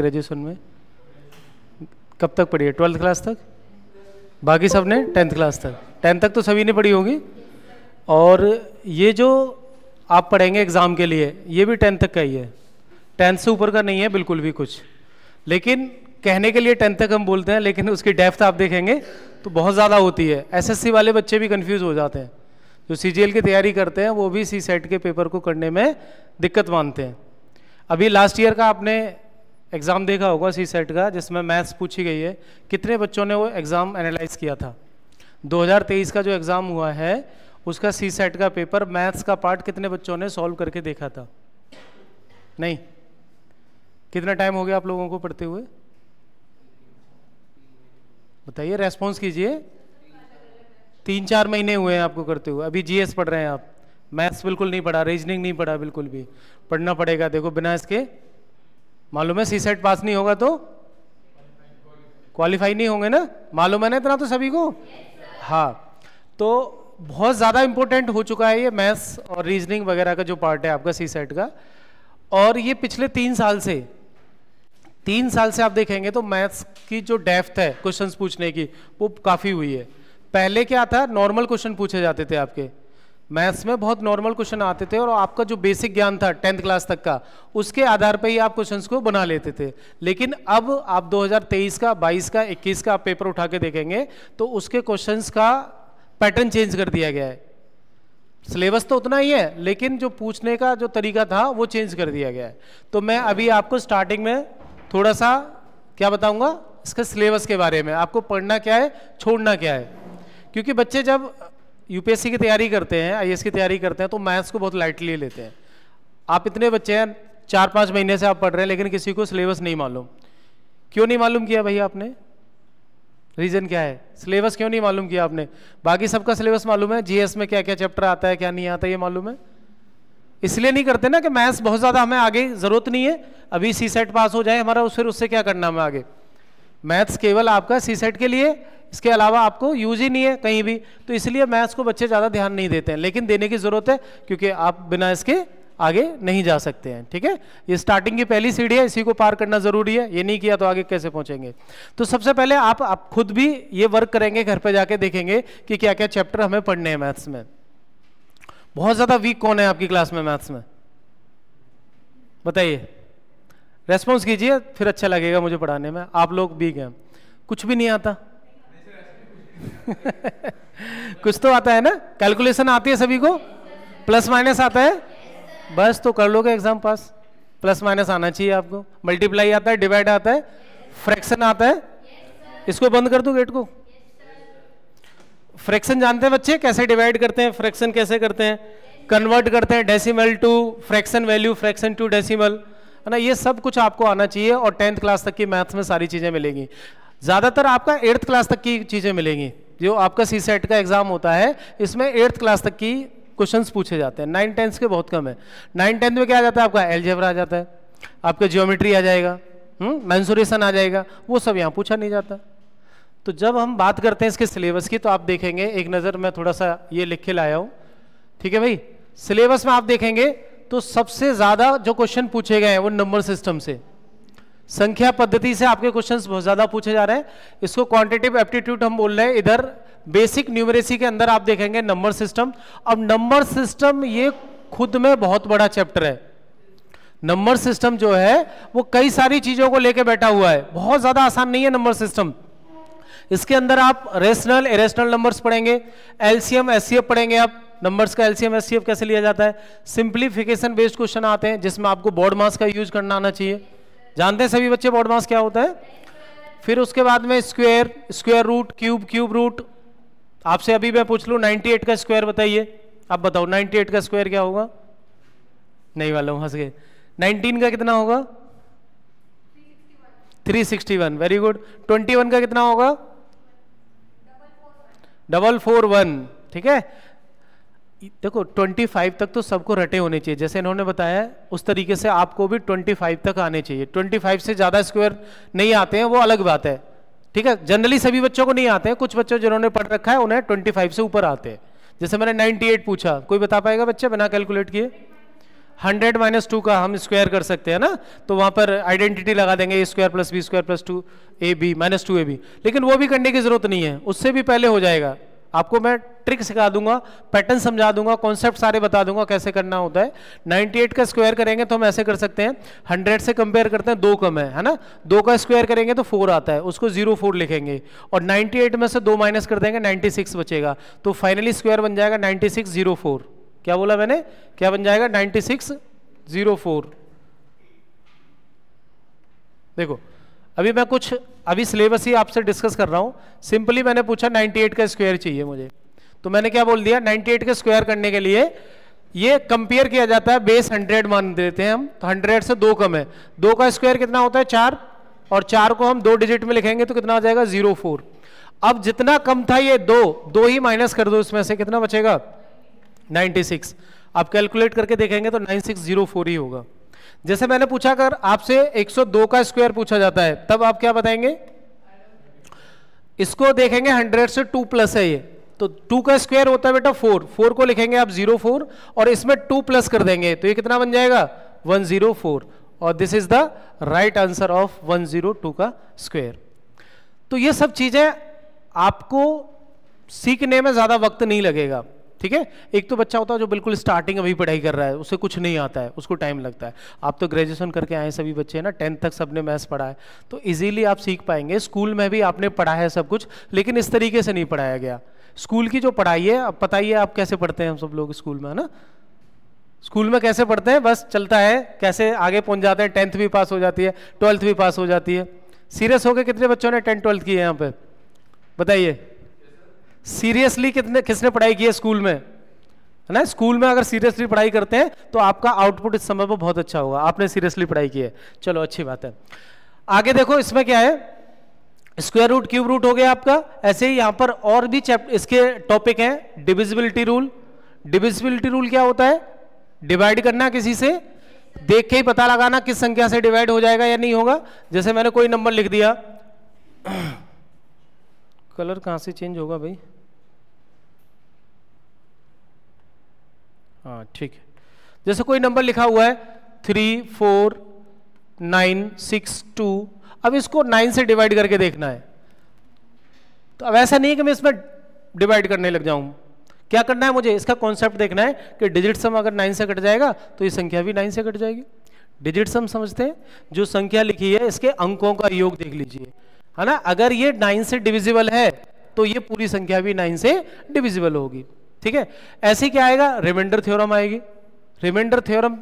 Graduation में कब तक पढ़ी है ट्वेल्थ क्लास तक बाकी सब ने टेंथ क्लास तक टेंथ तक तो सभी ने पढ़ी होगी और ये जो आप पढ़ेंगे एग्ज़ाम के लिए ये भी टेंथ तक का ही है टेंथ से ऊपर का नहीं है बिल्कुल भी कुछ लेकिन कहने के लिए टेंथ तक हम बोलते हैं लेकिन उसकी डेप्थ आप देखेंगे तो बहुत ज़्यादा होती है एसएससी वाले बच्चे भी कंफ्यूज हो जाते हैं जो सी की तैयारी करते हैं वो भी सी सेट के पेपर को करने में दिक्कत मानते हैं अभी लास्ट ईयर का आपने एग्ज़ाम देखा होगा सी सेट का जिसमें मैथ्स पूछी गई है कितने बच्चों ने वो एग्ज़ाम एनालाइज किया था 2023 का जो एग्ज़ाम हुआ है उसका सी सेट का पेपर मैथ्स का पार्ट कितने बच्चों ने सॉल्व करके देखा था नहीं कितना टाइम हो गया आप लोगों को पढ़ते हुए बताइए रेस्पॉन्स कीजिए तीन चार महीने हुए हैं आपको करते हुए अभी जीएस पढ़ रहे हैं आप मैथ्स बिल्कुल नहीं पढ़ा रीजनिंग नहीं पढ़ा बिल्कुल भी पढ़ना पड़ेगा देखो बिना इसके मालूम है सी सेट पास नहीं होगा तो क्वालिफाई नहीं होंगे ना मालूम है ना इतना तो सभी को yes, हाँ तो बहुत ज़्यादा इंपॉर्टेंट हो चुका है ये मैथ्स और रीजनिंग वगैरह का जो पार्ट है आपका सी सेट का और ये पिछले तीन साल से तीन साल से आप देखेंगे तो मैथ्स की जो डेफ्थ है क्वेश्चंस पूछने की वो काफ़ी हुई है पहले क्या था नॉर्मल क्वेश्चन पूछे जाते थे आपके मैथ्स में बहुत नॉर्मल क्वेश्चन आते थे और आपका जो बेसिक ज्ञान था टेंथ क्लास तक का उसके आधार पर ही आप क्वेश्चंस को बना लेते थे लेकिन अब आप 2023 का 22 का 21 का आप पेपर उठा के देखेंगे तो उसके क्वेश्चंस का पैटर्न चेंज कर दिया गया है सिलेबस तो उतना ही है लेकिन जो पूछने का जो तरीका था वो चेंज कर दिया गया है तो मैं अभी आपको स्टार्टिंग में थोड़ा सा क्या बताऊँगा इसका सिलेबस के बारे में आपको पढ़ना क्या है छोड़ना क्या है क्योंकि बच्चे जब यूपीएससी की तैयारी करते हैं आई की तैयारी करते हैं तो मैथ्स को बहुत लाइटली लेते हैं आप इतने बच्चे हैं चार पाँच महीने से आप पढ़ रहे हैं लेकिन किसी को सिलेबस नहीं मालूम क्यों नहीं मालूम किया भैया आपने रीज़न क्या है सिलेबस क्यों नहीं मालूम किया आपने बाकी सबका सिलेबस मालूम है जीएस में क्या क्या चैप्टर आता है क्या नहीं आता ये मालूम है इसलिए नहीं करते ना कि मैथ्स बहुत ज़्यादा हमें आगे ज़रूरत नहीं है अभी सी सेट पास हो जाए हमारा उस फिर उससे क्या करना हमें आगे मैथ्स केवल आपका सी सेट के लिए इसके अलावा आपको यूज ही नहीं है कहीं भी तो इसलिए मैथ्स को बच्चे ज़्यादा ध्यान नहीं देते हैं लेकिन देने की ज़रूरत है क्योंकि आप बिना इसके आगे नहीं जा सकते हैं ठीक है ये स्टार्टिंग की पहली सीढ़ी है इसी को पार करना जरूरी है ये नहीं किया तो आगे कैसे पहुंचेंगे तो सबसे पहले आप, आप खुद भी ये वर्क करेंगे घर पर जाके देखेंगे कि क्या क्या चैप्टर हमें पढ़ने हैं मैथ्स में बहुत ज़्यादा वीक कौन है आपकी क्लास में मैथ्स में बताइए रेस्पॉन्स कीजिए फिर अच्छा लगेगा मुझे पढ़ाने में आप लोग वीक हैं कुछ भी नहीं आता कुछ तो आता है ना कैलकुलेशन आती है सभी को प्लस माइनस आता है बस तो कर लोगे एग्जाम पास प्लस माइनस आना चाहिए आपको मल्टीप्लाई आता है डिवाइड आता है फ्रैक्शन आता है इसको बंद कर दो गेट को फ्रैक्शन जानते हैं बच्चे कैसे डिवाइड करते हैं फ्रैक्शन कैसे करते हैं कन्वर्ट करते हैं decimal to fraction value fraction to decimal है ना ये सब कुछ आपको आना चाहिए और टेंथ क्लास तक की मैथ्स में सारी चीज़ें मिलेंगी ज़्यादातर आपका एट्थ क्लास तक की चीज़ें मिलेंगी जो आपका सी सेट का एग्ज़ाम होता है इसमें एट्थ क्लास तक की क्वेश्चंस पूछे जाते हैं नाइन टेंथ के बहुत कम है नाइन टेंथ में क्या आ जाता है आपका एलजेब्रा आ जाता है आपका जियोमेट्री आ जाएगा मैंसुरेशन हम्म, आ जाएगा वो सब यहाँ पूछा नहीं जाता तो जब हम बात करते हैं इसके सिलेबस की तो आप देखेंगे एक नज़र मैं थोड़ा सा ये लिख के लाया हूँ ठीक है भाई सिलेबस में आप देखेंगे तो सबसे ज़्यादा जो क्वेश्चन पूछे गए हैं वो नंबर सिस्टम से संख्या पद्धति से आपके क्वेश्चंस बहुत ज़्यादा पूछे जा रहे हैं इसको क्वांटिटिव एप्टीट्यूड हम बोल रहे हैं इधर बेसिक न्यूमरेसी के अंदर आप देखेंगे नंबर सिस्टम अब नंबर सिस्टम ये खुद में बहुत बड़ा चैप्टर है नंबर सिस्टम जो है वो कई सारी चीज़ों को लेके बैठा हुआ है बहुत ज़्यादा आसान नहीं है नंबर सिस्टम इसके अंदर आप रेशनल इरेशनल नंबर्स पढ़ेंगे एलसीएम एससीएफ पढ़ेंगे आप नंबर्स का एलसीएम एससीएफ कैसे लिया जाता है सिंप्लीफिकेशन बेस्ड क्वेश्चन आते हैं जिसमें आपको बोर्ड मास का यूज करना आना चाहिए जानते हैं सभी बच्चे बॉड मास क्या होता है फिर उसके बाद में square square root cube cube root आपसे अभी मैं पूछ लूँ 98 का स्क्वायर बताइए आप बताओ 98 का स्क्वायर क्या होगा नहीं वाला हूँ हंस गए 19 का कितना होगा 361 वेरी गुड 21 का कितना होगा डबल फोर वन ठीक है देखो 25 तक तो सबको रटे होने चाहिए जैसे इन्होंने बताया उस तरीके से आपको भी 25 तक आने चाहिए 25 से ज़्यादा स्क्वायर नहीं आते हैं वो अलग बात है ठीक है जनरली सभी बच्चों को नहीं आते हैं कुछ बच्चों जिन्होंने पढ़ रखा है उन्हें 25 से ऊपर आते हैं जैसे मैंने 98 पूछा कोई बता पाएगा बच्चे बिना कैलकुलेट किए हंड्रेड माइनस टू का हम स्क्वायर कर सकते हैं ना तो वहाँ पर आइडेंटिटी लगा देंगे A square plus B square plus two A B minus two A B लेकिन वो भी करने की जरूरत नहीं है उससे भी पहले हो जाएगा आपको मैं ट्रिक सिखा दूंगा पैटर्न समझा दूंगा कॉन्सेप्ट सारे बता दूंगा कैसे करना होता है 98 का स्क्वायर करेंगे तो हम ऐसे कर सकते हैं 100 से कंपेयर करते हैं दो कम है है ना दो का स्क्वायर करेंगे तो फोर आता है उसको जीरो फोर लिखेंगे और 98 में से दो माइनस कर देंगे 96 बचेगा तो फाइनली स्क्वायर बन जाएगा फोर क्या बोला मैंने क्या बन जाएगा फोर देखो अभी मैं कुछ अभी सिलेबस ही आपसे डिस्कस कर रहा हूँ सिंपली मैंने पूछा 98 का स्क्वायर चाहिए मुझे तो मैंने क्या बोल दिया 98 का स्क्वायर करने के लिए ये कंपेयर किया जाता है बेस 100 मान देते हैं हम तो 100 से दो कम है दो का स्क्वायर कितना होता है चार और चार को हम दो डिजिट में लिखेंगे तो कितना आ जाएगा जीरो फोर अब जितना कम था ये दो दो ही माइनस कर दो इसमें से कितना बचेगा 96 आप कैलकुलेट करके देखेंगे तो नाइन ही होगा जैसे मैंने पूछा कर आपसे 102 का स्क्वायर पूछा जाता है तब आप क्या बताएंगे इसको देखेंगे 100 से 2 प्लस है ये तो 2 का स्क्वायर होता है बेटा 4 4 को लिखेंगे आप 04 और इसमें 2 प्लस कर देंगे तो ये कितना बन जाएगा 104 और this is the right answer of 102 का स्क्वायर तो ये सब चीज़ें आपको सीखने में ज़्यादा वक्त नहीं लगेगा ठीक है एक तो बच्चा होता है जो बिल्कुल स्टार्टिंग अभी पढ़ाई कर रहा है उसे कुछ नहीं आता है उसको टाइम लगता है आप तो ग्रेजुएशन करके आए सभी बच्चे हैं ना टेंथ तक सबने मैथ्स पढ़ा है तो इजीली आप सीख पाएंगे स्कूल में भी आपने पढ़ा है सब कुछ लेकिन इस तरीके से नहीं पढ़ाया गया स्कूल की जो पढ़ाई है आप पता ही है आप कैसे पढ़ते हैं हम सब लोग स्कूल में है ना स्कूल में कैसे पढ़ते हैं बस चलता है कैसे आगे पहुंच जाते हैं टेंथ भी पास हो जाती है ट्वेल्थ भी पास हो जाती है सीरियस हो गए कितने बच्चों ने टेंथ ट्वेल्थ की है यहाँ पर बताइए सीरियसली कितने किसने पढ़ाई की है स्कूल में है ना स्कूल में अगर सीरियसली पढ़ाई करते हैं तो आपका आउटपुट इस समय पर बहुत अच्छा होगा आपने सीरियसली पढ़ाई की है चलो अच्छी बात है आगे देखो इसमें क्या है स्क्वायर रूट क्यूब रूट हो गया आपका ऐसे ही यहां पर और भी चैप्टर इसके टॉपिक हैं डिविजिबिलिटी रूल डिविजिबिलिटी रूल क्या होता है डिवाइड करना किसी से देख के ही पता लगाना किस संख्या से डिवाइड हो जाएगा या नहीं होगा जैसे मैंने कोई नंबर लिख दिया कलर कहाँ से चेंज होगा भाई हाँ ठीक है जैसे कोई नंबर लिखा हुआ है three four nine six two अब इसको नाइन से डिवाइड करके देखना है तो अब ऐसा नहीं है कि मैं इसमें डिवाइड करने लग जाऊं क्या करना है मुझे इसका कॉन्सेप्ट देखना है कि डिजिट सम अगर नाइन से कट जाएगा तो ये संख्या भी नाइन से कट जाएगी डिजिट सम समझते हैं जो संख्या लिखी है इसके अंकों का योग देख लीजिए है ना अगर ये नाइन से डिविजिबल है तो ये पूरी संख्या भी नाइन से डिविजिबल होगी ठीक है ऐसे क्या आएगा रिमाइंडर थ्योरम आएगी रिमाइंडर थ्योरम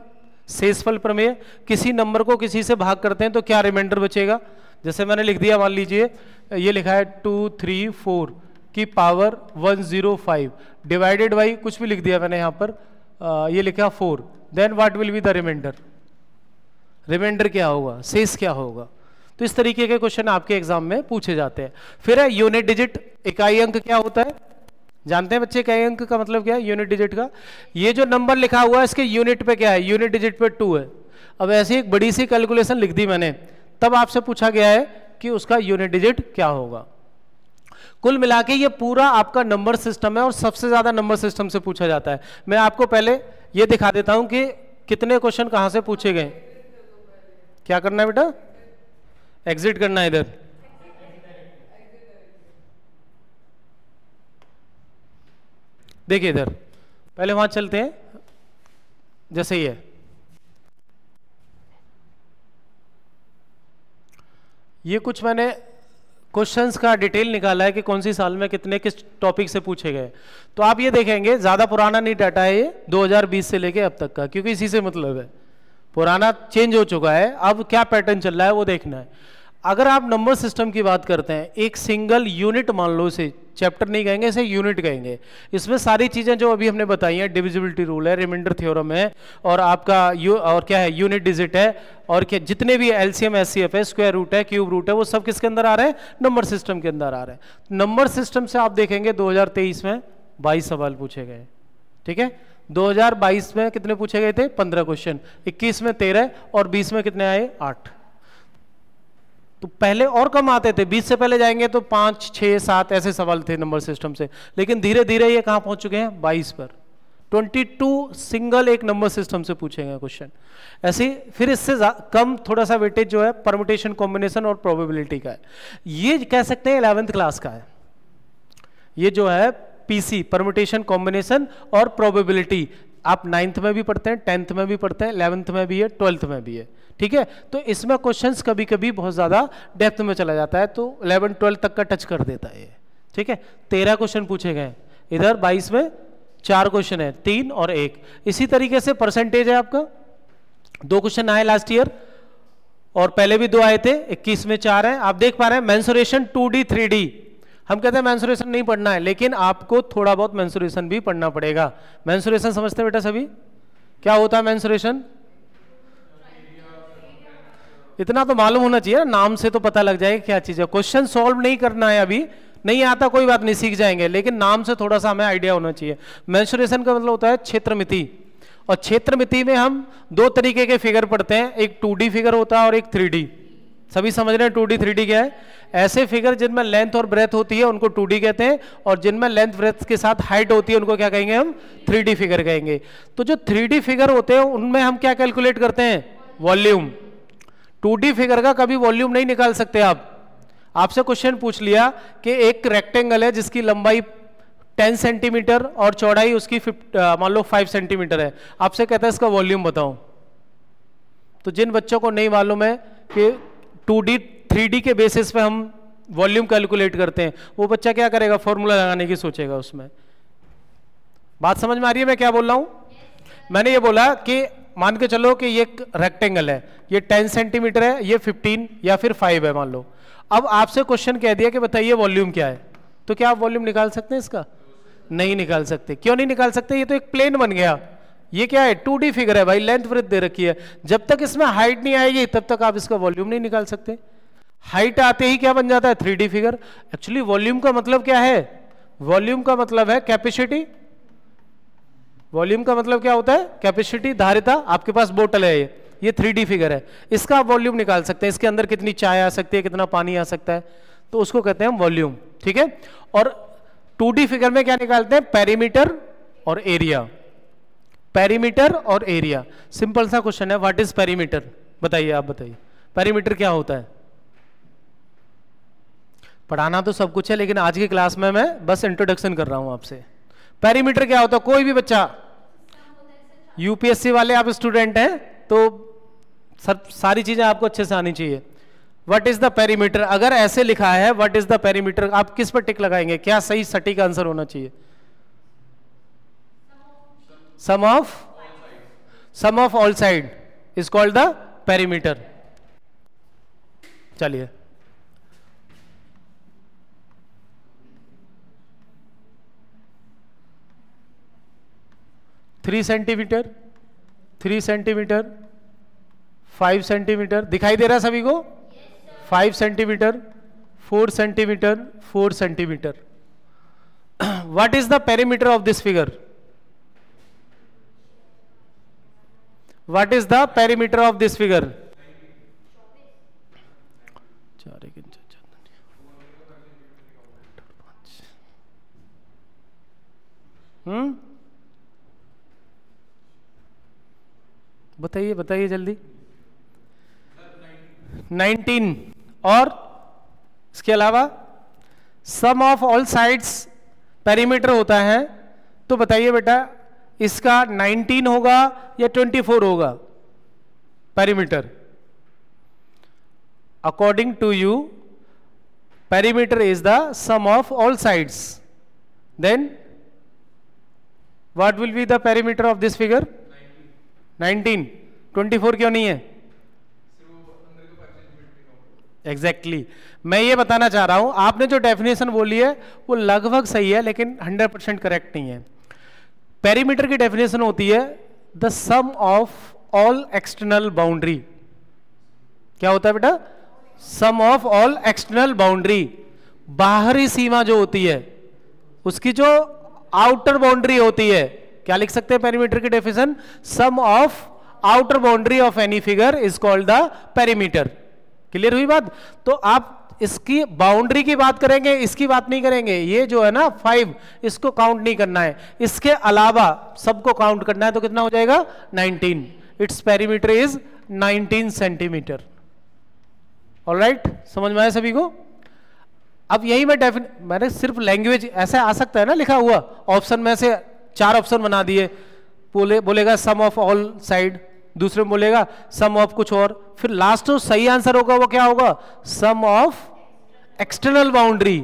सेसफल प्रमेय किसी नंबर को किसी से भाग करते हैं तो क्या रिमाइंडर बचेगा जैसे मैंने लिख दिया मान लीजिए ये लिखा है टू थ्री फोर की power one zero five divided by कुछ भी लिख दिया मैंने यहाँ पर आ, ये लिखा four then what will be the remainder remainder क्या होगा शेष क्या होगा तो इस तरीके के क्वेश्चन आपके एग्जाम में पूछे जाते हैं फिर है यूनिट डिजिट इकाई अंक क्या होता है जानते हैं बच्चे इकाई अंक का मतलब क्या है यूनिट डिजिट का ये जो नंबर लिखा हुआ है इसके यूनिट पे क्या है यूनिट डिजिट पे टू है अब ऐसी एक बड़ी सी कैलकुलेशन लिख दी मैंने तब आपसे पूछा गया है कि उसका यूनिट डिजिट क्या होगा कुल मिला के ये पूरा आपका नंबर सिस्टम है और सबसे ज़्यादा नंबर सिस्टम से पूछा जाता है मैं आपको पहले ये दिखा देता हूं कि कितने क्वेश्चन कहां से पूछे गए क्या करना है बेटा एग्जिट करना है इधर देखिए इधर पहले वहां चलते हैं जैसे ही है ये कुछ मैंने क्वेश्चंस का डिटेल निकाला है कि कौन सी साल में कितने किस टॉपिक से पूछे गए तो आप ये देखेंगे ज़्यादा पुराना नहीं डाटा है ये 2020 से लेके अब तक का क्योंकि इसी से मतलब है पुराना चेंज हो चुका है अब क्या पैटर्न चल रहा है वो देखना है अगर आप नंबर सिस्टम की बात करते हैं एक सिंगल यूनिट मान लो इसे चैप्टर नहीं कहेंगे इसे यूनिट कहेंगे इसमें सारी चीज़ें जो अभी हमने बताई हैं डिविजिबिलिटी रूल है रिमाइंडर थ्योरम है और आपका यू और क्या है यूनिट डिजिट है और क्या जितने भी L C M H C F है स्क्वायर रूट है क्यूब रूट है वो सब किसके अंदर आ रहे हैं नंबर सिस्टम के अंदर आ रहे हैं नंबर सिस्टम से आप देखेंगे दो हज़ार तेईस में बाईस सवाल पूछे गए ठीक है 2022 में कितने पूछे गए थे 15 क्वेश्चन 21 में 13 और 20 में कितने आए 8 तो पहले और कम आते थे बीस से पहले जाएंगे तो पाँच छः सात ऐसे सवाल थे नंबर सिस्टम से लेकिन धीरे धीरे ये कहाँ पहुँच चुके हैं बाईस पर 22 सिंगल एक नंबर सिस्टम से पूछेंगे क्वेश्चन ऐसे फिर इससे कम थोड़ा सा वेटेज जो है परमुटेशन कॉम्बिनेशन और प्रोबेबिलिटी का है ये कह सकते हैं इलेवेंथ क्लास का है ये जो है पीसी परमुटेशन कॉम्बिनेशन और प्रोबेबिलिटी आप नाइन्थ में भी पढ़ते हैं टेंथ में भी पढ़ते हैं इलेवंथ में भी है ट्वेल्थ में भी है ठीक है तो इसमें क्वेश्चंस कभी कभी बहुत ज़्यादा डेप्थ में चला जाता है तो इलेवन ट्वेल्थ तक का टच कर देता है ठीक है तेरह क्वेश्चन पूछे गए इधर बाईस में चार क्वेश्चन है तीन और एक इसी तरीके से परसेंटेज है आपका दो क्वेश्चन आए लास्ट ईयर और पहले भी दो आए थे 21 में चार हैं आप देख पा रहे हैं मैंसोरेशन 2D 3D हम कहते हैं मैंसुरेशन नहीं पढ़ना है लेकिन आपको थोड़ा बहुत मैंसुरेशन भी पढ़ना पड़ेगा मैंसुरेशन समझते बेटा सभी क्या होता है मैंसुरेशन इतना तो मालूम होना चाहिए नाम से तो पता लग जाएगा क्या चीज़ है क्वेश्चन सॉल्व नहीं करना है अभी नहीं आता कोई बात नहीं सीख जाएंगे लेकिन नाम से थोड़ा सा हमें आइडिया होना चाहिए मैंसुरेशन का मतलब होता है क्षेत्रमिति और क्षेत्रमिति में हम दो तरीके के फिगर पढ़ते हैं एक टू फिगर होता है और एक थ्री सभी समझ रहे हैं टू डी क्या है ऐसे फिगर जिनमें लेंथ और ब्रेथ होती है उनको टू कहते हैं और जिनमें लेंथ ब्रेथ के साथ हाइट होती है उनको क्या कहेंगे हम थ्री फिगर कहेंगे तो जो थ्री फिगर होते हैं उनमें हम क्या कैलकुलेट करते हैं वॉल्यूम टू फिगर का कभी वॉल्यूम नहीं निकाल सकते आप आपसे क्वेश्चन पूछ लिया कि एक रेक्टेंगल है जिसकी लंबाई 10 सेंटीमीटर और चौड़ाई उसकी मान लो 5 सेंटीमीटर है आपसे कहता है इसका वॉल्यूम बताओ तो जिन बच्चों को नहीं मालूम है कि 2D थ्री के बेसिस पे हम वॉल्यूम कैलकुलेट करते हैं वो बच्चा क्या करेगा फॉर्मूला लगाने की सोचेगा उसमें बात समझ में आ रही है मैं क्या बोल रहा हूँ मैंने ये बोला कि मान के चलो कि ये रेक्टेंगल है ये 10 सेंटीमीटर है ये 15 या फिर 5 है मान लो अब आपसे क्वेश्चन कह दिया कि बताइए वॉल्यूम क्या है तो क्या आप वॉल्यूम निकाल सकते हैं इसका नहीं निकाल सकते क्यों नहीं निकाल सकते ये तो एक प्लेन बन गया ये क्या है टू फिगर है भाई लेंथ वृद्ध दे रखी है जब तक इसमें हाइट नहीं आएगी तब तक आप इसका वॉल्यूम नहीं निकाल सकते हाइट आते ही क्या बन जाता है थ्री फिगर एक्चुअली वॉल्यूम का मतलब क्या है वॉल्यूम का मतलब है कैपेसिटी वॉल्यूम का मतलब क्या होता है कैपेसिटी धारिता आपके पास बोतल है ये ये थ्री फिगर है इसका आप वॉल्यूम निकाल सकते हैं इसके अंदर कितनी चाय आ सकती है कितना पानी आ सकता है तो उसको कहते हैं हम वॉल्यूम ठीक है और टू फिगर में क्या निकालते हैं पेरीमीटर और एरिया पेरीमीटर और एरिया सिंपल सा क्वेश्चन है व्हाट इज पेरीमीटर बताइए आप बताइए पेरीमीटर क्या होता है पढ़ाना तो सब कुछ है लेकिन आज की क्लास में मैं बस इंट्रोडक्शन कर रहा हूं आपसे पैरीमीटर क्या होता है कोई भी बच्चा यूपीएससी वाले आप स्टूडेंट हैं तो सर सारी चीज़ें आपको अच्छे से आनी चाहिए वट इज़ द पेरीमीटर अगर ऐसे लिखा है वट इज़ द पेरीमीटर आप किस पर टिक लगाएंगे क्या सही सटीक आंसर होना चाहिए sum of sum of all side is called the perimeter चलिए three centimetre three centimetre five centimetre दिखाई दे रहा सभी को five centimetre four centimetre four centimetre what is the perimeter of this figure what is the perimeter of this figure चार एक inch हम्म बताइए बताइए जल्दी नाइनटीन और इसके अलावा sum of all sides perimeter होता है तो बताइए बेटा इसका 19 होगा या 24 होगा perimeter according to you perimeter is the sum of all sides then will be the the of this figure 24 nineteen twenty four क्यों नहीं है एग्जैक्टली exactly. मैं ये बताना चाह रहा हूं आपने जो डेफिनेशन बोली है वो लगभग सही है लेकिन 100 परसेंट करेक्ट नहीं है पेरीमीटर की डेफिनेशन होती है the sum of all external boundary क्या होता है बेटा sum of all external boundary बाहरी सीमा जो होती है उसकी जो आउटर बाउंड्री होती है क्या लिख सकते हैं पेरीमीटर की definition sum of outer boundary of any figure is called the perimeter clear हुई बात तो आप इसकी बाउंड्री की बात करेंगे इसकी बात नहीं करेंगे ये जो है ना फाइव इसको काउंट नहीं करना है इसके अलावा सबको काउंट करना है तो कितना हो जाएगा nineteen it's perimeter is nineteen centimetre right समझ में आया सभी को अब यही मैं डेफिन मैंने सिर्फ लैंग्वेज ऐसे आ सकता है ना लिखा हुआ ऑप्शन में से चार ऑप्शन बना दिए बोले बोलेगा सम ऑफ ऑल साइड दूसरे में बोलेगा सम ऑफ कुछ और फिर लास्ट में सही आंसर होगा वो क्या होगा सम ऑफ एक्सटर्नल बाउंड्री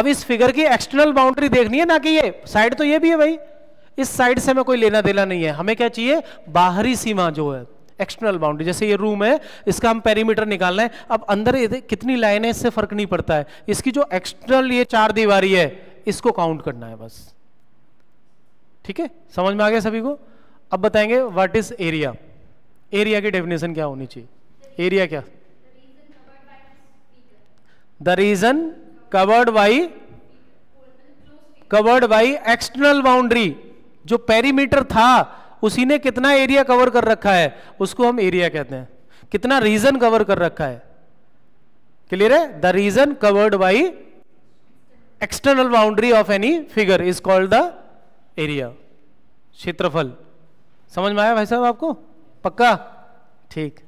अब इस फिगर की एक्सटर्नल बाउंड्री देखनी है ना कि ये साइड तो ये भी है भाई इस साइड से हमें कोई लेना देना नहीं है हमें क्या चाहिए बाहरी सीमा जो है एक्सटर्नल बाउंड्री जैसे ये रूम है इसका हम पेरीमीटर निकालना है अब अंदर कितनी लाइन है इससे फर्क नहीं पड़ता है इसकी जो एक्सटर्नल ये चार दीवारी है इसको काउंट करना है बस ठीक है समझ में आ गया सभी को अब बताएंगे व्हाट इज एरिया एरिया की डेफिनेशन क्या होनी चाहिए एरिया क्या the region covered by covered by external boundary जो पेरीमीटर था उसी ने कितना एरिया कवर कर रखा है उसको हम एरिया कहते हैं कितना रीजन कवर कर रखा है क्लियर है the region covered by external boundary of any figure is called the area क्षेत्रफल समझ में आया भाई साहब आपको पक्का ठीक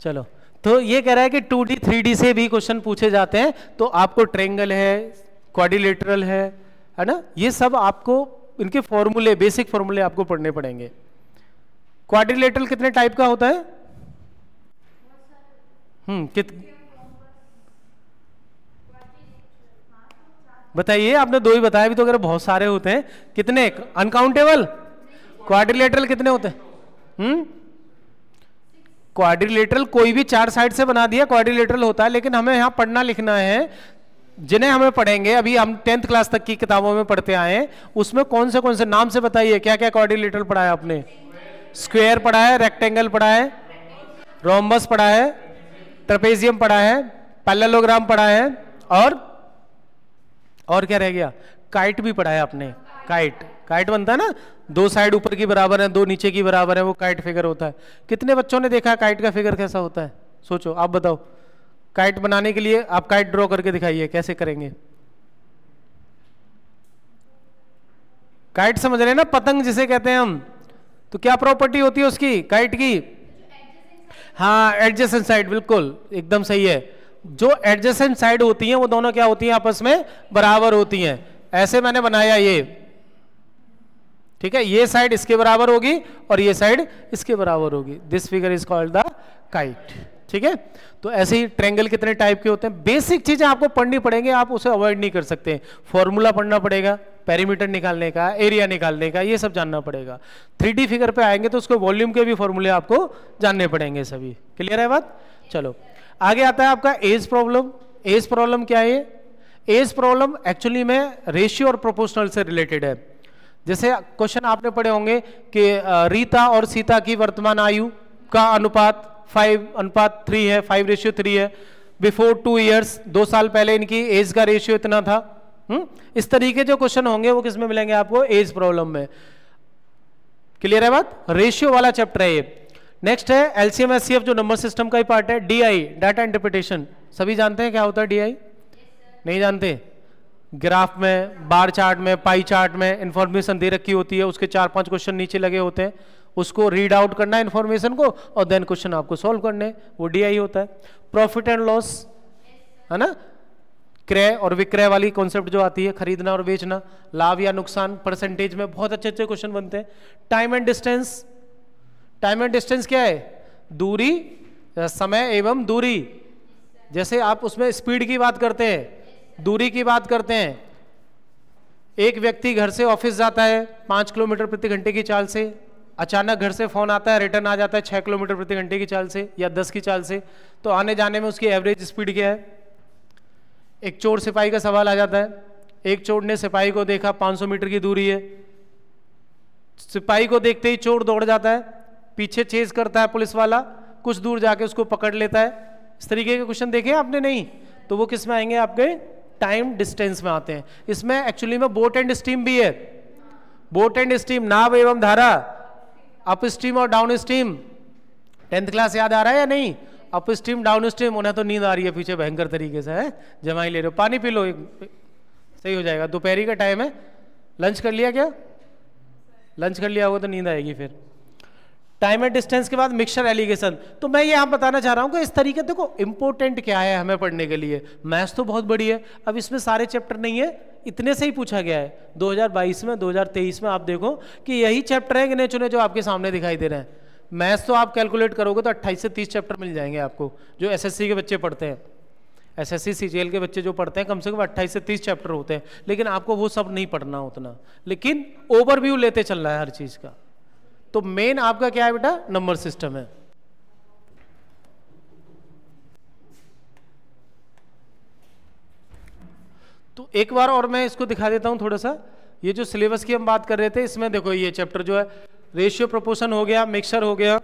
चलो तो ये कह रहा है कि 2D 3D से भी क्वेश्चन पूछे जाते हैं तो आपको ट्रेंगल है क्वाडिलेटरल है है ना ये सब आपको इनके फॉर्मूले बेसिक फॉर्मूले आपको पढ़ने पड़ेंगे क्वाड्रिलेटरल कितने टाइप का होता है हम्म कित बताइए आपने दो ही बताया भी तो अगर बहुत सारे होते हैं कितने अनकाउंटेबल क्वाड्रिलेटरल कितने होते हैं हम्म क्वाड्रिलेटरल कोई भी चार साइड से बना दिया क्वाड्रिलेटरल होता है लेकिन हमें यहाँ पढ़ना लिखना है जिन्हें हमें पढ़ेंगे अभी हम टेंथ क्लास तक की किताबों में पढ़ते आए हैं उसमें कौन से कौन से नाम से बताइए क्या क्या क्वाड्रिलेटरल पढ़ा है आपने स्क्वेयर पढ़ा है रेक्टेंगल पढ़ा है रोमबस पढ़ा है ट्रपेजियम पढ़ा है पैलोग्राम पढ़ा है और और क्या रह गया काइट भी पढ़ाया आपने काइट काइट बनता है ना दो साइड ऊपर की बराबर है दो नीचे की बराबर है वो काइट फिगर होता है कितने बच्चों ने देखा काइट का फिगर कैसा होता है सोचो आप बताओ काइट बनाने के लिए आप काइट ड्रॉ करके दिखाइए कैसे करेंगे काइट समझ रहे हैं ना पतंग जिसे कहते हैं हम तो क्या प्रॉपर्टी होती है उसकी काइट की हाँ एडजस्टेंट साइड बिल्कुल एकदम सही है जो एडजेसेंट साइड होती हैं वो दोनों क्या होती हैं आपस में बराबर होती हैं ऐसे मैंने बनाया ये ठीक है ये साइड इसके बराबर होगी और ये साइड इसके बराबर होगी this figure is called the kite ठीक है तो ऐसे ही ट्रेंगल कितने टाइप के होते हैं बेसिक चीजें आपको पढ़नी पड़ेंगे आप उसे अवॉइड नहीं कर सकते फॉर्मूला पढ़ना पड़ेगा पैरीमीटर निकालने का एरिया निकालने का ये सब जानना पड़ेगा थ्री फिगर पे आएंगे तो उसके वॉल्यूम के भी फॉर्मूले आपको जानने पड़ेंगे सभी क्लियर है बात चलो आगे आता है आपका एज प्रॉब्लम एज प्रॉब्लम क्या है एज प्रॉब्लम एक्चुअली में रेशियो और प्रोपोर्शनल से रिलेटेड है जैसे क्वेश्चन आपने पढ़े होंगे कि रीता और सीता की वर्तमान आयु का अनुपात फाइव अनुपात थ्री है फाइव रेशियो थ्री है बिफोर टू ईयर्स दो साल पहले इनकी एज का रेशियो इतना था हुँ? हम्म? इस तरीके जो क्वेश्चन होंगे वो किसमें मिलेंगे आपको एज प्रॉब्लम में क्लियर है बात रेशियो वाला चैप्टर है नेक्स्ट है एलसीएम एस जो नंबर सिस्टम का ही पार्ट है डीआई डाटा इंटरप्रिटेशन सभी जानते हैं क्या होता है डीआई yes, नहीं जानते ग्राफ में बार चार्ट में पाई चार्ट में इंफॉर्मेशन दे रखी होती है उसके चार पांच क्वेश्चन नीचे लगे होते हैं उसको रीड आउट करना है इन्फॉर्मेशन को और देन क्वेश्चन आपको सॉल्व करने वो डीआई होता है प्रॉफिट एंड लॉस है ना क्रय और विक्रय वाली कॉन्सेप्ट जो आती है खरीदना और बेचना लाभ या नुकसान परसेंटेज में बहुत अच्छे अच्छे क्वेश्चन बनते हैं time and distance time and distance क्या है दूरी समय एवं दूरी जैसे आप उसमें स्पीड की बात करते हैं दूरी की बात करते हैं एक व्यक्ति घर से ऑफिस जाता है पाँच किलोमीटर प्रति घंटे की चाल से अचानक घर से फ़ोन आता है रिटर्न आ जाता है छः किलोमीटर प्रति घंटे की चाल से या दस की चाल से तो आने जाने में उसकी एवरेज स्पीड क्या है एक चोर सिपाही का सवाल आ जाता है एक चोर ने सिपाही को देखा 500 मीटर की दूरी है सिपाही को देखते ही चोर दौड़ जाता है पीछे चेज करता है पुलिस वाला कुछ दूर जाके उसको पकड़ लेता है इस तरीके के क्वेश्चन देखे आपने नहीं तो वो किस में आएंगे आपके टाइम डिस्टेंस में आते हैं इसमें एक्चुअली में बोट एंड स्टीम भी है बोट एंड स्टीम नाव एवं धारा अप स्ट्रीम और डाउन स्ट्रीम टेंथ क्लास याद आ रहा है या नहीं अप स्ट्रीम डाउन स्ट्रीम उन्हें तो नींद आ रही है पीछे भयंकर तरीके से है जमाई ले रहे हो पानी पी लो एक सही हो जाएगा दोपहरी का टाइम है लंच कर लिया क्या लंच कर लिया होगा तो नींद आएगी फिर टाइम एंड डिस्टेंस के बाद मिक्सर एलिगेशन तो मैं ये आप बताना चाह रहा हूँ कि इस तरीके देखो इंपॉर्टेंट क्या है हमें पढ़ने के लिए मैथ्स तो बहुत बड़ी है अब इसमें सारे चैप्टर नहीं है इतने से ही पूछा गया है 2022 में 2023 में आप देखो कि यही चैप्टर हैं गिने चुने जो आपके सामने दिखाई दे रहे हैं मैथ्स तो आप कैलकुलेट करोगे तो अट्ठाईस से तीस चैप्टर मिल जाएंगे आपको जो एस के बच्चे पढ़ते हैं एस एस सी के बच्चे जो पढ़ते हैं कम से कम अट्ठाईस से तीस चैप्टर होते हैं लेकिन आपको वो सब नहीं पढ़ना उतना लेकिन ओवरव्यू लेते चलना है हर चीज़ का तो मेन आपका क्या है बेटा नंबर सिस्टम है तो एक बार और मैं इसको दिखा देता हूं थोड़ा सा ये जो सिलेबस की हम बात कर रहे थे इसमें देखो ये चैप्टर जो है रेशियो प्रोपोर्शन हो गया मिक्सर हो गया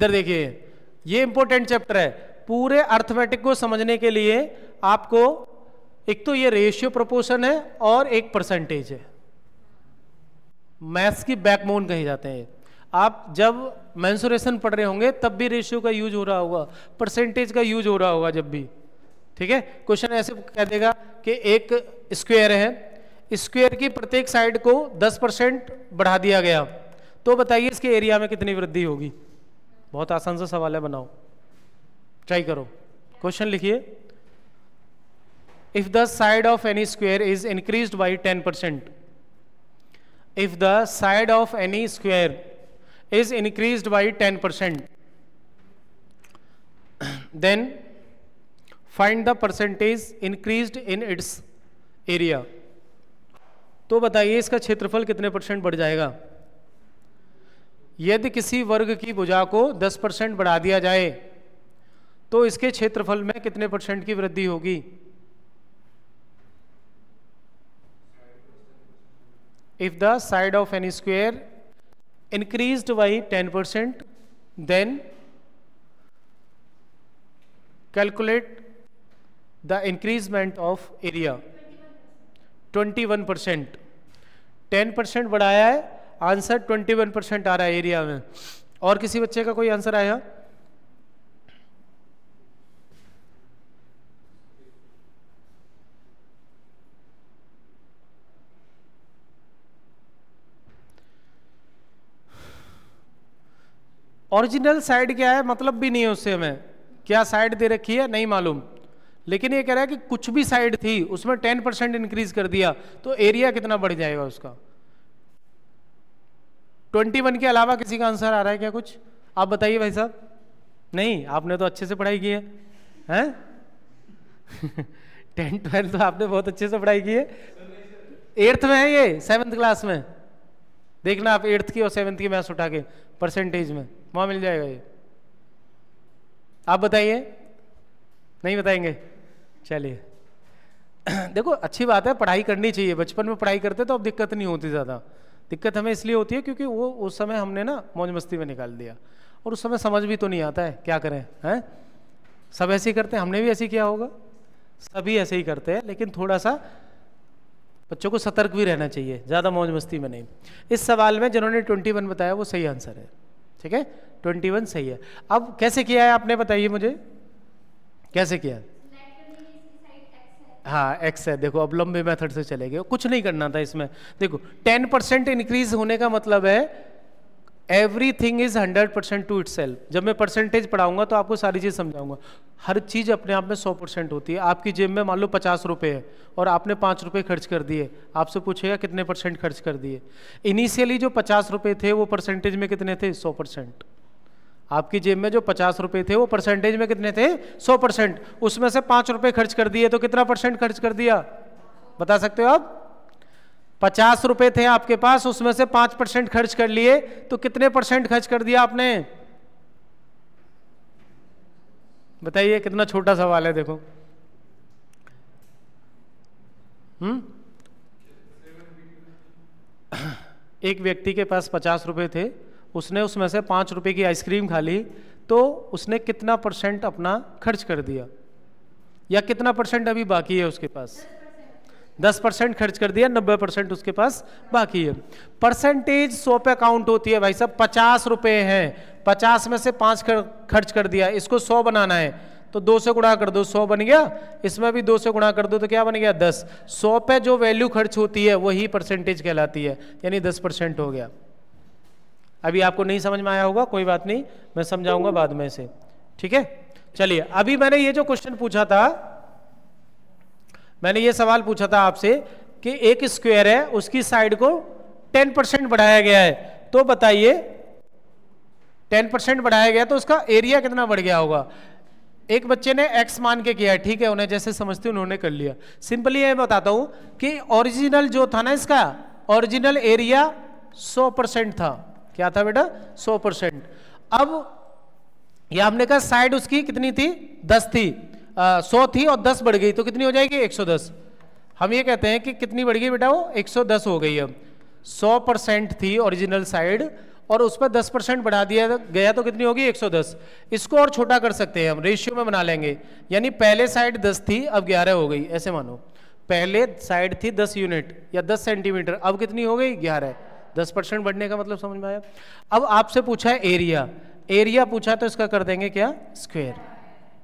इधर देखिए ये इंपॉर्टेंट चैप्टर है पूरे अर्थमेटिक को समझने के लिए आपको एक तो ये रेशियो प्रोपोर्शन है और एक परसेंटेज है मैथ्स की बैकबोन कहे जाते हैं आप जब मैंसुरेशन पढ़ रहे होंगे तब भी रेशियो का यूज हो रहा होगा परसेंटेज का यूज हो रहा होगा जब भी ठीक है क्वेश्चन ऐसे कह देगा कि एक स्क्वायर है स्क्वायर की प्रत्येक साइड को 10 परसेंट बढ़ा दिया गया तो बताइए इसके एरिया में कितनी वृद्धि होगी बहुत आसान सा सवाल है बनाओ ट्राई करो क्वेश्चन लिखिए if the side of any square is increase by ten percent if the side of any square is increased by 10% then find the percentage increased in its area तो बताइए इसका क्षेत्रफल कितने परसेंट बढ़ जाएगा यदि किसी वर्ग की भुजा को 10 परसेंट बढ़ा दिया जाए तो इसके क्षेत्रफल में कितने परसेंट की वृद्धि होगी if the side of any square increased by 10% then calculate the increasement of area 21% 10% बढ़ाया है आंसर 21% आ रहा है एरिया में और किसी बच्चे का कोई आंसर आया है? ओरिजिनल साइड क्या है मतलब भी नहीं है उससे हमें क्या साइड दे रखी है नहीं मालूम लेकिन ये कह रहा है कि कुछ भी साइड थी उसमें टेन परसेंट इंक्रीज कर दिया तो एरिया कितना बढ़ जाएगा उसका ट्वेंटी वन के अलावा किसी का आंसर आ रहा है क्या कुछ आप बताइए भाई साहब नहीं आपने तो अच्छे से पढ़ाई की है हैं टेंथ ट्वेल्थ तो आपने बहुत अच्छे से पढ़ाई की है एट्थ में है ये सेवन्थ क्लास में देखना आप एट्थ की और सेवन्थ की मैथ्स उठा के परसेंटेज में वहाँ मिल जाएगा ये आप बताइए नहीं बताएंगे चलिए देखो अच्छी बात है पढ़ाई करनी चाहिए बचपन में पढ़ाई करते तो अब दिक्कत नहीं होती ज़्यादा दिक्कत हमें इसलिए होती है क्योंकि वो उस समय हमने ना मौज मस्ती में निकाल दिया और उस समय समझ भी तो नहीं आता है क्या करें हैं सब ऐसे ही करते हैं हमने भी ऐसे ही किया होगा सभी ऐसे ही करते हैं लेकिन थोड़ा सा बच्चों को सतर्क भी रहना चाहिए ज़्यादा मौज मस्ती में नहीं इस सवाल में जिन्होंने ट्वेंटी वन बताया वो सही आंसर है ठीक है ट्वेंटी वन सही है अब कैसे किया है आपने बताइए मुझे कैसे किया हाँ एक्स है देखो अब लंबे मेथड से चले गए कुछ नहीं करना था इसमें देखो टेन परसेंट इंक्रीज होने का मतलब है everything is hundred percent to it जब मैं परसेंटेज पढ़ाऊंगा तो आपको सारी चीज़ समझाऊंगा हर चीज़ अपने आप में सौ परसेंट होती है आपकी जेब में मान लो पचास रुपये है और आपने पाँच रुपये खर्च कर दिए आपसे पूछेगा कितने परसेंट खर्च कर दिए इनिशियली जो पचास रुपये थे वो परसेंटेज में कितने थे सौ परसेंट आपकी जेब में जो पचास रुपये थे वो परसेंटेज में कितने थे सौ परसेंट उसमें से पाँच रुपये खर्च कर दिए तो कितना परसेंट खर्च कर दिया बता सकते हो आप पचास रुपए थे आपके पास उसमें से पांच परसेंट खर्च कर लिए तो कितने परसेंट खर्च कर दिया आपने बताइए कितना छोटा सवाल है देखो हम्म एक व्यक्ति के पास पचास रुपए थे उसने उसमें से पांच रुपए की आइसक्रीम खा ली तो उसने कितना परसेंट अपना खर्च कर दिया या कितना परसेंट अभी बाकी है उसके पास दस परसेंट खर्च कर दिया नब्बे परसेंट उसके पास बाकी है परसेंटेज सौ पे काउंट होती है भाई साहब पचास रुपए है पचास में से पांच खर्च कर दिया इसको सौ बनाना है तो दो से गुणा कर दो सौ बन गया इसमें भी दो से गुणा कर दो तो क्या बन गया दस सौ पे जो वैल्यू खर्च होती है वही परसेंटेज कहलाती है यानी दस परसेंट हो गया अभी आपको नहीं समझ में आया होगा कोई बात नहीं मैं समझाऊंगा बाद में से ठीक है चलिए अभी मैंने ये जो क्वेश्चन पूछा था मैंने ये सवाल पूछा था आपसे कि एक स्क्वायर है उसकी साइड को टेन परसेंट बढ़ाया गया है तो बताइए टेन परसेंट बढ़ाया गया तो उसका एरिया कितना बढ़ गया होगा एक बच्चे ने एक्स मान के किया ठीक है उन्हें जैसे समझते उन्होंने कर लिया सिंपली ये बताता हूं कि ओरिजिनल जो था ना इसका ओरिजिनल एरिया 100 परसेंट था क्या था बेटा 100 परसेंट अब ये हमने कहा साइड उसकी कितनी थी 10 थी सौ थी और दस बढ़ गई तो कितनी हो जाएगी एक सौ दस हम ये कहते हैं कि कितनी बढ़ गई बेटा वो एक सौ दस हो गई अब सौ परसेंट थी ओरिजिनल साइड और उस पर दस परसेंट बढ़ा दिया गया तो कितनी होगी 110 इसको और छोटा कर सकते हैं हम रेशियो में बना लेंगे यानी पहले साइड 10 थी अब 11 हो गई ऐसे मानो पहले साइड थी 10 यूनिट या 10 सेंटीमीटर अब कितनी हो गई 11 10 परसेंट बढ़ने का मतलब समझ में आया अब आपसे पूछा है एरिया एरिया पूछा तो इसका कर देंगे क्या स्क्वेयर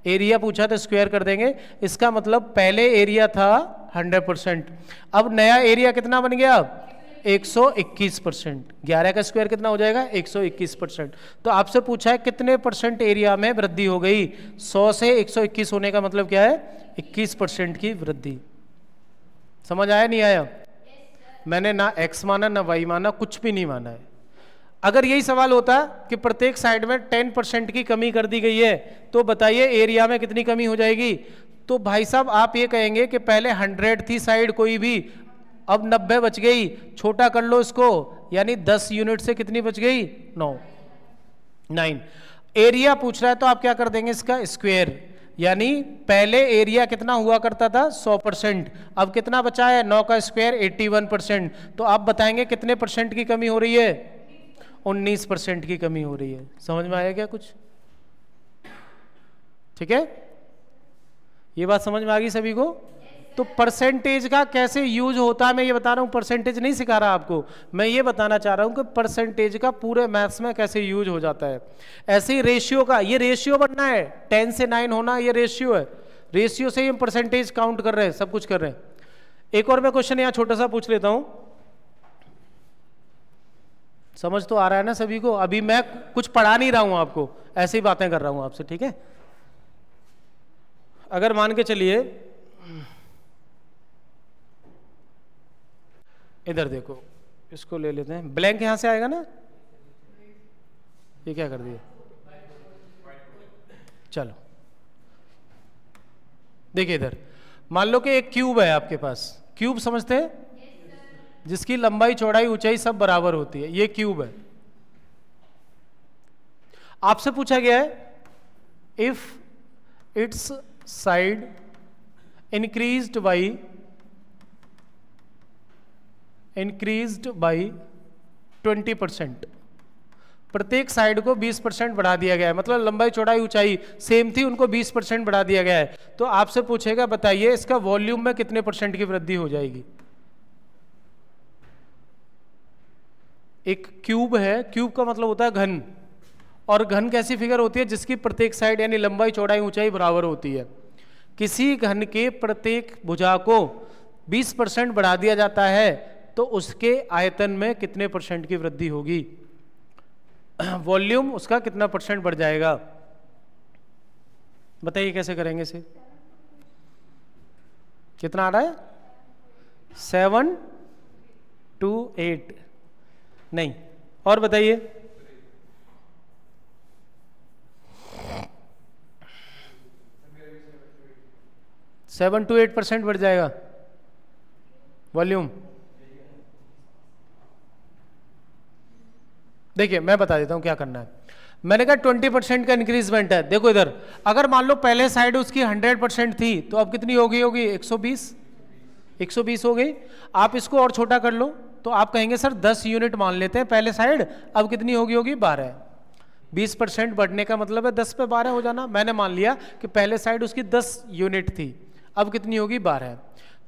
एरिया पूछा तो स्क्वायर कर देंगे इसका मतलब पहले एरिया था 100 परसेंट अब नया एरिया कितना बन गया अब 121 परसेंट ग्यारह का स्क्वायर कितना हो जाएगा 121 परसेंट तो आपसे पूछा है कितने परसेंट एरिया में वृद्धि हो गई 100 से 121 होने का मतलब क्या है 21 परसेंट की वृद्धि समझ आया नहीं आया मैंने ना एक्स माना ना वाई माना कुछ भी नहीं माना है अगर यही सवाल होता कि प्रत्येक साइड में टेन परसेंट की कमी कर दी गई है तो बताइए एरिया में कितनी कमी हो जाएगी तो भाई साहब आप ये कहेंगे कि पहले हंड्रेड थी साइड कोई भी अब नब्बे बच गई छोटा कर लो इसको यानी दस यूनिट से कितनी बच गई नौ नाइन एरिया पूछ रहा है तो आप क्या कर देंगे इसका स्क्वेयर यानी पहले एरिया कितना हुआ करता था 100 परसेंट अब कितना बचा है नौ का स्क्वायर 81 परसेंट तो आप बताएंगे कितने परसेंट की कमी हो रही है 19 परसेंट की कमी हो रही है समझ में आया क्या कुछ ठीक है ये बात समझ में आ गई सभी को तो परसेंटेज का कैसे यूज होता है मैं ये बता रहा हूँ परसेंटेज नहीं सिखा रहा आपको मैं ये बताना चाह रहा हूँ कि परसेंटेज का पूरे मैथ्स में कैसे यूज हो जाता है ऐसे ही रेशियो का ये रेशियो बनना है टेन से नाइन होना ये रेशियो है रेशियो से ही हम परसेंटेज काउंट कर रहे हैं सब कुछ कर रहे हैं एक और मैं क्वेश्चन यहाँ छोटा सा पूछ लेता हूँ समझ तो आ रहा है ना सभी को अभी मैं कुछ पढ़ा नहीं रहा हूं आपको ऐसी ही बातें कर रहा हूं आपसे ठीक है अगर मान के चलिए इधर देखो इसको ले लेते हैं ब्लैंक यहां से आएगा ना ये क्या कर दिया चलो देखिए इधर मान लो कि एक क्यूब है आपके पास क्यूब समझते हैं जिसकी लंबाई चौड़ाई ऊंचाई सब बराबर होती है ये क्यूब है आपसे पूछा गया है if it's side increased by increased by 20 percent प्रत्येक साइड को 20 परसेंट बढ़ा दिया गया है मतलब लंबाई चौड़ाई ऊंचाई सेम थी उनको 20 परसेंट बढ़ा दिया गया है तो आपसे पूछेगा बताइए इसका वॉल्यूम में कितने परसेंट की वृद्धि हो जाएगी एक क्यूब है क्यूब का मतलब होता है घन और घन कैसी फिगर होती है जिसकी प्रत्येक साइड यानी लंबाई चौड़ाई ऊंचाई बराबर होती है किसी घन के प्रत्येक भुजा को 20 परसेंट बढ़ा दिया जाता है तो उसके आयतन में कितने परसेंट की वृद्धि होगी वॉल्यूम उसका कितना परसेंट बढ़ जाएगा बताइए कैसे करेंगे इसे कितना आ रहा है सेवन टू एट नहीं और बताइए सेवन टू एट परसेंट बढ़ जाएगा वॉल्यूम देखिए मैं बता देता हूं क्या करना है मैंने कहा ट्वेंटी परसेंट का इंक्रीजमेंट है देखो इधर अगर मान लो पहले साइड उसकी हंड्रेड परसेंट थी तो अब कितनी हो गई होगी एक सौ बीस एक सौ बीस हो गई आप इसको और छोटा कर लो तो आप कहेंगे सर दस यूनिट मान लेते हैं पहले साइड अब कितनी होगी होगी बारह बीस परसेंट बढ़ने का मतलब है दस पे बारह हो जाना मैंने मान लिया कि पहले साइड उसकी दस यूनिट थी अब कितनी होगी बारह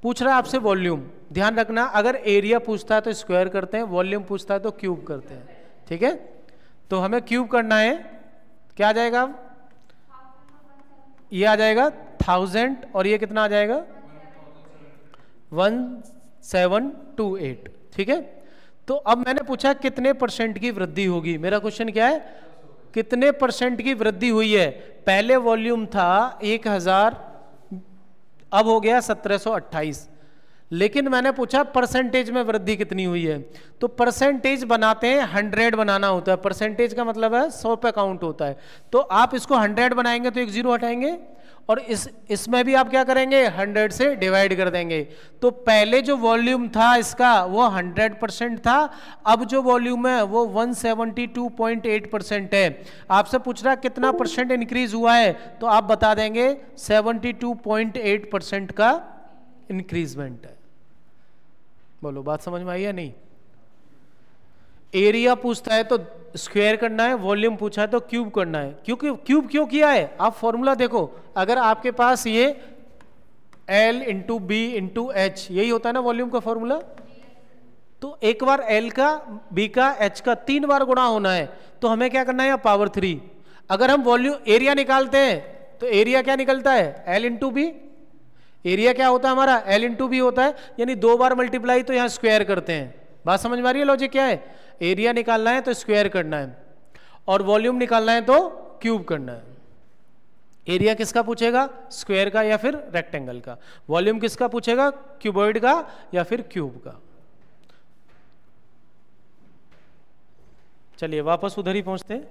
पूछ रहा है आपसे वॉल्यूम ध्यान रखना अगर एरिया पूछता है तो स्क्वायर करते हैं वॉल्यूम पूछता है तो क्यूब करते हैं ठीक है तो हमें क्यूब करना है क्या आ जाएगा अब ये आ जाएगा थाउजेंड और ये कितना आ जाएगा वन सेवन टू एट ठीक है तो अब मैंने पूछा कितने परसेंट की वृद्धि होगी मेरा क्वेश्चन क्या है कितने परसेंट की वृद्धि हुई है पहले वॉल्यूम था एक हजार अब हो गया सत्रह सो अट्ठाईस लेकिन मैंने पूछा परसेंटेज में वृद्धि कितनी हुई है तो परसेंटेज बनाते हैं हंड्रेड बनाना होता है परसेंटेज का मतलब है सौ पे काउंट होता है तो आप इसको हंड्रेड बनाएंगे तो एक जीरो हटाएंगे और इस इसमें भी आप क्या करेंगे 100 से डिवाइड कर देंगे तो पहले जो वॉल्यूम था इसका वो 100 परसेंट था अब जो वॉल्यूम है वो 172.8 परसेंट है आपसे पूछ रहा कितना परसेंट इंक्रीज हुआ है तो आप बता देंगे 72.8 परसेंट का इंक्रीजमेंट है बोलो बात समझ में आई या नहीं एरिया पूछता है तो स्क्वायर करना है वॉल्यूम पूछा है तो क्यूब करना है क्योंकि क्यूब क्यों किया है आप फॉर्मूला देखो अगर आपके पास ये L into B into H यही होता है ना वॉल्यूम का फॉर्मूला तो एक बार एल का बी का एच का तीन बार गुणा होना है तो हमें क्या करना है पावर थ्री अगर हम वॉल्यूम एरिया निकालते हैं तो एरिया क्या निकलता है एल इंटू बी एरिया क्या होता है हमारा एल इंटू बी होता है यानी दो बार मल्टीप्लाई तो यहाँ स्क्वायर करते हैं बात समझ में आ रही है लॉजिक क्या है एरिया निकालना है तो स्क्वायर करना है और वॉल्यूम निकालना है तो क्यूब करना है एरिया किसका पूछेगा स्क्वायर का या फिर रेक्टेंगल का वॉल्यूम किसका पूछेगा क्यूबॉइड का या फिर क्यूब का चलिए वापस उधर ही पहुंचते हैं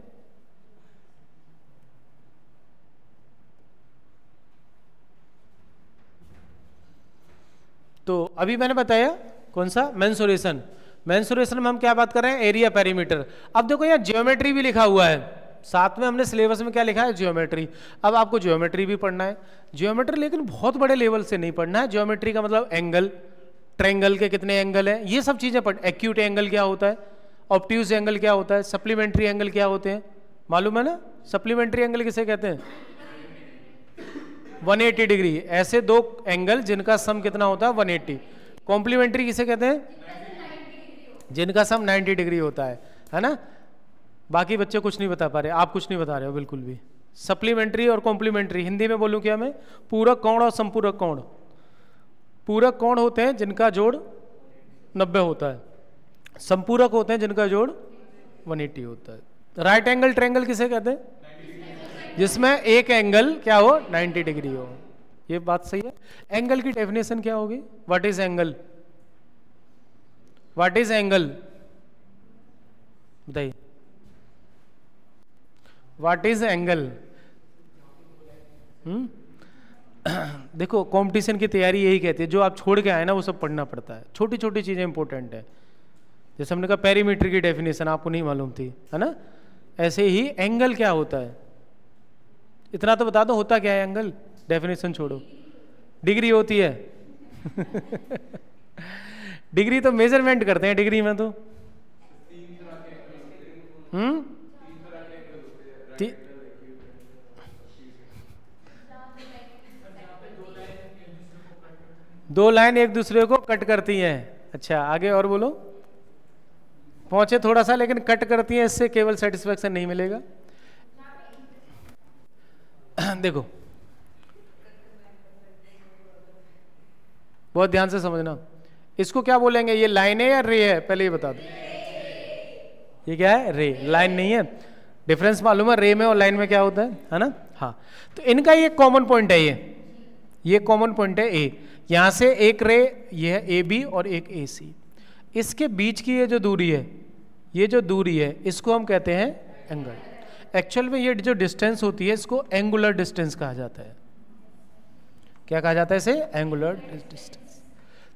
तो अभी मैंने बताया कौन सा मैंसोरेशन मैंसुरेशन में हम क्या बात कर रहे हैं एरिया पैरीमीटर अब देखो यहाँ जियोमेट्री भी लिखा हुआ है साथ में हमने सिलेबस में क्या लिखा है जियोमेट्री अब आपको जियोमेट्री भी पढ़ना है जियोमेट्री लेकिन बहुत बड़े लेवल से नहीं पढ़ना है ज्योमेट्री का मतलब एंगल ट्रेंगल के कितने एंगल हैं ये सब चीज़ें पढ़ एक्यूट एंगल क्या होता है ऑप्टिव एंगल क्या होता है सप्लीमेंट्री एंगल क्या होते हैं मालूम है ना सप्लीमेंट्री एंगल किसे कहते हैं 180 डिग्री ऐसे दो एंगल जिनका सम कितना होता है 180 कॉम्प्लीमेंट्री किसे कहते हैं जिनका सम 90 डिग्री होता है है ना बाकी बच्चे कुछ नहीं बता पा रहे आप कुछ नहीं बता रहे हो बिल्कुल भी सप्लीमेंट्री और कॉम्प्लीमेंट्री हिंदी में बोलूँ क्या मैं पूरक कौण और संपूरक कौण पूरक कौण होते हैं जिनका जोड़ नब्बे होता है संपूरक होते हैं जिनका जोड़ वन होता है राइट एंगल ट्रैंगल किसे कहते हैं जिसमें एक एंगल क्या हो 90 डिग्री हो ये बात सही है एंगल की डेफिनेशन क्या होगी what is angle what is angle बताइए व्हाट इज एंगल देखो कंपटीशन की तैयारी यही कहती है जो आप छोड़ के आए ना वो सब पढ़ना पड़ता है छोटी छोटी चीज़ें इंपॉर्टेंट है जैसे हमने कहा पेरीमीटर की डेफिनेशन आपको नहीं मालूम थी है ना ऐसे ही एंगल क्या होता है इतना तो बता दो होता क्या है एंगल डेफिनेशन छोड़ो डिग्री होती है डिग्री तो मेजरमेंट करते हैं डिग्री में तो हम्म दो लाइन एक दूसरे को कट करती हैं अच्छा आगे और बोलो पहुंचे थोड़ा सा लेकिन कट करती हैं इससे केवल सेटिस्फेक्शन नहीं मिलेगा देखो बहुत ध्यान से समझना इसको क्या बोलेंगे ये लाइन है या रे है पहले ये बता दो ये क्या है रे लाइन नहीं है डिफरेंस मालूम है रे में और लाइन में क्या होता है है ना हाँ तो इनका ये कॉमन पॉइंट है ये ये कॉमन पॉइंट है ए यहाँ से एक रे ये है ए बी और एक ए सी इसके बीच की ये जो दूरी है ये जो दूरी है इसको हम कहते हैं एंगल एक्चुअल में ये जो डिस्टेंस होती है इसको एंगुलर डिस्टेंस कहा जाता है क्या कहा जाता है इसे एंगुलर डिस्टेंस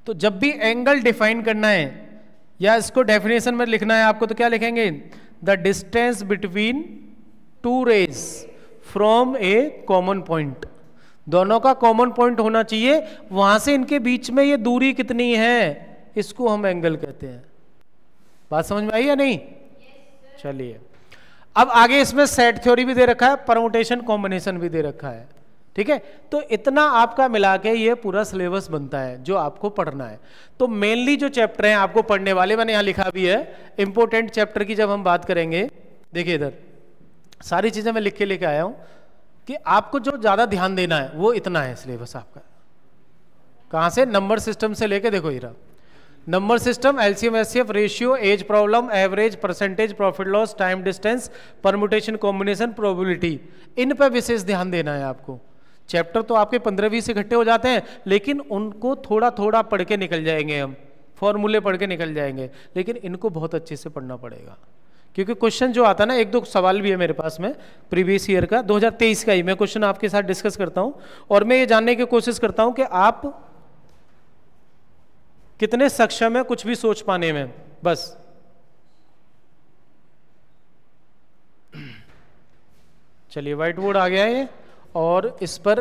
तो जब भी एंगल डिफाइन करना है या इसको डेफिनेशन में लिखना है आपको तो क्या लिखेंगे the distance between two rays from a common point दोनों का कॉमन पॉइंट होना चाहिए वहां से इनके बीच में ये दूरी कितनी है इसको हम एंगल कहते हैं बात समझ में आई या नहीं yes, चलिए अब आगे इसमें सेट थ्योरी भी दे रखा है परमोटेशन कॉम्बिनेशन भी दे रखा है ठीक है तो इतना आपका मिला के ये पूरा सिलेबस बनता है जो आपको पढ़ना है तो मेनली जो चैप्टर हैं आपको पढ़ने वाले मैंने यहाँ लिखा भी है इंपॉर्टेंट चैप्टर की जब हम बात करेंगे देखिए इधर सारी चीज़ें मैं लिख के लेके आया हूँ कि आपको जो ज़्यादा ध्यान देना है वो इतना है सिलेबस आपका कहाँ से नंबर सिस्टम से लेके देखो इरा number system LCM HCF ratio age problem average percentage profit loss time distance permutation combination probability इन पर विशेष ध्यान देना है आपको चैप्टर तो आपके पंद्रह बीस इकट्ठे हो जाते हैं लेकिन उनको थोड़ा थोड़ा पढ़ के निकल जाएंगे हम फॉर्मूले पढ़ के निकल जाएंगे लेकिन इनको बहुत अच्छे से पढ़ना पड़ेगा क्योंकि क्वेश्चन जो आता है ना एक दो सवाल भी है मेरे पास में प्रीवियस ईयर का 2023 का ही मैं क्वेश्चन आपके साथ डिस्कस करता हूं और मैं ये जानने की कोशिश करता हूं कि आप कितने सक्षम है कुछ भी सोच पाने में बस चलिए व्हाइट बोर्ड आ गया है ये और इस पर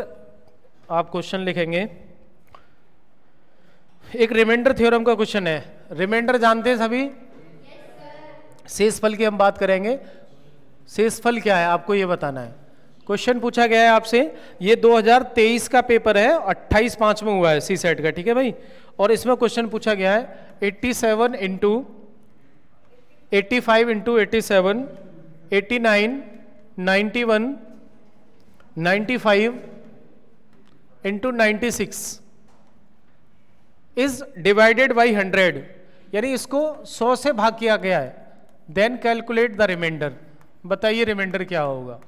आप क्वेश्चन लिखेंगे एक रिमाइंडर थ्योरम का क्वेश्चन है रिमाइंडर जानते हैं सभी शेष फल की हम बात करेंगे शेष फल क्या है आपको ये बताना है क्वेश्चन पूछा गया है आपसे ये 2023 का पेपर है 28 पाँच में हुआ है सी सेट का ठीक है भाई और इसमें क्वेश्चन पूछा गया है 87 seven into eighty five into eighty seven eighty nine one ninety five into ninety six is divided by hundred यानी इसको सौ से भाग किया गया है देन कैलकुलेट द रिमाइंडर बताइए रिमाइंडर क्या होगा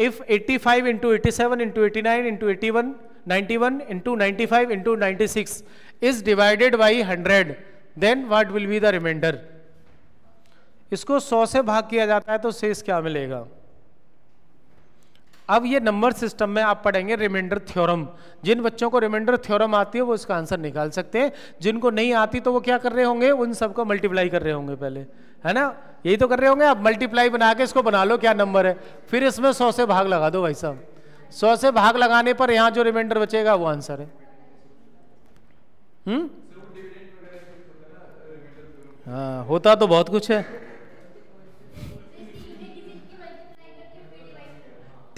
if 85 five into eighty seven into eighty nine into eighty one ninety one into ninety five into ninety six is divided by hundred then what will be the remainder इसको सौ से भाग किया जाता है तो शेष क्या मिलेगा अब ये नंबर सिस्टम में आप पढ़ेंगे रिमाइंडर थ्योरम जिन बच्चों को रिमाइंडर थ्योरम आती है वो इसका आंसर निकाल सकते हैं जिनको नहीं आती तो वो क्या कर रहे होंगे उन सबको मल्टीप्लाई कर रहे होंगे पहले है ना यही तो कर रहे होंगे आप मल्टीप्लाई बना के इसको बना लो क्या नंबर है फिर इसमें सौ से भाग लगा दो भाई साहब सौ से भाग लगाने पर यहाँ जो रिमाइंडर बचेगा वो आंसर है हम्म? हाँ होता तो बहुत कुछ है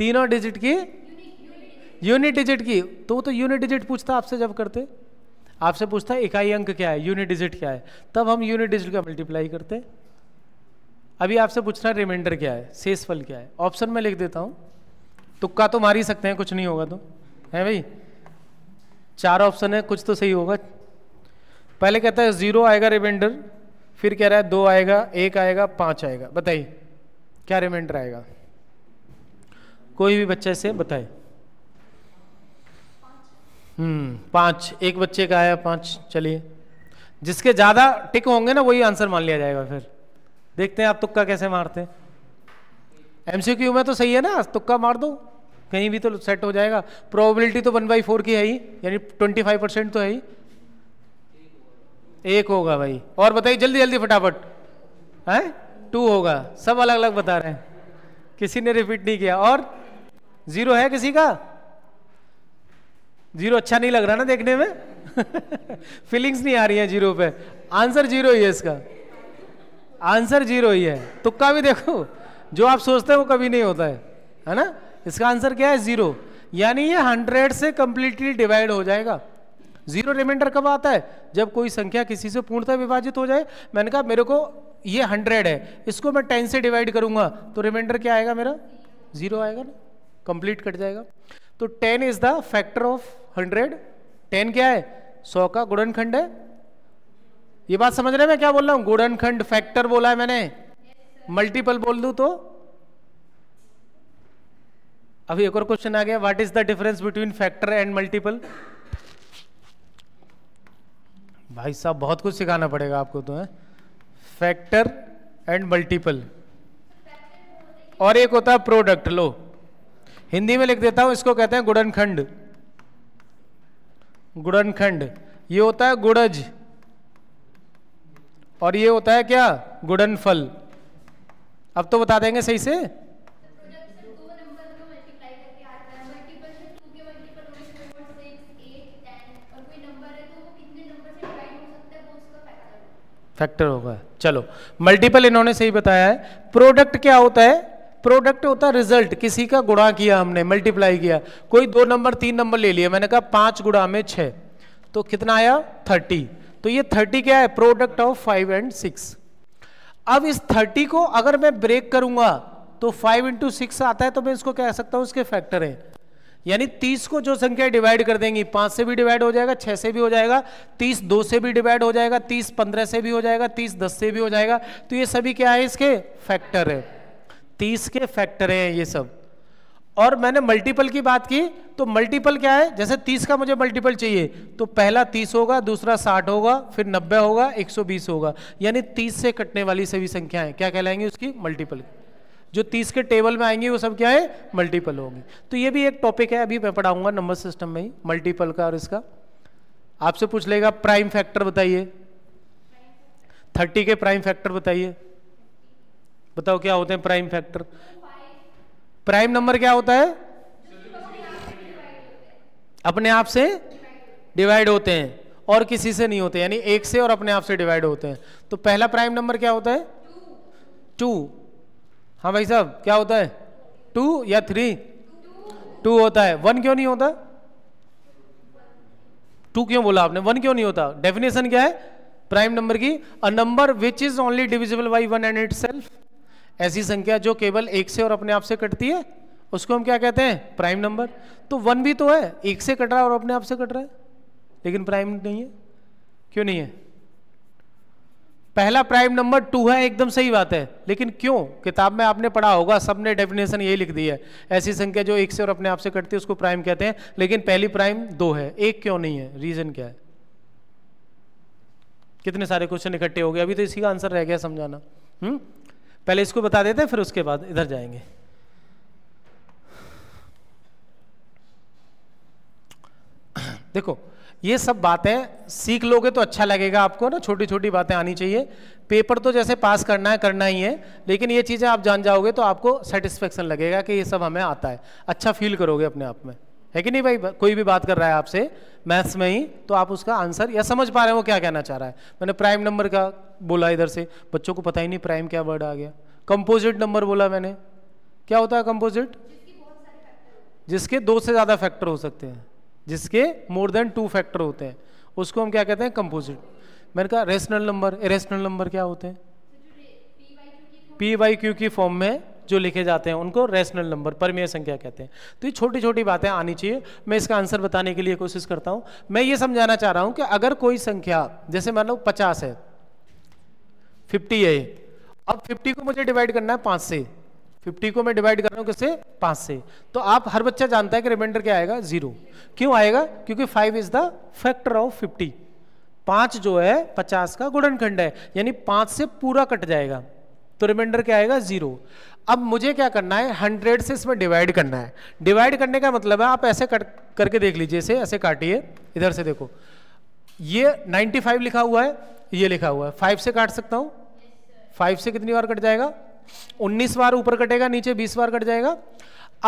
तीनों डिजिट की यूनिट डिजिट की तो वो तो यूनिट डिजिट पूछता आपसे जब करते आपसे पूछता इकाई अंक क्या है यूनिट डिजिट क्या है तब हम यूनिट डिजिट का मल्टीप्लाई करते अभी आपसे पूछना रिमाइंडर क्या है शेष फल क्या है ऑप्शन में लिख देता हूँ तुक्का तो मार ही सकते हैं कुछ नहीं होगा तो है भाई चार ऑप्शन है कुछ तो सही होगा पहले कहता है जीरो आएगा रिमाइंडर फिर कह रहा है दो आएगा एक आएगा पाँच आएगा बताइए क्या रिमाइंडर आएगा कोई भी बच्चा से बताए हम्म एक बच्चे का आया पांच चलिए जिसके ज़्यादा टिक होंगे ना वही आंसर मान लिया जाएगा फिर देखते हैं आप तुक्का कैसे मारते हैं एमसीक्यू में तो सही है ना तुक्का मार दो कहीं भी तो सेट हो जाएगा प्रोबेबिलिटी तो वन बाई फोर की है ही यानी ट्वेंटी फाइव परसेंट तो है ही एक होगा भाई और बताइए जल्दी जल्दी फटाफट है टू होगा सब अलग अलग बता रहे हैं किसी ने रिपीट नहीं किया और जीरो है किसी का जीरो अच्छा नहीं लग रहा ना देखने में फीलिंग्स नहीं आ रही है जीरो पे आंसर जीरो ही है इसका आंसर जीरो ही है तुक्का भी देखो जो आप सोचते हैं वो कभी नहीं होता है है ना इसका आंसर क्या है जीरो यानी ये हंड्रेड से कंप्लीटली डिवाइड हो जाएगा जीरो रिमाइंडर कब आता है जब कोई संख्या किसी से पूर्णतः विभाजित हो जाए मैंने कहा मेरे को ये हंड्रेड है इसको मैं टेन से डिवाइड करूंगा तो रिमाइंडर क्या आएगा मेरा जीरो आएगा ना कंप्लीट कट जाएगा तो ten is the factor of hundred ten क्या है सौ का गुणनखंड है ये बात समझ रहे हैं मैं क्या बोल रहा हूँ गुणनखंड फैक्टर बोला है मैंने मल्टीपल yes, बोल दू तो अभी एक और क्वेश्चन आ गया what is the difference between factor and multiple भाई साहब बहुत कुछ सिखाना पड़ेगा आपको तो है फैक्टर एंड मल्टीपल और एक होता है प्रोडक्ट लो हिंदी में लिख देता हूं इसको कहते हैं गुड़नखंड गुड़नखंड ये होता है गुड़ज और ये होता है क्या गुड़न फल अब तो बता देंगे सही से फैक्टर होगा चलो मल्टीपल इन्होंने सही बताया है प्रोडक्ट क्या होता है प्रोडक्ट होता है रिजल्ट किसी का गुणा किया हमने मल्टीप्लाई किया कोई दो नंबर तीन नंबर ले लिया मैंने कहा पांच गुणा में छ तो कितना आया थर्टी तो ये थर्टी क्या है product of five and six अब इस थर्टी को अगर मैं ब्रेक करूंगा तो फाइव इंटू सिक्स आता है तो मैं इसको कह सकता हूं इसके फैक्टर है यानी तीस को जो संख्या डिवाइड कर देंगी पांच से भी डिवाइड हो जाएगा छह से भी हो जाएगा तीस दो से भी डिवाइड हो जाएगा तीस पंद्रह से भी हो जाएगा तीस दस से भी हो जाएगा तो ये सभी क्या है इसके फैक्टर है तीस के फैक्टर हैं ये सब और मैंने मल्टीपल की बात की तो मल्टीपल क्या है जैसे तीस का मुझे मल्टीपल चाहिए तो पहला तीस होगा दूसरा साठ होगा फिर नब्बे होगा एक सौ बीस होगा यानी तीस से कटने वाली सभी संख्याएं क्या कहलाएंगी उसकी मल्टीपल जो तीस के टेबल में आएंगी वो सब क्या है मल्टीपल होंगी तो ये भी एक टॉपिक है अभी मैं पढ़ाऊंगा नंबर सिस्टम में ही मल्टीपल का और इसका आपसे पूछ लेगा प्राइम फैक्टर बताइए थर्टी के प्राइम फैक्टर बताइए बताओ क्या होते हैं प्राइम फैक्टर प्राइम नंबर क्या होता है अपने आप से डिवाइड होते हैं और किसी से नहीं होते यानी एक से और अपने आप से डिवाइड होते हैं तो पहला प्राइम नंबर क्या होता है टू हाँ भाई साहब क्या होता है टू या थ्री टू होता है वन क्यों नहीं होता टू क्यों बोला आपने वन क्यों नहीं होता डेफिनेशन क्या है प्राइम नंबर की a number which is only divisible by one and itself ऐसी संख्या जो केवल एक से और अपने आप से कटती है उसको हम क्या कहते हैं प्राइम नंबर तो वन भी तो है एक से कट रहा है और अपने आप से कट रहा है लेकिन प्राइम नहीं है क्यों नहीं है पहला प्राइम नंबर टू है एकदम सही बात है लेकिन क्यों किताब में आपने पढ़ा होगा सबने डेफिनेशन यही लिख दी है ऐसी संख्या जो एक से और अपने आप से कटती है उसको प्राइम कहते हैं लेकिन पहली प्राइम दो है एक क्यों नहीं है रीजन क्या है कितने सारे क्वेश्चन इकट्ठे हो गए अभी तो इसी का आंसर रह गया समझाना हुँ? हम्म? पहले इसको बता देते हैं फिर उसके बाद इधर जाएंगे देखो ये सब बातें सीख लोगे तो अच्छा लगेगा आपको ना छोटी छोटी बातें आनी चाहिए पेपर तो जैसे पास करना है करना ही है लेकिन ये चीज़ें आप जान जाओगे तो आपको सेटिस्फेक्शन लगेगा कि ये सब हमें आता है अच्छा फील करोगे अपने आप में है कि नहीं भाई कोई भी बात कर रहा है आपसे मैथ्स में ही तो आप उसका आंसर या समझ पा रहे हैं वो क्या कहना चाह रहा है मैंने प्राइम नंबर का बोला इधर से बच्चों को पता ही नहीं प्राइम क्या वर्ड आ गया कंपोजिट नंबर बोला मैंने क्या होता है कंपोजिट जिसके दो से ज़्यादा फैक्टर हो सकते हैं जिसके मोर देन टू फैक्टर होते हैं उसको हम क्या कहते हैं कंपोजिट मैंने कहा रेशनल नंबर इरेशनल नंबर क्या होते हैं पी वाई क्यू की फॉर्म में जो लिखे जाते हैं उनको रेशनल नंबर परमेय संख्या कहते हैं तो ये छोटी छोटी बातें आनी चाहिए मैं इसका आंसर बताने के लिए कोशिश करता हूँ मैं ये समझाना चाह रहा हूँ कि अगर कोई संख्या जैसे मान लो पचास है फिफ्टी है अब फिफ्टी को मुझे डिवाइड करना है पाँच से फिफ्टी को मैं डिवाइड कर रहा हूँ किससे पाँच से तो आप हर बच्चा जानता है कि रिमाइंडर क्या आएगा जीरो क्यों आएगा क्योंकि five is the factor of fifty पाँच जो है पचास का गुणनखंड है यानी पाँच से पूरा कट जाएगा तो रिमाइंडर क्या आएगा जीरो अब मुझे क्या करना है हंड्रेड से इसमें डिवाइड करना है डिवाइड करने का मतलब है आप ऐसे कर, करके देख लीजिए इसे ऐसे काटिए इधर से देखो ये 95 लिखा हुआ है ये लिखा हुआ है फाइव से काट सकता हूँ फाइव से कितनी बार कट जाएगा 19 बार ऊपर कटेगा नीचे 20 बार कट जाएगा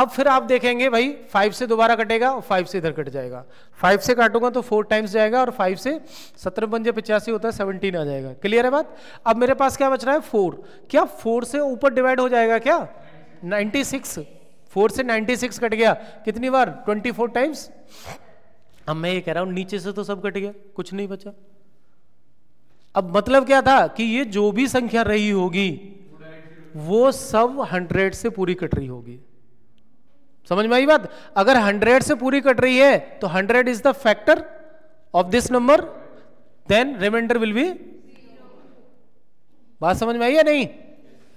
अब फिर आप देखेंगे भाई फाइव से दोबारा कटेगा और फाइव से इधर कट जाएगा फाइव से काटूंगा तो फोर टाइम्स जाएगा और फाइव से सत्रह पंजे पचासी होता है सेवनटीन आ जाएगा क्लियर है बात अब मेरे पास क्या बच रहा है फोर क्या फोर से ऊपर डिवाइड हो जाएगा क्या नाइन्टी सिक्स फोर से नाइन्टी सिक्स कट गया कितनी बार ट्वेंटी फोर टाइम्स अब मैं ये कह रहा हूं नीचे से तो सब कट गया कुछ नहीं बचा अब मतलब क्या था कि ये जो भी संख्या रही होगी वो सब हंड्रेड से पूरी कट रही होगी समझ में आई बात अगर हंड्रेड से पूरी कट रही है तो hundred is the factor of this number then remainder will be बात समझ में आई या नहीं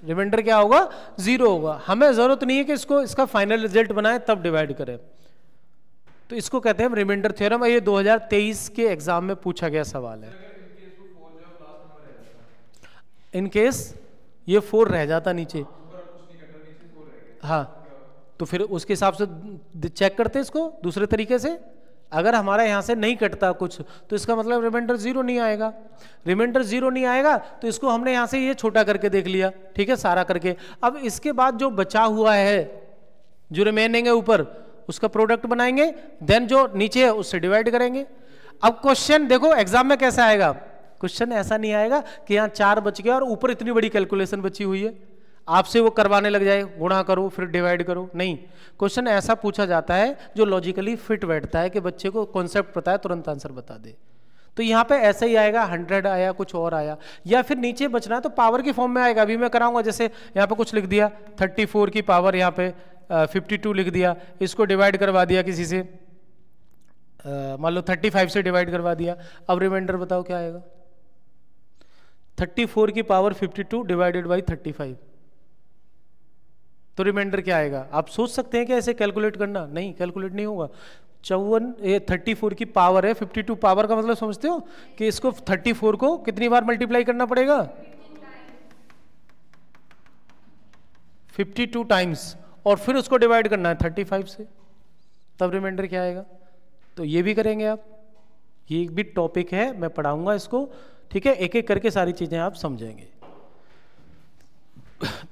रिमाइंडर क्या होगा जीरो होगा हमें जरूरत नहीं है कि इसको इसका फाइनल रिजल्ट बनाए तब डिवाइड करें तो इसको कहते हैं रिमाइंडर थ्योरम ये 2023 के एग्जाम में पूछा गया सवाल है इनकेस ये फोर रह जाता नीचे हाँ तो फिर उसके हिसाब से चेक करते इसको दूसरे तरीके से अगर हमारा यहाँ से नहीं कटता कुछ तो इसका मतलब रिमाइंडर जीरो नहीं आएगा रिमाइंडर जीरो नहीं आएगा तो इसको हमने यहाँ से ये छोटा करके देख लिया ठीक है सारा करके अब इसके बाद जो बचा हुआ है जो रिमेनिंग है ऊपर उसका प्रोडक्ट बनाएंगे देन जो नीचे है उससे डिवाइड करेंगे अब क्वेश्चन देखो एग्जाम में कैसा आएगा क्वेश्चन ऐसा नहीं आएगा कि यहाँ चार बच गया और ऊपर इतनी बड़ी कैलकुलेशन बची हुई है आपसे वो करवाने लग जाए गुणा करो फिर डिवाइड करो नहीं क्वेश्चन ऐसा पूछा जाता है जो लॉजिकली फिट बैठता है कि बच्चे को कॉन्सेप्ट पता है तुरंत आंसर बता दे तो यहाँ पे ऐसा ही आएगा हंड्रेड आया कुछ और आया या फिर नीचे बचना है तो पावर के फॉर्म में आएगा अभी मैं कराऊंगा जैसे यहाँ पे कुछ लिख दिया थर्टी फोर की पावर यहाँ पे फिफ्टी टू लिख दिया इसको डिवाइड करवा दिया किसी से मान लो थर्टी फाइव से डिवाइड करवा दिया अब रिमाइंडर बताओ क्या आएगा थर्टी फोर की power fifty two divided by thirty five तो रिमाइंडर क्या आएगा आप सोच सकते हैं क्या ऐसे कैलकुलेट करना नहीं कैलकुलेट नहीं होगा चौवन ये थर्टी फोर की पावर है फिफ्टी टू पावर का मतलब समझते हो कि इसको थर्टी फोर को कितनी बार मल्टीप्लाई करना पड़ेगा फिफ्टी टू टाइम्स और फिर उसको डिवाइड करना है थर्टी फाइव से तब रिमाइंडर क्या आएगा तो ये भी करेंगे आप ये एक भी टॉपिक है मैं पढ़ाऊंगा इसको ठीक है एक एक करके सारी चीज़ें आप समझेंगे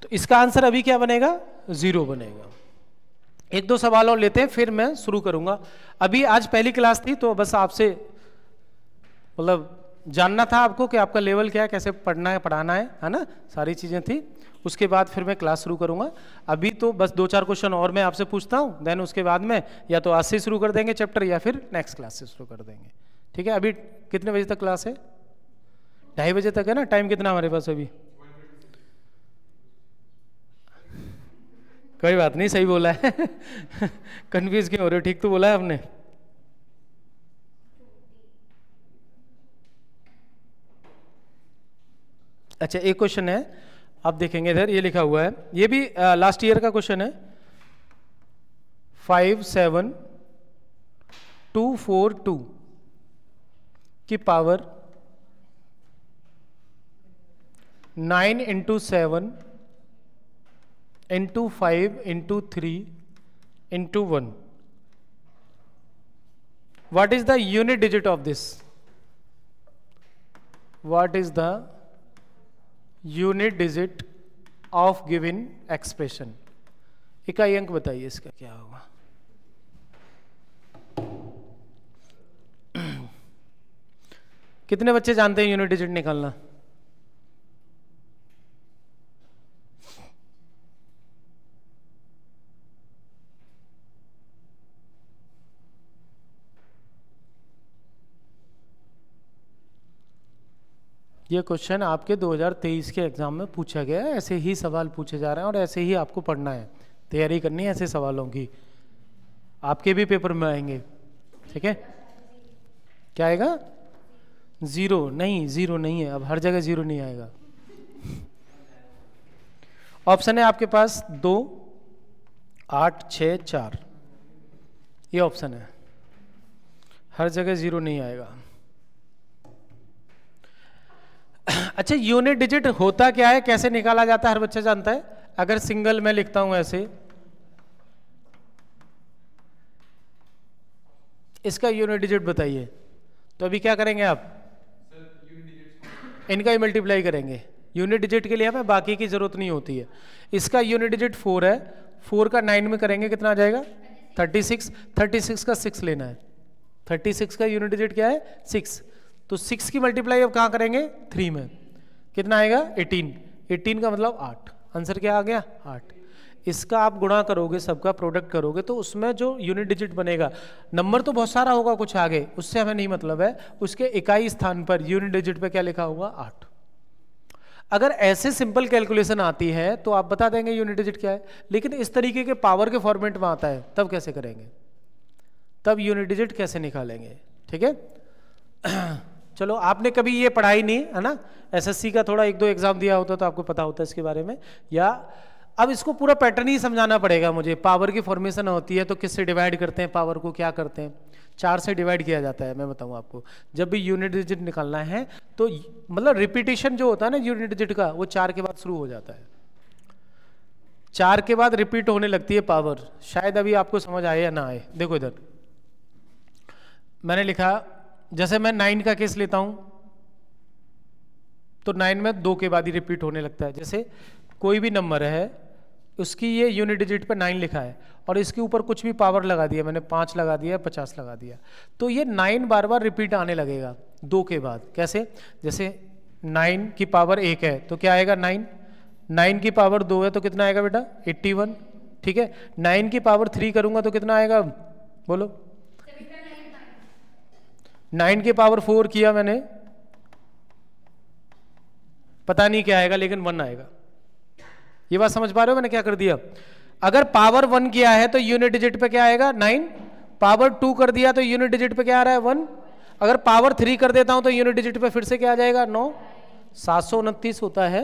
तो इसका आंसर अभी क्या बनेगा जीरो बनेगा एक दो सवाल और लेते हैं फिर मैं शुरू करूंगा अभी आज पहली क्लास थी तो बस आपसे मतलब जानना था आपको कि आपका लेवल क्या है कैसे पढ़ना है पढ़ाना है है ना सारी चीज़ें थी उसके बाद फिर मैं क्लास शुरू करूंगा अभी तो बस दो चार क्वेश्चन और मैं आपसे पूछता हूँ देन उसके बाद में या तो आज से शुरू कर देंगे चैप्टर या फिर नेक्स्ट क्लास से शुरू कर देंगे ठीक है अभी कितने बजे तक क्लास है ढाई बजे तक है ना टाइम कितना हमारे पास अभी कोई बात नहीं सही बोला है कन्फ्यूज क्यों हो रहे हो ठीक तो बोला है आपने अच्छा एक क्वेश्चन है आप देखेंगे इधर ये लिखा हुआ है ये भी आ, लास्ट ईयर का क्वेश्चन है five seven two four two की power nine into seven into five into three into one what is the unit digit of this what is the unit digit of given expression इकाई अंक बताइए इसका क्या होगा कितने बच्चे जानते हैं यूनिट डिजिट निकालना ये क्वेश्चन आपके 2023 के एग्ज़ाम में पूछा गया है ऐसे ही सवाल पूछे जा रहे हैं और ऐसे ही आपको पढ़ना है तैयारी करनी है ऐसे सवालों की आपके भी पेपर में आएंगे ठीक है क्या आएगा ज़ीरो नहीं ज़ीरो नहीं है अब हर जगह ज़ीरो नहीं आएगा ऑप्शन है आपके पास दो आठ छ चार ये ऑप्शन है हर जगह ज़ीरो नहीं आएगा अच्छा यूनिट डिजिट होता क्या है कैसे निकाला जाता है हर बच्चा जानता है अगर सिंगल में लिखता हूं ऐसे इसका यूनिट डिजिट बताइए तो अभी क्या करेंगे आप इनका ही मल्टीप्लाई करेंगे यूनिट डिजिट के लिए हमें बाकी की जरूरत नहीं होती है इसका यूनिट डिजिट फोर है फोर का नाइन में करेंगे कितना आ जाएगा थर्टी सिक्स थर्टी सिक्स का सिक्स लेना है थर्टी सिक्स का यूनिट डिजिट क्या है सिक्स तो सिक्स की मल्टीप्लाई अब कहाँ करेंगे थ्री में कितना आएगा एटीन एटीन का मतलब आठ आंसर क्या आ गया आठ इसका आप गुणा करोगे सबका प्रोडक्ट करोगे तो उसमें जो यूनिट डिजिट बनेगा नंबर तो बहुत सारा होगा कुछ आगे उससे हमें नहीं मतलब है उसके इकाई स्थान पर यूनिट डिजिट पे क्या लिखा होगा आठ अगर ऐसे सिंपल कैलकुलेशन आती है तो आप बता देंगे यूनिट डिजिट क्या है लेकिन इस तरीके के पावर के फॉर्मेट में आता है तब कैसे करेंगे तब यूनिट डिजिट कैसे निकालेंगे ठीक है चलो आपने कभी ये पढ़ाई नहीं है ना एसएससी का थोड़ा एक दो एग्जाम दिया होता तो आपको पता होता है इसके बारे में या अब इसको पूरा पैटर्न ही समझाना पड़ेगा मुझे पावर की फॉर्मेशन होती है तो किससे डिवाइड करते हैं पावर को क्या करते हैं चार से डिवाइड किया जाता है मैं बताऊं आपको जब भी यूनिट डिजिट निकालना है तो मतलब रिपीटेशन जो होता है ना यूनिट डिजिट का वो चार के बाद शुरू हो जाता है चार के बाद रिपीट होने लगती है पावर शायद अभी आपको समझ आए या ना आए देखो इधर मैंने लिखा जैसे मैं नाइन का केस लेता हूं तो नाइन में दो के बाद ही रिपीट होने लगता है जैसे कोई भी नंबर है उसकी ये यूनिट डिजिट पे नाइन लिखा है और इसके ऊपर कुछ भी पावर लगा दिया मैंने पाँच लगा दिया पचास लगा दिया तो ये नाइन बार बार रिपीट आने लगेगा दो के बाद कैसे जैसे नाइन की पावर एक है तो क्या आएगा नाइन नाइन की पावर दो है तो कितना आएगा बेटा एट्टी वन ठीक है नाइन की पावर थ्री करूँगा तो कितना आएगा बोलो नाइन के पावर फोर किया मैंने पता नहीं क्या आएगा लेकिन वन आएगा ये बात समझ पा रहे हो मैंने क्या कर दिया अगर पावर वन किया है तो यूनिट डिजिट पे क्या आएगा नाइन पावर टू कर दिया तो यूनिट डिजिट पे क्या आ रहा है वन अगर पावर थ्री कर देता हूं तो यूनिट डिजिट पे फिर से क्या आ जाएगा नौ सात सौ उनतीस होता है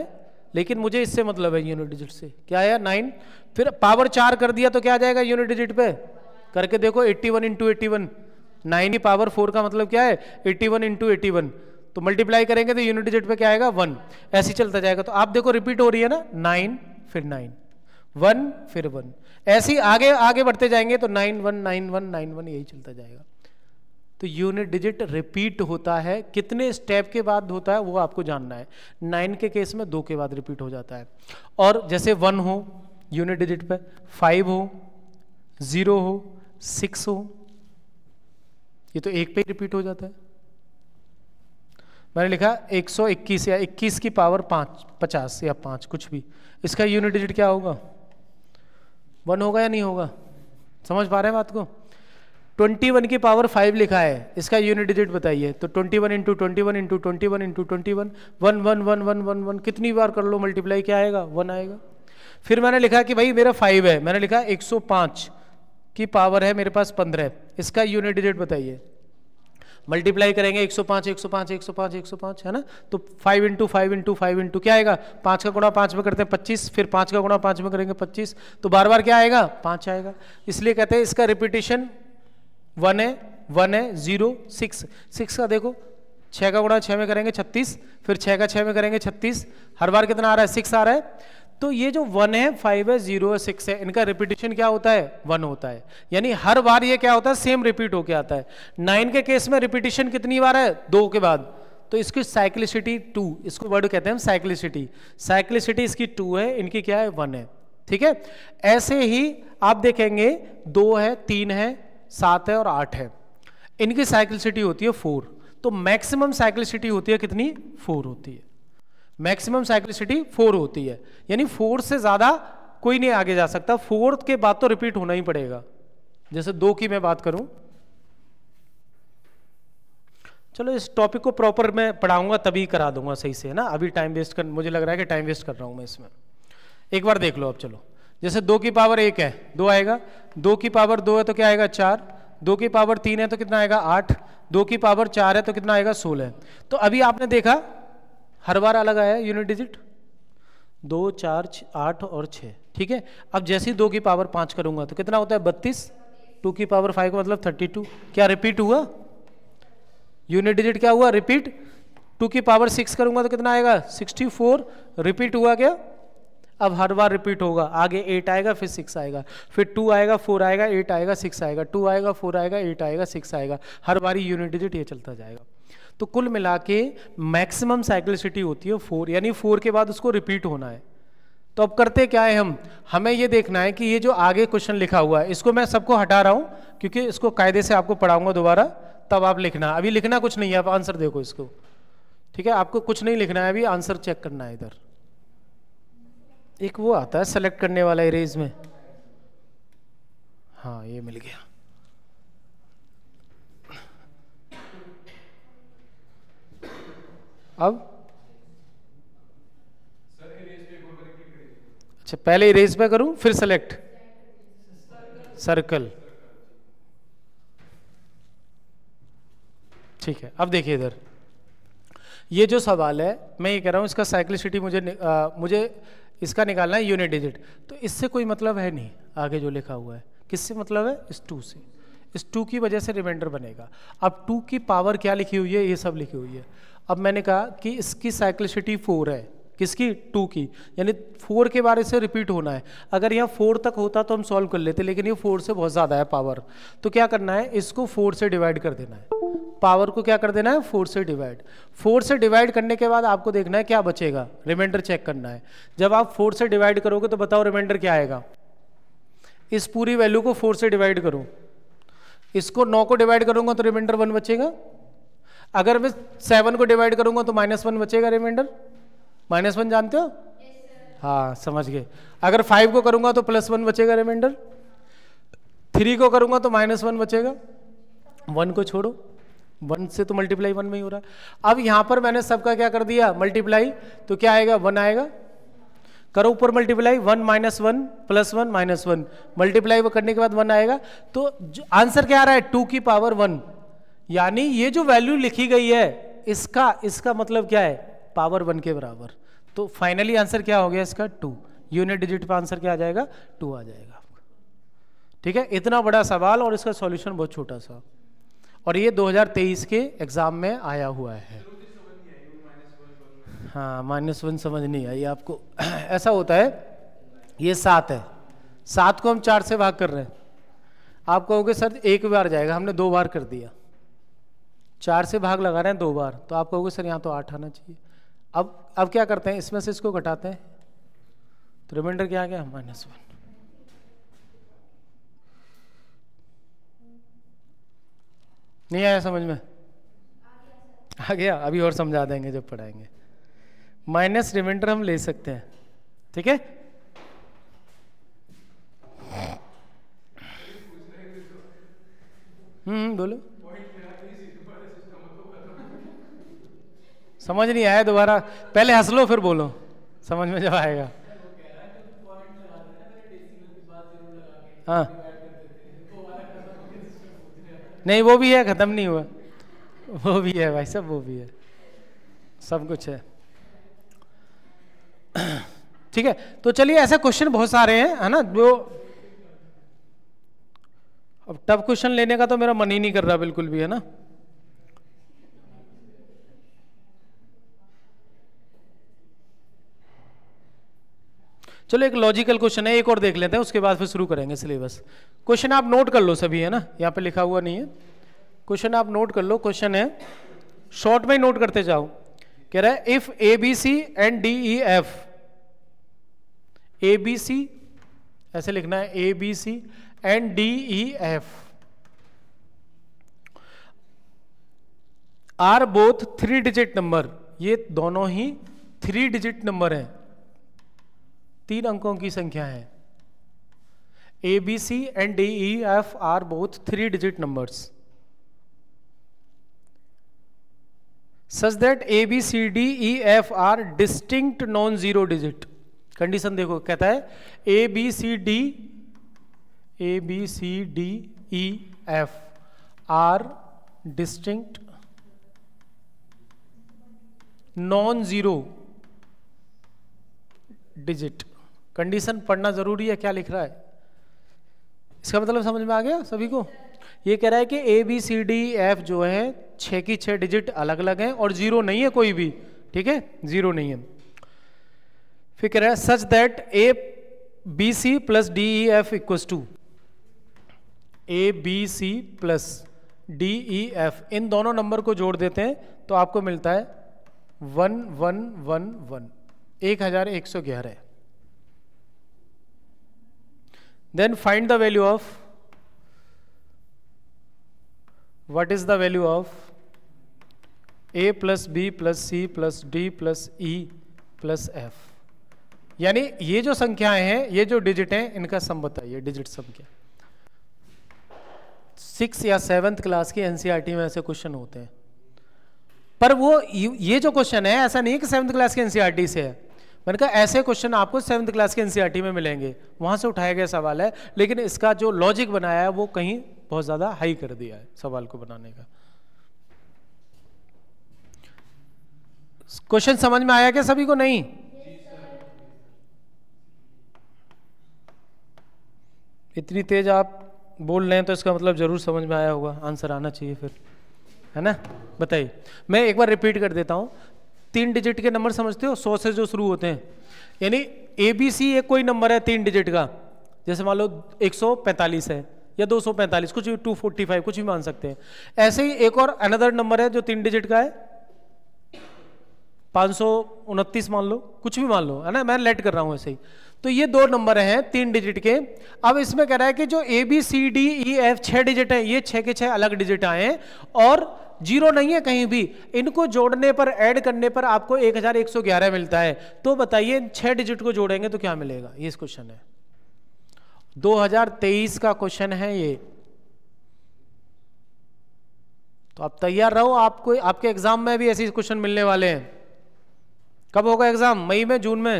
लेकिन मुझे इससे मतलब है यूनिट डिजिट से क्या आया नाइन फिर पावर चार कर दिया तो क्या आ जाएगा यूनिट डिजिट पे करके देखो eighty one into eighty one nine की पावर फोर का मतलब क्या है eighty one into eighty one तो मल्टीप्लाई करेंगे तो यूनिट डिजिट पे क्या आएगा वन ऐसे चलता जाएगा तो आप देखो रिपीट हो रही है ना नाइन फिर नाइन वन फिर वन ऐसे आगे आगे बढ़ते जाएंगे तो nine one nine one nine one यही चलता जाएगा तो यूनिट डिजिट रिपीट होता है कितने स्टेप के बाद होता है वो आपको जानना है नाइन के केस में दो के बाद रिपीट हो जाता है और जैसे वन हो यूनिट डिजिट पे फाइव हो ज़ीरो हो सिक्स हो ये तो एक पे रिपीट हो जाता है मैंने लिखा 121 या 21 की पावर पाँच पचास या पाँच कुछ भी इसका यूनिट डिजिट क्या होगा वन होगा या नहीं होगा समझ पा रहे हैं बात को 21 की पावर 5 लिखा है इसका यूनिट डिजिट बताइए तो 21 one into twenty one into twenty one into twenty one one one one one one one कितनी बार कर लो मल्टीप्लाई क्या आएगा वन आएगा फिर मैंने लिखा कि भाई मेरा फाइव है मैंने लिखा 105 की पावर है मेरे पास पंद्रह इसका यूनिट डिजिट बताइए मल्टीप्लाई करेंगे 105 105 105 105 है ना तो 5 into five into five into क्या आएगा पाँच का गुणा पाँच में करते हैं पच्चीस फिर पाँच का गुणा पाँच में करेंगे पच्चीस तो बार बार क्या आएगा पाँच आएगा इसलिए कहते हैं इसका रिपीटेशन वन है वन है जीरो सिक्स सिक्स का देखो छः का गुणा छः में करेंगे छत्तीस फिर छः का छः में करेंगे छत्तीस हर बार कितना आ रहा है सिक्स आ रहा है तो ये जो वन है फाइव है जीरो है सिक्स है इनका रिपीटेशन क्या होता है वन होता है यानी हर बार ये क्या होता है सेम रिपीट होके आता है नाइन के केस में रिपीटेशन कितनी बार है दो के बाद तो इसकी साइक्लिसिटी टू इसको वर्ड कहते हैं हम साइक्लिसिटी साइक्लिसिटी इसकी टू है इनकी क्या है वन है ठीक है ऐसे ही आप देखेंगे दो है तीन है सात है और आठ है इनकी साइक्लिसिटी होती है फोर तो मैक्सिमम साइक्लिसिटी होती है कितनी फोर होती है मैक्सिमम साइक्लिसिटी फोर होती है यानी फोर से ज़्यादा कोई नहीं आगे जा सकता फोर्थ के बाद तो रिपीट होना ही पड़ेगा जैसे दो की मैं बात करूं चलो इस टॉपिक को प्रॉपर मैं पढ़ाऊंगा तभी करा दूंगा सही से है ना अभी टाइम वेस्ट कर मुझे लग रहा है कि टाइम वेस्ट कर रहा हूं मैं इसमें एक बार देख लो अब चलो जैसे दो की पावर एक है दो आएगा दो की पावर दो है तो क्या आएगा चार दो की पावर तीन है तो कितना आएगा आठ दो की पावर चार है तो कितना आएगा सोलह तो अभी आपने देखा हर बार अलग आया यूनिट डिजिट दो चार आठ और छः ठीक है अब जैसे ही दो की पावर पाँच करूंगा तो कितना होता है बत्तीस टू की पावर फाइव का मतलब थर्टी टू क्या रिपीट हुआ यूनिट डिजिट क्या हुआ रिपीट टू की पावर सिक्स करूंगा तो कितना आएगा सिक्सटी फोर रिपीट हुआ क्या अब हर बार रिपीट होगा आगे एट आएगा फिर सिक्स आएगा फिर टू आएगा फोर आएगा एट आएगा सिक्स आएगा टू आएगा फोर आएगा एट आएगा सिक्स आएगा हर बार यूनिट डिजिट ये चलता जाएगा तो कुल मिला के मैक्सिमम साइक्लिसिटी होती है फोर यानी फोर के बाद उसको रिपीट होना है तो अब करते क्या है हम हमें ये देखना है कि ये जो आगे क्वेश्चन लिखा हुआ है इसको मैं सबको हटा रहा हूँ क्योंकि इसको कायदे से आपको पढ़ाऊंगा दोबारा तब आप लिखना अभी लिखना कुछ नहीं है आप आंसर देखो इसको ठीक है आपको कुछ नहीं लिखना है अभी आंसर चेक करना है इधर एक वो आता है सेलेक्ट करने वाला इरेज में हाँ ये मिल गया अब अच्छा पहले इरेज पे करूं फिर सेलेक्ट सर्कल ठीक है अब देखिए इधर ये जो सवाल है मैं ये कह रहा हूँ इसका साइक्लिसिटी मुझे आ, मुझे इसका निकालना है यूनिट डिजिट तो इससे कोई मतलब है नहीं आगे जो लिखा हुआ है किससे मतलब है इस टू से इस टू की वजह से रिमाइंडर बनेगा अब टू की पावर क्या लिखी हुई है ये सब लिखी हुई है अब मैंने कहा कि इसकी साइक्लिसिटी फोर है किसकी टू की यानी फोर के बारे से रिपीट होना है अगर यहाँ फोर तक होता तो हम सॉल्व कर लेते लेकिन ये फोर से बहुत ज़्यादा है पावर तो क्या करना है इसको फोर से डिवाइड कर देना है पावर को क्या कर देना है फोर से डिवाइड फोर से डिवाइड करने के बाद आपको देखना है क्या बचेगा रिमाइंडर चेक करना है जब आप फोर से डिवाइड करोगे तो बताओ रिमाइंडर क्या आएगा इस पूरी वैल्यू को फोर से डिवाइड करो इसको नौ को डिवाइड करूंगा तो रिमाइंडर वन बचेगा अगर मैं सेवन को डिवाइड करूंगा तो माइनस वन बचेगा रिमाइंडर माइनस वन जानते हो yes, हाँ समझ गए अगर फाइव को करूंगा तो प्लस वन बचेगा रिमाइंडर थ्री को करूंगा तो माइनस वन बचेगा वन को छोड़ो वन से तो मल्टीप्लाई वन में ही हो रहा है अब यहाँ पर मैंने सबका क्या कर दिया मल्टीप्लाई तो क्या आएगा वन आएगा करो ऊपर multiply one minus one plus one minus one multiply करने के बाद वन आएगा तो आंसर क्या आ रहा है टू की पावर वन यानी ये जो वैल्यू लिखी गई है इसका इसका मतलब क्या है पावर वन के बराबर तो फाइनली आंसर क्या हो गया इसका टू यूनिट डिजिट पर आंसर क्या आ जाएगा टू आ जाएगा आपका ठीक है इतना बड़ा सवाल और इसका सॉल्यूशन बहुत छोटा सा और ये 2023 के एग्ज़ाम में आया हुआ है हाँ माइनस वन समझ नहीं आई आपको ऐसा होता है ये सात है सात को हम चार से भाग कर रहे हैं आप कहोगे सर एक बार जाएगा हमने दो बार कर दिया चार से भाग लगा रहे हैं दो बार तो आप कहोगे सर यहाँ तो आठ आना चाहिए अब अब क्या करते हैं इसमें से इसको घटाते हैं तो रिमाइंडर क्या आ गया माइनस वन नहीं आया समझ में आ गया अभी और समझा देंगे जब पढ़ाएंगे माइनस रिमाइंडर हम ले सकते हैं ठीक है हम्म बोलो समझ नहीं आया दोबारा पहले हंस लो फिर बोलो समझ में जब आएगा हाँ नहीं वो भी है ख़त्म नहीं हुआ वो भी है भाई सब वो भी है सब कुछ है ठीक है तो चलिए ऐसे क्वेश्चन बहुत सारे हैं है ना जो अब टफ क्वेश्चन लेने का तो मेरा मन ही नहीं कर रहा बिल्कुल भी है ना चलो एक लॉजिकल क्वेश्चन है एक और देख लेते हैं उसके बाद फिर शुरू करेंगे सिलेबस क्वेश्चन आप नोट कर लो सभी है ना यहाँ पे लिखा हुआ नहीं है क्वेश्चन आप नोट कर लो क्वेश्चन है शॉर्ट में नोट करते जाओ कह रहा है if A B C and D E F A B C ऐसे लिखना है A B C and D E F are both three digit number ये दोनों ही थ्री डिजिट नंबर हैं तीन अंकों की संख्या है A B C and D E F are both three digit numbers such that A B C D E F are distinct non zero digit condition देखो कहता है A B C D A B C D E F are distinct non zero digit condition पढ़ना ज़रूरी है क्या लिख रहा है इसका मतलब समझ में आ गया सभी को ये कह रहा है कि A B C D F जो है छः की छः डिजिट अलग अलग हैं और जीरो नहीं है कोई भी ठीक है जीरो नहीं है फिर कह रहा है such that A B C plus D E F equal to A B C plus D E F इन दोनों नंबर को जोड़ देते हैं तो आपको मिलता है वन वन वन वन एक हज़ार एक सौ ग्यारह then find the value of what is the value of a plus b plus c plus d plus e plus f यानी ये जो संख्याएं हैं ये जो डिजिट हैं इनका सम बताइए डिजिट सम क्या सिक्स या सेवन्थ क्लास की एनसीईआरटी e में ऐसे क्वेश्चन होते हैं पर वो ये जो क्वेश्चन है ऐसा नहीं कि सेवन्थ क्लास की एनसीईआरटी e से है मैंने कहा ऐसे क्वेश्चन आपको सेवन्थ क्लास के एनसीईआरटी e में मिलेंगे वहां से उठाया गया सवाल है लेकिन इसका जो लॉजिक बनाया है वो कहीं बहुत ज़्यादा हाई कर दिया है सवाल को बनाने का क्वेश्चन समझ में आया क्या सभी को नहीं इतनी तेज आप बोल रहे हैं तो इसका मतलब जरूर समझ में आया होगा आंसर आना चाहिए फिर है ना बताइए मैं एक बार रिपीट कर देता हूँ तीन डिजिट के नंबर समझते हो सौ से जो शुरू होते हैं यानी ए बी सी एक कोई नंबर है तीन डिजिट का जैसे मान लो 145 है या 245 कुछ भी 245 कुछ भी मान सकते हैं ऐसे ही एक और अनदर नंबर है जो तीन डिजिट का है पाँच मान लो कुछ भी मान लो है ना मैं लेट कर रहा हूँ ऐसे ही तो ये दो नंबर हैं तीन डिजिट के अब इसमें कह रहा है कि जो A B C D E F छह डिजिट हैं ये छह के छह अलग डिजिट आए हैं और जीरो नहीं है कहीं भी इनको जोड़ने पर ऐड करने पर आपको 1111 मिलता है तो बताइए छह डिजिट को जोड़ेंगे तो क्या मिलेगा ये क्वेश्चन है 2023 का क्वेश्चन है ये तो आप तैयार रहो आपको आपके एग्जाम में भी ऐसे क्वेश्चन मिलने वाले हैं कब होगा एग्जाम मई में जून में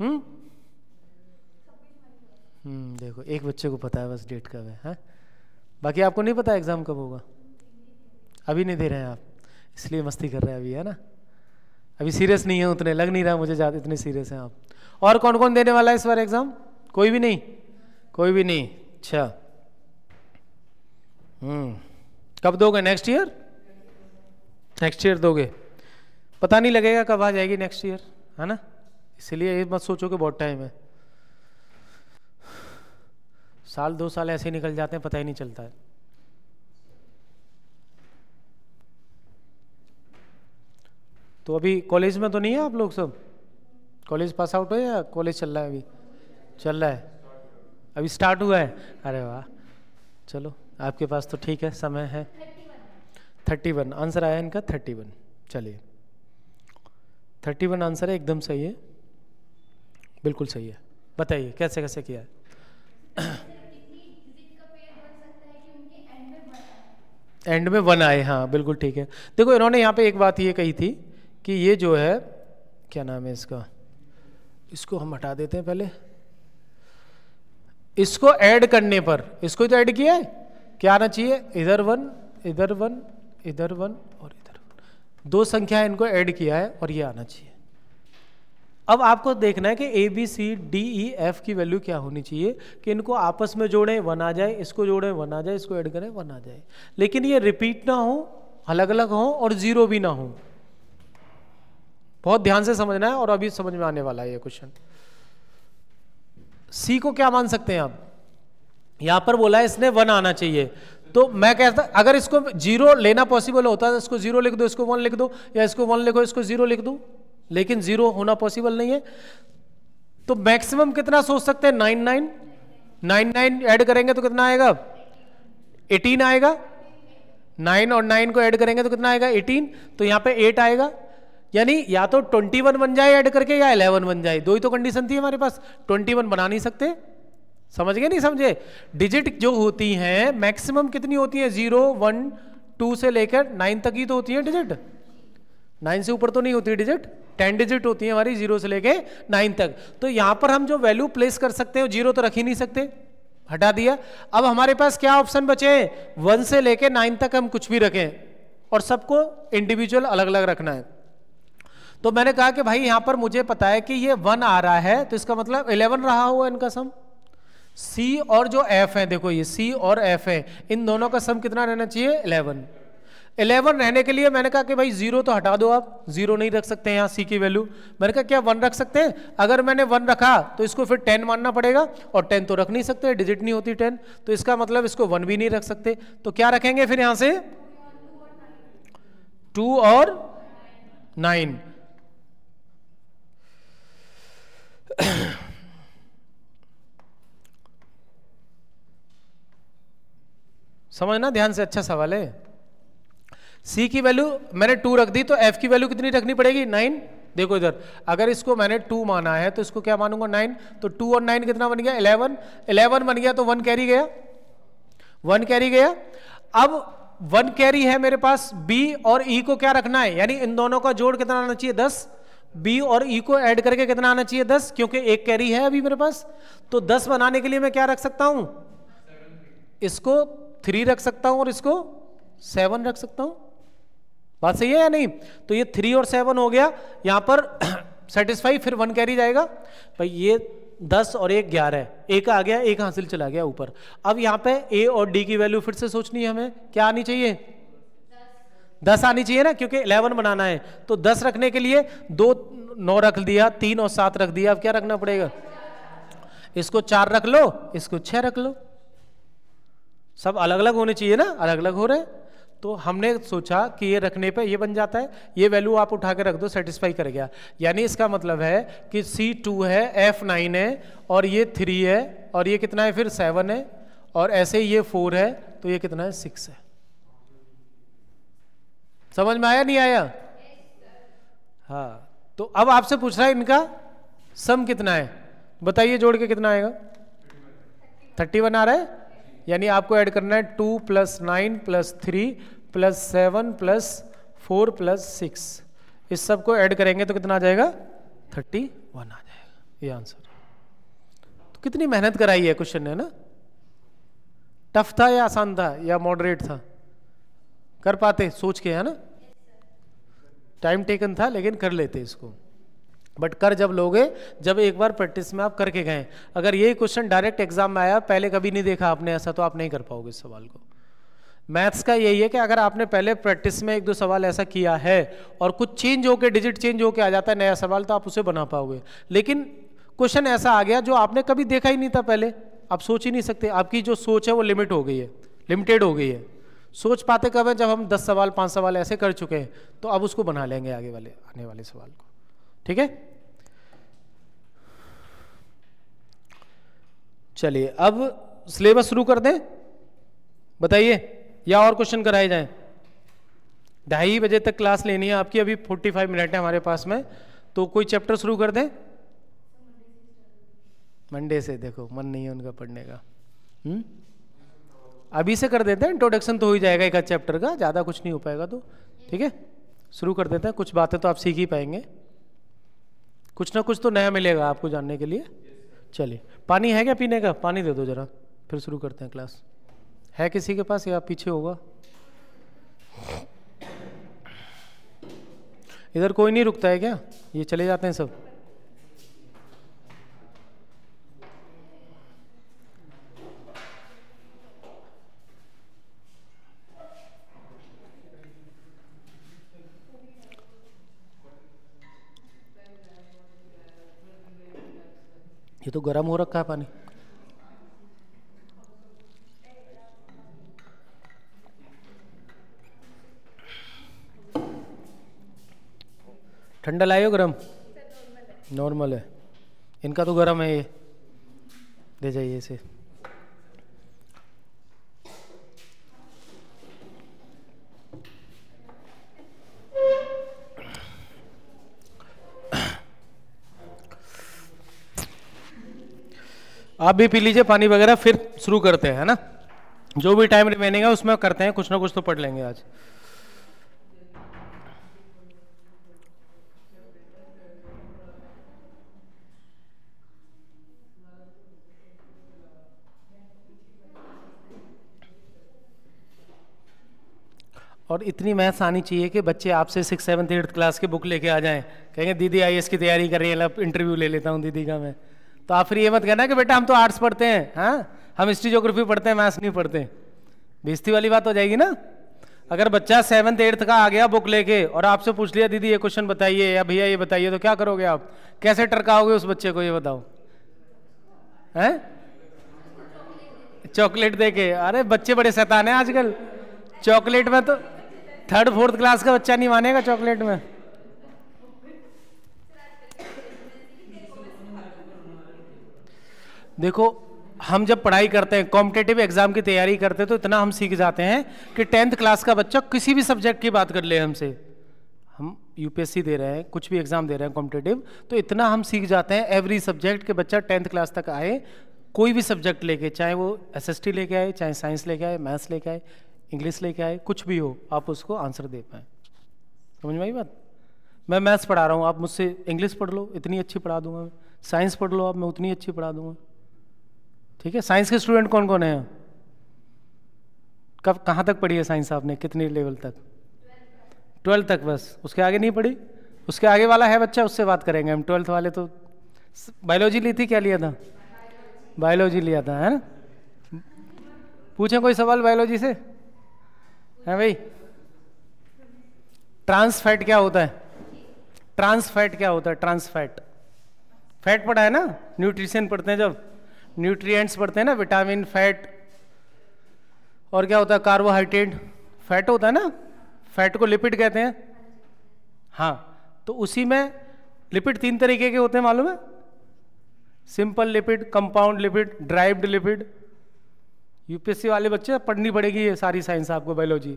हम्म? हम्म देखो एक बच्चे को पता है बस डेट कब है हा? बाकी आपको नहीं पता एग्ज़ाम कब होगा अभी नहीं दे रहे हैं आप इसलिए मस्ती कर रहे हैं अभी है ना अभी सीरियस नहीं है उतने लग नहीं रहा मुझे ज़्यादा इतने सीरियस हैं आप और कौन कौन देने वाला है इस बार एग्ज़ाम कोई भी नहीं कोई भी नहीं अच्छा हम्म कब दोगे नेक्स्ट ईयर नेक्स्ट ईयर दोगे पता नहीं लगेगा कब आ जाएगी नेक्स्ट ईयर है ना इसलिए ये मत सोचो कि बहुत टाइम है साल दो साल ऐसे निकल जाते हैं पता ही नहीं चलता है तो अभी कॉलेज में तो नहीं है आप लोग सब कॉलेज पास आउट हो या कॉलेज चल रहा है अभी चल रहा है अभी स्टार्ट हुआ है अरे वाह चलो आपके पास तो ठीक है समय है थर्टी वन आंसर आया इनका थर्टी वन चलिए थर्टी वन आंसर है एकदम सही है बिल्कुल सही है बताइए कैसे कैसे किया है एंड में वन आए हाँ बिल्कुल ठीक है देखो इन्होंने यहाँ पे एक बात ये कही थी कि ये जो है क्या नाम है इसका इसको हम हटा देते हैं पहले इसको ऐड करने पर इसको तो ऐड किया है क्या आना चाहिए इधर वन इधर वन इधर वन और इधर वन दो संख्या इनको ऐड किया है और ये आना चाहिए अब आपको देखना है कि A B C D E F की वैल्यू क्या होनी चाहिए कि इनको आपस में जोड़ें वन आ जाए इसको जोड़ें वन आ जाए इसको ऐड करें वन आ जाए लेकिन ये रिपीट ना हो अलग अलग हो और ज़ीरो भी ना हो बहुत ध्यान से समझना है और अभी समझ में आने वाला है ये क्वेश्चन सी को क्या मान सकते हैं आप यहां पर बोला है इसने वन आना चाहिए तो मैं कहता अगर इसको जीरो लेना पॉसिबल होता है तो इसको जीरो लिख दो इसको वन लिख दो या इसको वन लिखो इसको जीरो लिख दो लेकिन जीरो होना पॉसिबल नहीं है तो मैक्सिमम कितना सोच सकते हैं nine nine nine nine add करेंगे तो कितना आएगा एटीन आएगा नाइन और नाइन को ऐड करेंगे तो कितना आएगा एटीन तो यहां पे एट आएगा यानी या तो ट्वेंटी वन बन जाए ऐड करके या इलेवन बन जाए दो ही तो कंडीशन थी हमारे पास ट्वेंटी वन बना नहीं सकते समझ गए नहीं समझे डिजिट जो होती हैं मैक्सिमम कितनी होती है जीरो वन टू से लेकर नाइन तक ही तो होती है डिजिट नाइन से ऊपर तो नहीं होती डिजिट टेन डिजिट होती है हमारी जीरो से लेके नाइन तक तो यहां पर हम जो वैल्यू प्लेस कर सकते हैं जीरो तो रख ही नहीं सकते हटा दिया अब हमारे पास क्या ऑप्शन बचे हैं वन से लेके नाइन तक हम कुछ भी रखें और सबको इंडिविजुअल अलग अलग रखना है तो मैंने कहा कि भाई यहां पर मुझे पता है कि ये वन आ रहा है तो इसका मतलब इलेवन रहा हुआ इनका सम सी और जो एफ है देखो ये सी और एफ है इन दोनों का सम कितना रहना चाहिए इलेवन इलेवन रहने के लिए मैंने कहा कि भाई जीरो तो हटा दो आप जीरो नहीं रख सकते हैं यहाँ सी की वैल्यू मैंने कहा क्या वन रख सकते हैं अगर मैंने वन रखा तो इसको फिर टेन मानना पड़ेगा और टेन तो रख नहीं सकते डिजिट नहीं होती टेन तो इसका मतलब इसको वन भी नहीं रख सकते तो क्या रखेंगे फिर यहाँ से टू और नाइन समझना ध्यान से अच्छा सवाल है सी की वैल्यू मैंने टू रख दी तो एफ की वैल्यू कितनी रखनी पड़ेगी नाइन देखो इधर अगर इसको मैंने टू माना है तो इसको क्या मानूंगा नाइन तो टू और नाइन कितना बन गया इलेवन इलेवन बन गया तो वन कैरी गया वन कैरी गया अब वन कैरी है मेरे पास बी और ई e को क्या रखना है यानी इन दोनों का जोड़ कितना आना चाहिए दस बी और ई e को ऐड करके कितना आना चाहिए दस क्योंकि एक कैरी है अभी मेरे पास तो दस बनाने के लिए मैं क्या रख सकता हूं इसको थ्री रख सकता हूं और इसको सेवन रख सकता हूं बात सही है या नहीं तो ये थ्री और सेवन हो गया यहाँ पर सेटिस्फाई फिर वन कैरी जाएगा भाई ये दस और एक ग्यारह एक आ गया एक हासिल चला गया ऊपर अब यहाँ पे ए और डी की वैल्यू फिर से सोचनी है हमें क्या आनी चाहिए दस आनी चाहिए ना क्योंकि इलेवन बनाना है तो दस रखने के लिए दो नौ रख दिया तीन और सात रख दिया अब क्या रखना पड़ेगा इसको चार रख लो इसको छह रख लो सब अलग अलग होने चाहिए ना अलग अलग हो रहे हैं तो हमने सोचा कि ये रखने पे ये बन जाता है ये वैल्यू आप उठा के रख दो सेटिस्फाई कर गया यानी इसका मतलब है कि सी टू है एफ नाइन है और ये थ्री है और ये कितना है फिर सेवन है और ऐसे ये फोर है तो ये कितना है सिक्स है समझ में आया नहीं आया हाँ तो अब आपसे पूछ रहा है इनका सम कितना है बताइए जोड़ के कितना आएगा थर्टी वन आ रहा है यानी आपको ऐड करना है two plus nine plus three plus seven plus four plus six इस सब को ऐड करेंगे तो कितना आ जाएगा थर्टी वन आ जाएगा ये आंसर तो कितनी मेहनत कराई है क्वेश्चन ने ना टफ था या आसान था या मॉडरेट था कर पाते सोच के है ना टाइम टेकन था लेकिन कर लेते इसको बट कर जब लोगे जब एक बार प्रैक्टिस में आप करके गए अगर यही क्वेश्चन डायरेक्ट एग्जाम में आया पहले कभी नहीं देखा आपने ऐसा तो आप नहीं कर पाओगे इस सवाल को मैथ्स का यही है कि अगर आपने पहले प्रैक्टिस में एक दो सवाल ऐसा किया है और कुछ चेंज होकर डिजिट चेंज होकर आ जाता है नया सवाल तो आप उसे बना पाओगे लेकिन क्वेश्चन ऐसा आ गया जो आपने कभी देखा ही नहीं था पहले आप सोच ही नहीं सकते आपकी जो सोच है वो लिमिट हो गई है लिमिटेड हो गई है सोच पाते कब है जब हम दस सवाल पाँच सवाल ऐसे कर चुके हैं तो अब उसको बना लेंगे आगे वाले आने वाले सवाल को ठीक है चलिए अब सिलेबस शुरू कर दें बताइए या और क्वेश्चन कराए जाएं ढाई बजे तक क्लास लेनी है आपकी अभी 45 मिनट है हमारे पास में तो कोई चैप्टर शुरू कर दें मंडे से देखो मन नहीं है उनका पढ़ने का हुँ? हम्म? अभी से कर देते हैं इंट्रोडक्शन तो हो ही जाएगा एक चैप्टर का ज़्यादा कुछ नहीं हो पाएगा तो ठीक है शुरू कर देते हैं कुछ बातें तो आप सीख ही पाएंगे कुछ ना कुछ तो नया मिलेगा आपको जानने के लिए चलिए पानी है क्या पीने का पानी दे दो जरा फिर शुरू करते हैं क्लास है किसी के पास या पीछे होगा इधर कोई नहीं रुकता है क्या ये चले जाते हैं सब तो गर्म हो रखा है पानी ठंडा लाए हो गर्म नॉर्मल है इनका तो गर्म है ये दे जाइए इसे आप भी पी लीजिए पानी वगैरह फिर शुरू करते हैं है ना जो भी टाइम रिमेनिंग है उसमें करते हैं कुछ ना कुछ तो पढ़ लेंगे आज और इतनी मैथ्स आनी चाहिए कि बच्चे आपसे सिक्स सेवन्थ एट्थ क्लास के बुक लेके आ जाएं कहेंगे दीदी आई की तैयारी कर रही है इंटरव्यू ले लेता हूँ दीदी का मैं तो आप फिर ये मत कहना कि बेटा हम तो आर्ट्स पढ़ते हैं हाँ हम हिस्ट्री जोग्राफी पढ़ते हैं मैथ्स नहीं पढ़ते बेजती वाली बात हो जाएगी ना अगर बच्चा सेवन्थ एट्थ का आ गया बुक लेके और आपसे पूछ लिया दीदी ये क्वेश्चन बताइए या भैया ये बताइए तो क्या करोगे आप कैसे टरकाओगे उस बच्चे को ये बताओ हैं चॉकलेट दे के अरे बच्चे बड़े शैतान है आजकल चॉकलेट में तो थर्ड फोर्थ क्लास का बच्चा नहीं मानेगा चॉकलेट में देखो हम जब पढ़ाई करते हैं कॉम्पिटेटिव एग्जाम की तैयारी करते हैं तो इतना हम सीख जाते हैं कि टेंथ क्लास का बच्चा किसी भी सब्जेक्ट की बात कर ले हमसे हम यूपीएससी दे रहे हैं कुछ भी एग्जाम दे रहे हैं कॉम्पिटेटिव तो इतना हम सीख जाते हैं एवरी सब्जेक्ट के बच्चा टेंथ क्लास तक आए कोई भी सब्जेक्ट लेके चाहे वो एस एस टी लेके आए चाहे साइंस लेके आए मैथ्स लेके आए इंग्लिश लेके आए कुछ भी हो आप उसको आंसर दे पाए समझ में आई बात मैं मैथ्स पढ़ा रहा हूँ आप मुझसे इंग्लिश पढ़ लो इतनी अच्छी पढ़ा दूंगा साइंस पढ़ लो आप मैं उतनी अच्छी पढ़ा दूंगा ठीक है साइंस के स्टूडेंट कौन कौन है कब कहाँ तक पढ़ी है साइंस आपने कितनी लेवल तक ट्वेल्थ तक बस उसके आगे नहीं पढ़ी उसके आगे वाला है बच्चा उससे बात करेंगे हम ट्वेल्थ वाले तो बायोलॉजी ली थी क्या लिया था बायोलॉजी लिया था है ना पूछें कोई सवाल बायोलॉजी से है भाई ट्रांसफैट क्या होता है ट्रांसफैट क्या होता है ट्रांसफैट फैट पढ़ा है ना न्यूट्रिशन पढ़ते हैं जब न्यूट्रिएंट्स पढ़ते हैं ना विटामिन फैट और क्या होता है कार्बोहाइड्रेट फैट होता है ना फैट को लिपिड कहते हैं हाँ तो उसी में लिपिड तीन तरीके के होते हैं मालूम है simple lipid compound lipid derived lipid UPSC वाले बच्चे पढ़नी पड़ेगी ये सारी साइंस आपको बायोलॉजी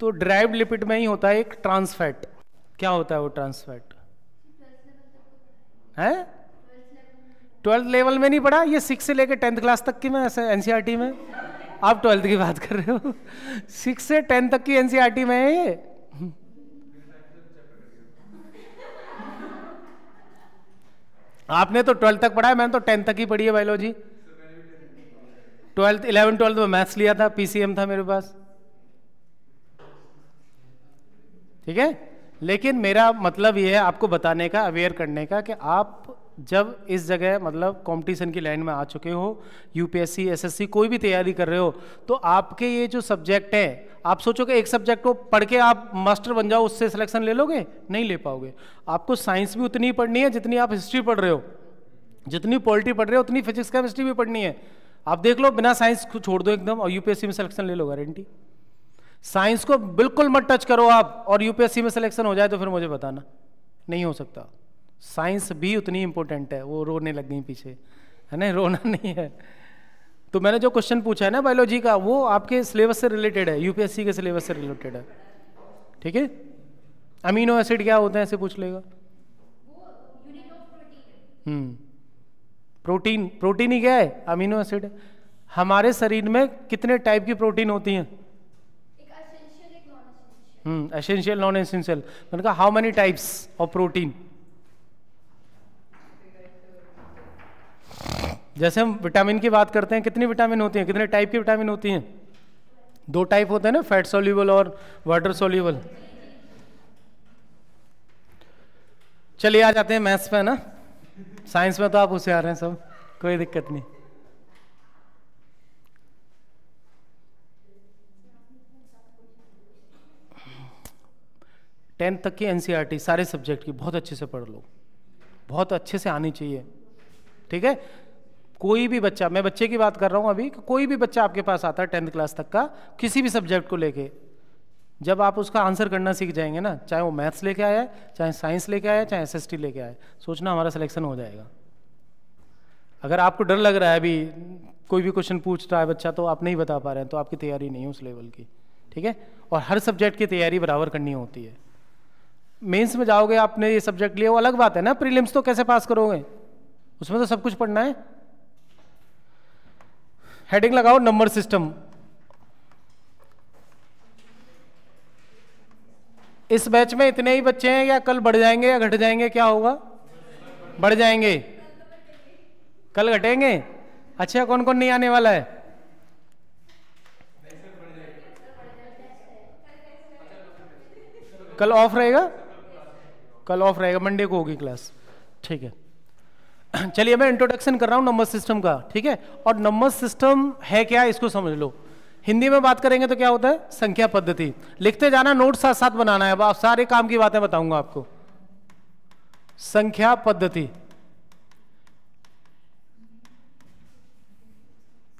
तो ड्राइव्ड लिपिड में ही होता है एक ट्रांसफैट क्या होता है वो ट्रांसफैट है ट्वेल्थ लेवल में नहीं पढ़ा ये सिक्स से लेकर टेंथ क्लास तक की मैं एन e में आप ट्वेल्थ की बात कर रहे हो सिक्स से टेंथ तक की एन e में है ये आपने तो ट्वेल्थ तक पढ़ा है मैंने तो टेंथ तक ही पढ़ी है बायोलॉजी ट्वेल्थ इलेवन ट्वेल्थ में मैथ्स लिया था पीसीएम था मेरे पास ठीक है लेकिन मेरा मतलब यह है आपको बताने का अवेयर करने का कि आप जब इस जगह मतलब कंपटीशन की लाइन में आ चुके हो यूपीएससी एसएससी कोई भी तैयारी कर रहे हो तो आपके ये जो सब्जेक्ट है आप सोचो कि एक सब्जेक्ट को पढ़ के आप मास्टर बन जाओ उससे सिलेक्शन ले लोगे नहीं ले पाओगे आपको साइंस भी उतनी पढ़नी है जितनी आप हिस्ट्री पढ़ रहे हो जितनी पॉलिटी पढ़ रहे हो उतनी फिजिक्स केमिस्ट्री भी पढ़नी है आप देख लो बिना साइंस को छोड़ दो एकदम और यूपीएससी में सिलेक्शन ले लो गारंटी साइंस को बिल्कुल मत टच करो आप और यूपीएससी में सिलेक्शन हो जाए तो फिर मुझे बताना नहीं हो सकता साइंस भी उतनी इंपॉर्टेंट है वो रोने लग गई पीछे है ना रोना नहीं है तो मैंने जो क्वेश्चन पूछा है ना बायोलॉजी का वो आपके सिलेबस से रिलेटेड है यूपीएससी के सिलेबस से रिलेटेड है ठीक है अमीनो एसिड क्या होते हैं ऐसे पूछ लेगा हम्म प्रोटीन प्रोटीन ही क्या है अमीनो एसिड हमारे शरीर में कितने टाइप की प्रोटीन होती हैं एसेंशियल नॉन एसेंशियल मैंने कहा how many types of protein जैसे हम विटामिन की बात करते हैं कितनी विटामिन होती हैं कितने टाइप की विटामिन होती हैं दो टाइप होते हैं ना फैट सोल्यूबल और वाटर सोल्यूबल चलिए आ जाते हैं मैथ्स पे ना साइंस में तो आप उसे आ रहे हैं सब कोई दिक्कत नहीं टेंथ तक की एनसीईआरटी e सारे सब्जेक्ट की बहुत अच्छे से पढ़ लो बहुत अच्छे से आनी चाहिए ठीक है कोई भी बच्चा मैं बच्चे की बात कर रहा हूँ अभी कोई भी बच्चा आपके पास आता है टेंथ क्लास तक का किसी भी सब्जेक्ट को लेके जब आप उसका आंसर करना सीख जाएंगे ना चाहे वो मैथ्स लेके आया चाहे साइंस लेके आया चाहे एस लेके आया सोचना हमारा सिलेक्शन हो जाएगा अगर आपको डर लग रहा है अभी कोई भी क्वेश्चन पूछ रहा है बच्चा तो आप नहीं बता पा रहे हैं तो आपकी तैयारी नहीं है उस लेवल की ठीक है और हर सब्जेक्ट की तैयारी बराबर करनी होती है मेंस में जाओगे आपने ये सब्जेक्ट लिया वो अलग बात है ना प्रीलिम्स तो कैसे पास करोगे उसमें तो सब कुछ पढ़ना है हेडिंग लगाओ नंबर सिस्टम इस बैच में इतने ही बच्चे हैं या कल बढ़ जाएंगे या घट जाएंगे क्या होगा बढ़ जाएंगे कल घटेंगे अच्छा कौन कौन नहीं आने वाला है कल ऑफ रहेगा कल ऑफ रहेगा मंडे को होगी क्लास ठीक है चलिए मैं इंट्रोडक्शन कर रहा हूँ नंबर सिस्टम का ठीक है और नंबर सिस्टम है क्या इसको समझ लो हिंदी में बात करेंगे तो क्या होता है संख्या पद्धति लिखते जाना नोट साथ साथ बनाना है अब आप सारे काम की बातें बताऊंगा आपको संख्या पद्धति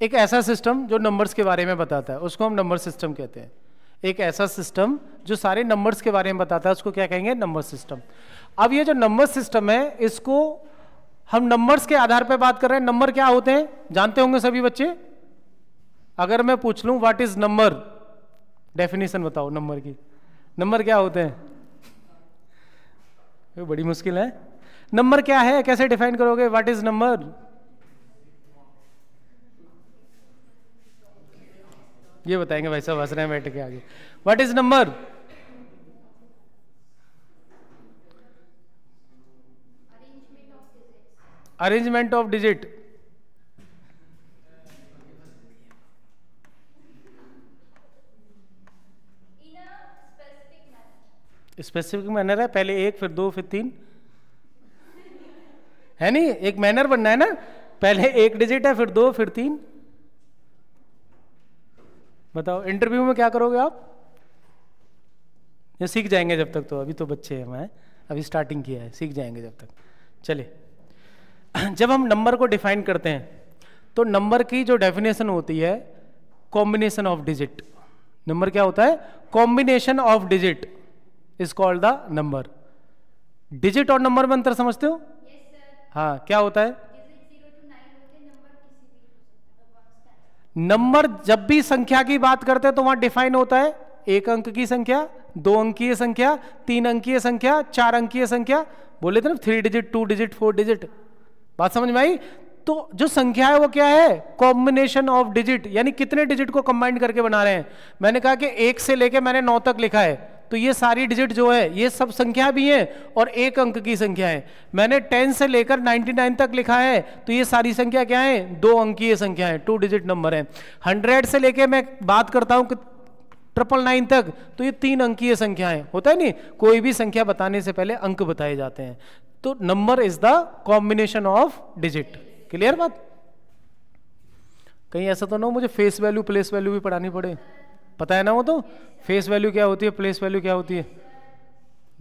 एक ऐसा सिस्टम जो नंबर्स के बारे में बताता है उसको हम नंबर सिस्टम कहते हैं एक ऐसा सिस्टम जो सारे नंबर्स के बारे में बताता है उसको क्या कहेंगे नंबर सिस्टम अब ये जो नंबर सिस्टम है इसको हम नंबर्स के आधार पर बात कर रहे हैं नंबर क्या होते हैं जानते होंगे सभी बच्चे अगर मैं पूछ लूं व्हाट इज नंबर डेफिनेशन बताओ नंबर की नंबर क्या होते हैं बड़ी मुश्किल है नंबर क्या है कैसे डिफाइन करोगे व्हाट इज नंबर ये बताएंगे भाई साहब हंस रहे हैं बैठ के आगे what is number arrangement of digit specific manner है पहले एक फिर दो फिर तीन है नहीं एक मैनर बनना है ना पहले एक डिजिट है फिर दो फिर तीन बताओ इंटरव्यू में क्या करोगे आप ये सीख जाएंगे जब तक तो अभी तो बच्चे हैं मैं अभी स्टार्टिंग किया है सीख जाएंगे जब तक चलिए जब हम नंबर को डिफाइन करते हैं तो नंबर की जो डेफिनेशन होती है कॉम्बिनेशन ऑफ डिजिट नंबर क्या होता है combination of digit is called the number digit और नंबर में अंतर समझते हो yes, हाँ क्या होता है नंबर जब भी संख्या की बात करते हैं तो वहां डिफाइन होता है एक अंक की संख्या दो अंकीय संख्या तीन अंकीय संख्या चार अंकीय संख्या बोले थे ना three digit two digit four digit बात समझ में आई तो जो संख्या है वो क्या है कॉम्बिनेशन ऑफ डिजिट यानी कितने डिजिट को कंबाइंड करके बना रहे हैं मैंने कहा कि एक से लेके मैंने नौ तक लिखा है तो ये सारी डिजिट जो है ये सब संख्या भी है और एक अंक की संख्या है मैंने टेन से लेकर नाइनटी नाइन तक लिखा है तो ये सारी संख्या क्या है दो अंकीय संख्या है टू डिजिट नंबर है हंड्रेड से लेकर मैं बात करता हूं कि ट्रिपल नाइन तक तो ये तीन अंकीय संख्याएं होता है नहीं कोई भी संख्या बताने से पहले अंक बताए जाते हैं तो number is the combination of digit clear बात कहीं ऐसा तो ना हो मुझे फेस वैल्यू प्लेस वैल्यू भी पढ़ानी पड़े पता है ना वो तो फेस वैल्यू क्या होती है प्लेस वैल्यू क्या होती है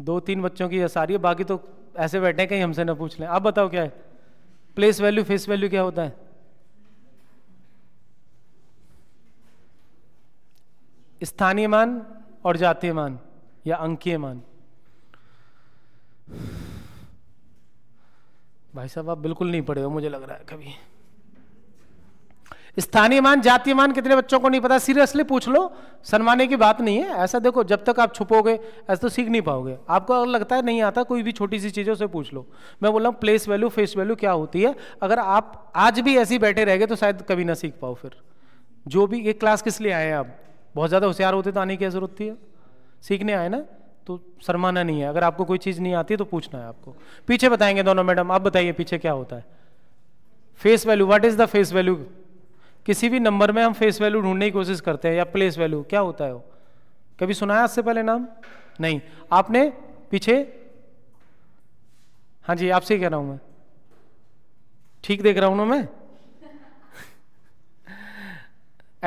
दो तीन बच्चों की सारी है बाकी तो ऐसे बैठे कहीं हमसे ना पूछ लें आप बताओ क्या है प्लेस वैल्यू फेस वैल्यू क्या होता है स्थानीय मान और जातीय मान या अंकीय मान भाई साहब आप बिल्कुल नहीं पढ़े हो मुझे लग रहा है कभी स्थानीय मान जातीय मान कितने बच्चों को नहीं पता सीरियसली पूछ लो सनमाने की बात नहीं है ऐसा देखो जब तक आप छुपोगे ऐसा तो सीख नहीं पाओगे आपको अगर लगता है नहीं आता कोई भी छोटी सी चीज़ों से पूछ लो मैं बोल रहा हूँ प्लेस वैल्यू फेस वैल्यू क्या होती है अगर आप आज भी ऐसे ही बैठे रह गए तो शायद कभी ना सीख पाओ फिर जो भी एक क्लास किस लिए आए हैं आप बहुत ज़्यादा होशियार होते तो आने की जरूरत थी सीखने आए ना तो शर्माना नहीं है अगर आपको कोई चीज़ नहीं आती है तो पूछना है आपको पीछे बताएंगे दोनों मैडम आप बताइए पीछे क्या होता है face value what is the face value किसी भी नंबर में हम फेस वैल्यू ढूंढने की कोशिश करते हैं या प्लेस वैल्यू क्या होता है वो कभी सुनाया है आपसे पहले नाम नहीं आपने पीछे हाँ जी आपसे कह रहा हूं मैं ठीक देख रहा हूं ना मैं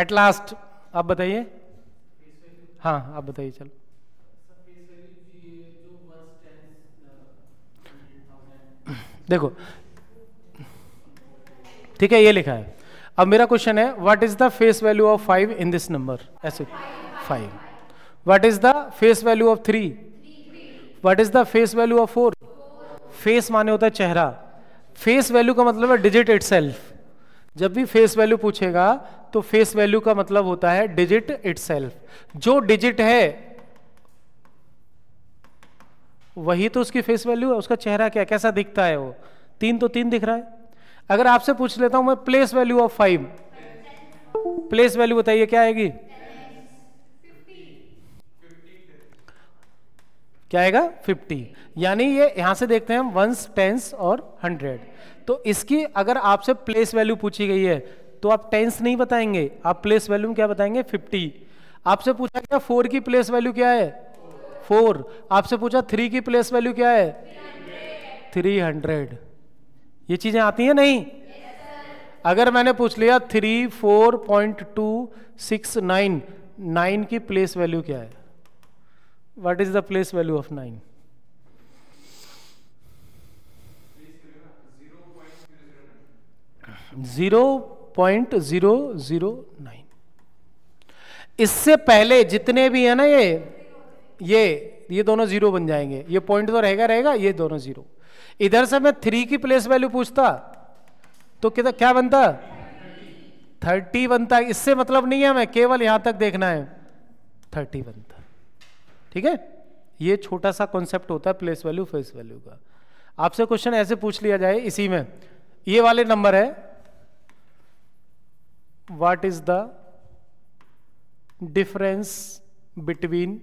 एट लास्ट आप बताइए हाँ आप बताइए चलो देखो ठीक है ये लिखा है अब मेरा क्वेश्चन है what is the face value of five in this number ऐसे five what is the face value of three what is the face value of four face माने होता है चेहरा फेस वैल्यू का मतलब है डिजिट इट जब भी फेस वैल्यू पूछेगा तो फेस वैल्यू का मतलब होता है डिजिट इट जो डिजिट है वही तो उसकी फेस वैल्यू है उसका चेहरा क्या कैसा दिखता है वो तीन तो तीन दिख रहा है अगर आपसे पूछ लेता हूं मैं place value of five place value बताइए क्या आएगी क्या आएगा फिफ्टी यानी ये यहां से देखते हैं वंस टेंस और हंड्रेड तो इसकी अगर आपसे प्लेस वैल्यू पूछी गई है तो आप टेंस नहीं बताएंगे आप प्लेस वैल्यू क्या बताएंगे फिफ्टी आपसे पूछा गया फोर की प्लेस वैल्यू क्या है फोर आपसे पूछा थ्री की प्लेस वैल्यू क्या है थ्री हंड्रेड ये चीजें आती हैं नहीं अगर मैंने पूछ लिया three four point two six nine nine की प्लेस वैल्यू क्या है what is the place value of nine zero point zero zero nine इससे पहले जितने भी है ना ये ये ये दोनों जीरो बन जाएंगे ये पॉइंट तो रहेगा रहेगा ये दोनों जीरो इधर से मैं थ्री की प्लेस वैल्यू पूछता तो कितना क्या बनता थर्टी बनता है इससे मतलब नहीं है मैं केवल यहां तक देखना है थर्टी बनता ठीक है ये छोटा सा कॉन्सेप्ट होता है प्लेस वैल्यू फेस वैल्यू का आपसे क्वेश्चन ऐसे पूछ लिया जाए इसी में ये वाले नंबर है what is the difference between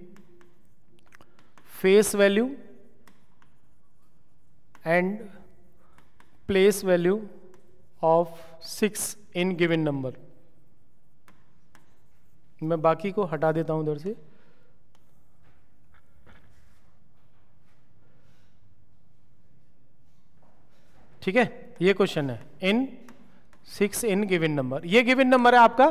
face value and place value of six in given number मैं बाकी को हटा देता हूं उधर से ठीक है ये क्वेश्चन है in six in given number ये गिवन नंबर है आपका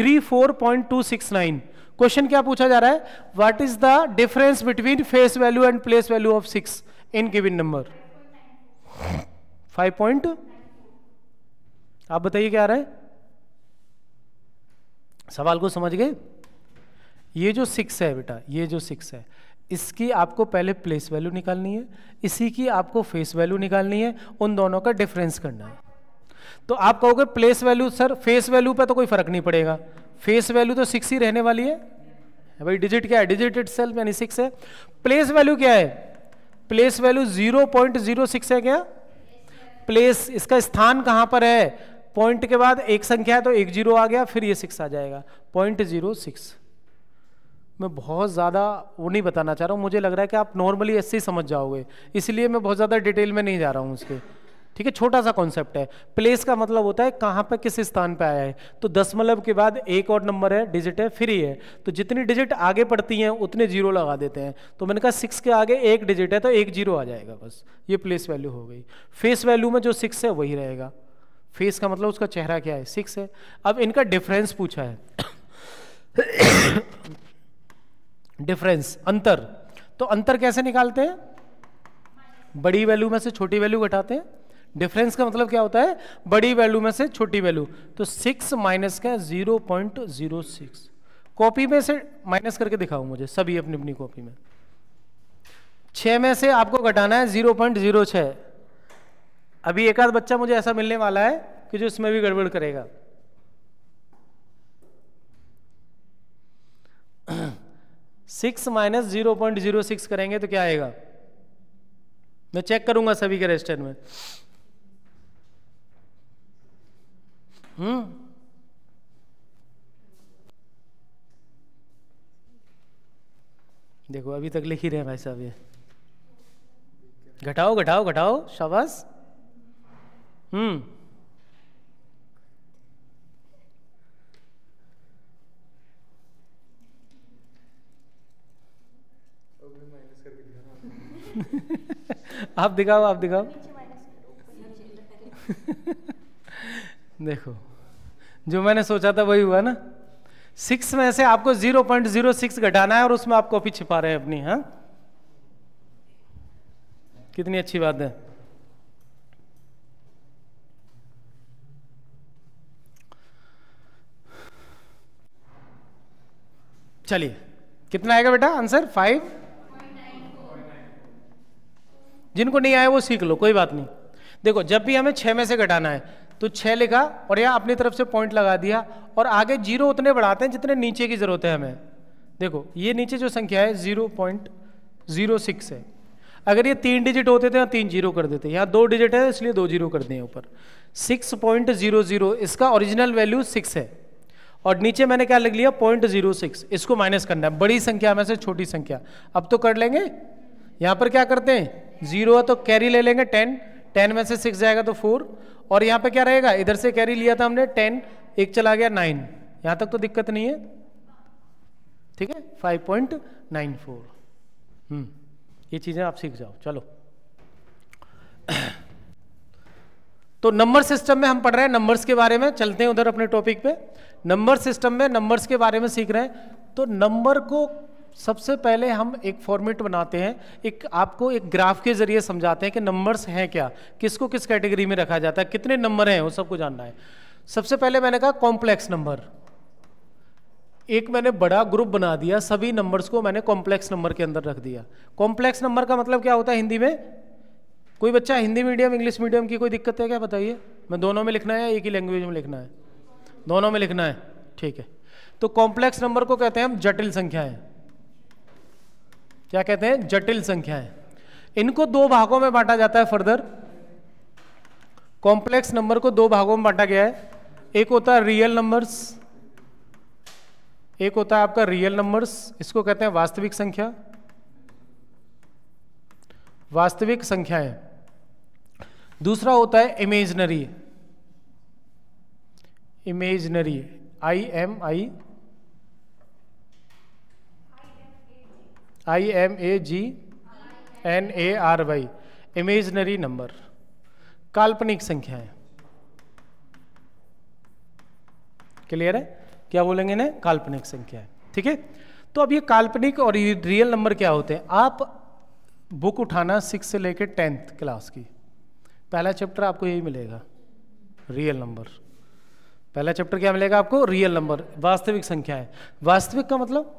three four point two six nine question क्या पूछा जा रहा है what is the difference between face value and place value of six in given number five point आप बताइए क्या आ रहा है सवाल को समझ गए ये जो सिक्स है बेटा ये जो सिक्स है इसकी आपको पहले प्लेस वैल्यू निकालनी है इसी की आपको फेस वैल्यू निकालनी है उन दोनों का डिफरेंस करना है तो आप कहोगे place value sir face value पे तो कोई फर्क नहीं पड़ेगा फेस वैल्यू तो सिक्स ही रहने वाली है भाई डिजिट क्या है डिजिट इट सेल्फ यानी सिक्स है प्लेस वैल्यू क्या है place value zero point zero six है क्या प्लेस इसका स्थान कहाँ पर है पॉइंट के बाद एक संख्या है तो एक जीरो आ गया फिर ये सिक्स आ जाएगा पॉइंट जीरो सिक्स मैं बहुत ज़्यादा वो नहीं बताना चाह रहा हूँ मुझे लग रहा है कि आप नॉर्मली ऐसे ही समझ जाओगे इसलिए मैं बहुत ज़्यादा डिटेल में नहीं जा रहा हूँ उसके ठीक है छोटा सा कॉन्सेप्ट है प्लेस का मतलब होता है कहां पर किस स्थान पर आया है तो दशमलव के बाद एक और नंबर है डिजिट है फ्री है तो जितनी डिजिट आगे पड़ती हैं उतने जीरो लगा देते हैं तो मैंने कहा सिक्स के आगे एक डिजिट है तो एक जीरो आ जाएगा बस ये प्लेस वैल्यू हो गई फेस वैल्यू में जो सिक्स है वही रहेगा फेस का मतलब उसका चेहरा क्या है सिक्स है अब इनका डिफरेंस पूछा है डिफरेंस अंतर तो अंतर कैसे निकालते हैं बड़ी वैल्यू में से छोटी वैल्यू घटाते हैं डिफरेंस का मतलब क्या होता है बड़ी वैल्यू में से छोटी वैल्यू तो सिक्स माइनस का zero point zero six copy में से माइनस करके दिखाओ मुझे सभी अपनी अपनी कॉपी में छ में से आपको घटाना है जीरो पॉइंट जीरो छ अभी एक आध बच्चा मुझे ऐसा मिलने वाला है कि जो इसमें भी गड़बड़ करेगा six minus zero point zero six करेंगे तो क्या आएगा मैं चेक करूंगा सभी के रेस्टेंट में हम्म देखो अभी तक लिख ही रहे हैं भाई साहब ये घटाओ घटाओ घटाओ शाबाश हम्म आप दिखाओ आप दिखाओ देखो जो मैंने सोचा था वही हुआ ना सिक्स में से आपको जीरो पॉइंट जीरो सिक्स घटाना है और उसमें आप कॉपी छिपा रहे हैं अपनी हाँ कितनी अच्छी बात है चलिए कितना आएगा बेटा आंसर फाइव जिनको नहीं आया वो सीख लो कोई बात नहीं देखो जब भी हमें छह में से घटाना है तो छः लिखा और यहाँ अपनी तरफ से पॉइंट लगा दिया और आगे जीरो उतने बढ़ाते हैं जितने नीचे की ज़रूरत है हमें देखो ये नीचे जो संख्या है जीरो पॉइंट जीरो सिक्स है अगर ये तीन डिजिट होते थे तो यहाँ तीन जीरो कर देते यहाँ दो डिजिट है इसलिए दो जीरो कर दिए ऊपर सिक्स पॉइंट जीरो जीरो इसका ओरिजिनल वैल्यू सिक्स है और नीचे मैंने क्या लिख लिया पॉइंट जीरो सिक्स इसको माइनस करना है बड़ी संख्या में से छोटी संख्या अब तो कर लेंगे यहाँ पर क्या करते हैं जीरो है तो कैरी ले लेंगे टेन टेन में से सिक्स जाएगा तो फोर और यहाँ पे क्या रहेगा इधर से कैरी लिया था हमने टेन एक चला गया नाइन यहाँ तक तो दिक्कत नहीं है ठीक है फाइव पॉइंट नाइन फोर ये चीज़ें आप सीख जाओ चलो तो नंबर सिस्टम में हम पढ़ रहे हैं नंबर्स के बारे में चलते हैं उधर अपने टॉपिक पे नंबर सिस्टम में नंबर्स के बारे में सीख रहे हैं तो नंबर को सबसे पहले हम एक फॉर्मेट बनाते हैं एक आपको एक ग्राफ के जरिए समझाते हैं कि नंबर्स हैं क्या किसको किस कैटेगरी में रखा जाता है कितने नंबर हैं वो सबको जानना है सबसे पहले मैंने कहा कॉम्प्लेक्स नंबर एक मैंने बड़ा ग्रुप बना दिया सभी नंबर्स को मैंने कॉम्प्लेक्स नंबर के अंदर रख दिया कॉम्प्लेक्स नंबर का मतलब क्या होता है हिंदी में कोई बच्चा हिंदी मीडियम इंग्लिश मीडियम की कोई दिक्कत है क्या बताइए मैं दोनों में लिखना है या एक ही लैंग्वेज में लिखना है दोनों में लिखना है ठीक है तो कॉम्प्लेक्स नंबर को कहते हैं हम जटिल संख्याएं क्या कहते हैं जटिल संख्याएं इनको दो भागों में बांटा जाता है फर्दर कॉम्प्लेक्स नंबर को दो भागों में बांटा गया है एक होता है रियल नंबर्स एक होता है आपका रियल नंबर्स इसको कहते हैं वास्तविक संख्या वास्तविक संख्याएं दूसरा होता है imaginary imaginary I M I I M A G N A R Y imaginary number काल्पनिक संख्याएं क्लियर है क्या बोलेंगे ना काल्पनिक संख्या ठीक है तो अब ये काल्पनिक और ये रियल नंबर क्या होते हैं आप बुक उठाना सिक्स से लेकर टेंथ क्लास की पहला चैप्टर आपको यही मिलेगा रियल नंबर पहला चैप्टर क्या मिलेगा आपको रियल नंबर वास्तविक संख्या है वास्तविक का मतलब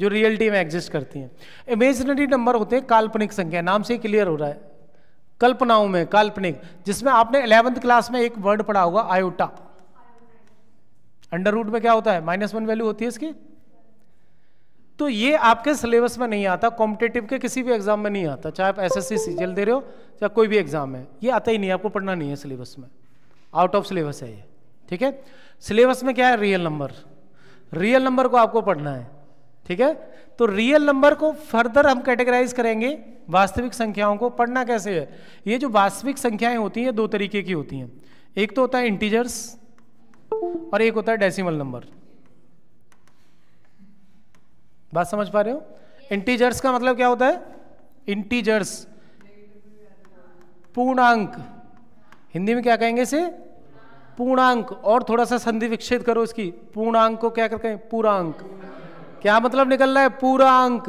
जो रियलिटी में एग्जिस्ट करती हैं इमेजनरी नंबर होते हैं काल्पनिक संख्या नाम से ही क्लियर हो रहा है कल्पनाओं में काल्पनिक जिसमें आपने इलेवंथ क्लास में एक वर्ड पढ़ा होगा आयोटा अंडर रूट में क्या होता है माइनस वन वैल्यू होती है इसकी तो ये आपके सिलेबस में नहीं आता कॉम्पिटेटिव के किसी भी एग्जाम में नहीं आता चाहे आप एस एस सी दे रहे हो चाहे कोई भी एग्जाम है ये आता ही नहीं आपको पढ़ना नहीं है सिलेबस में आउट ऑफ सिलेबस है ये ठीक है सिलेबस में क्या है रियल नंबर रियल नंबर को आपको पढ़ना है ठीक है तो रियल नंबर को फर्दर हम कैटेगराइज करेंगे वास्तविक संख्याओं को पढ़ना कैसे है ये जो वास्तविक संख्याएं होती हैं दो तरीके की होती हैं एक तो होता है इंटीजर्स और एक होता है डेसिमल नंबर बात समझ पा रहे हो इंटीजर्स का मतलब क्या होता है इंटीजर्स पूर्णांक हिंदी में क्या कहेंगे इसे पूर्णांक और थोड़ा सा संधि विकसित करो इसकी पूर्णांक को क्या करते हैं पूर्णांक क्या मतलब निकल रहा है पूरा अंक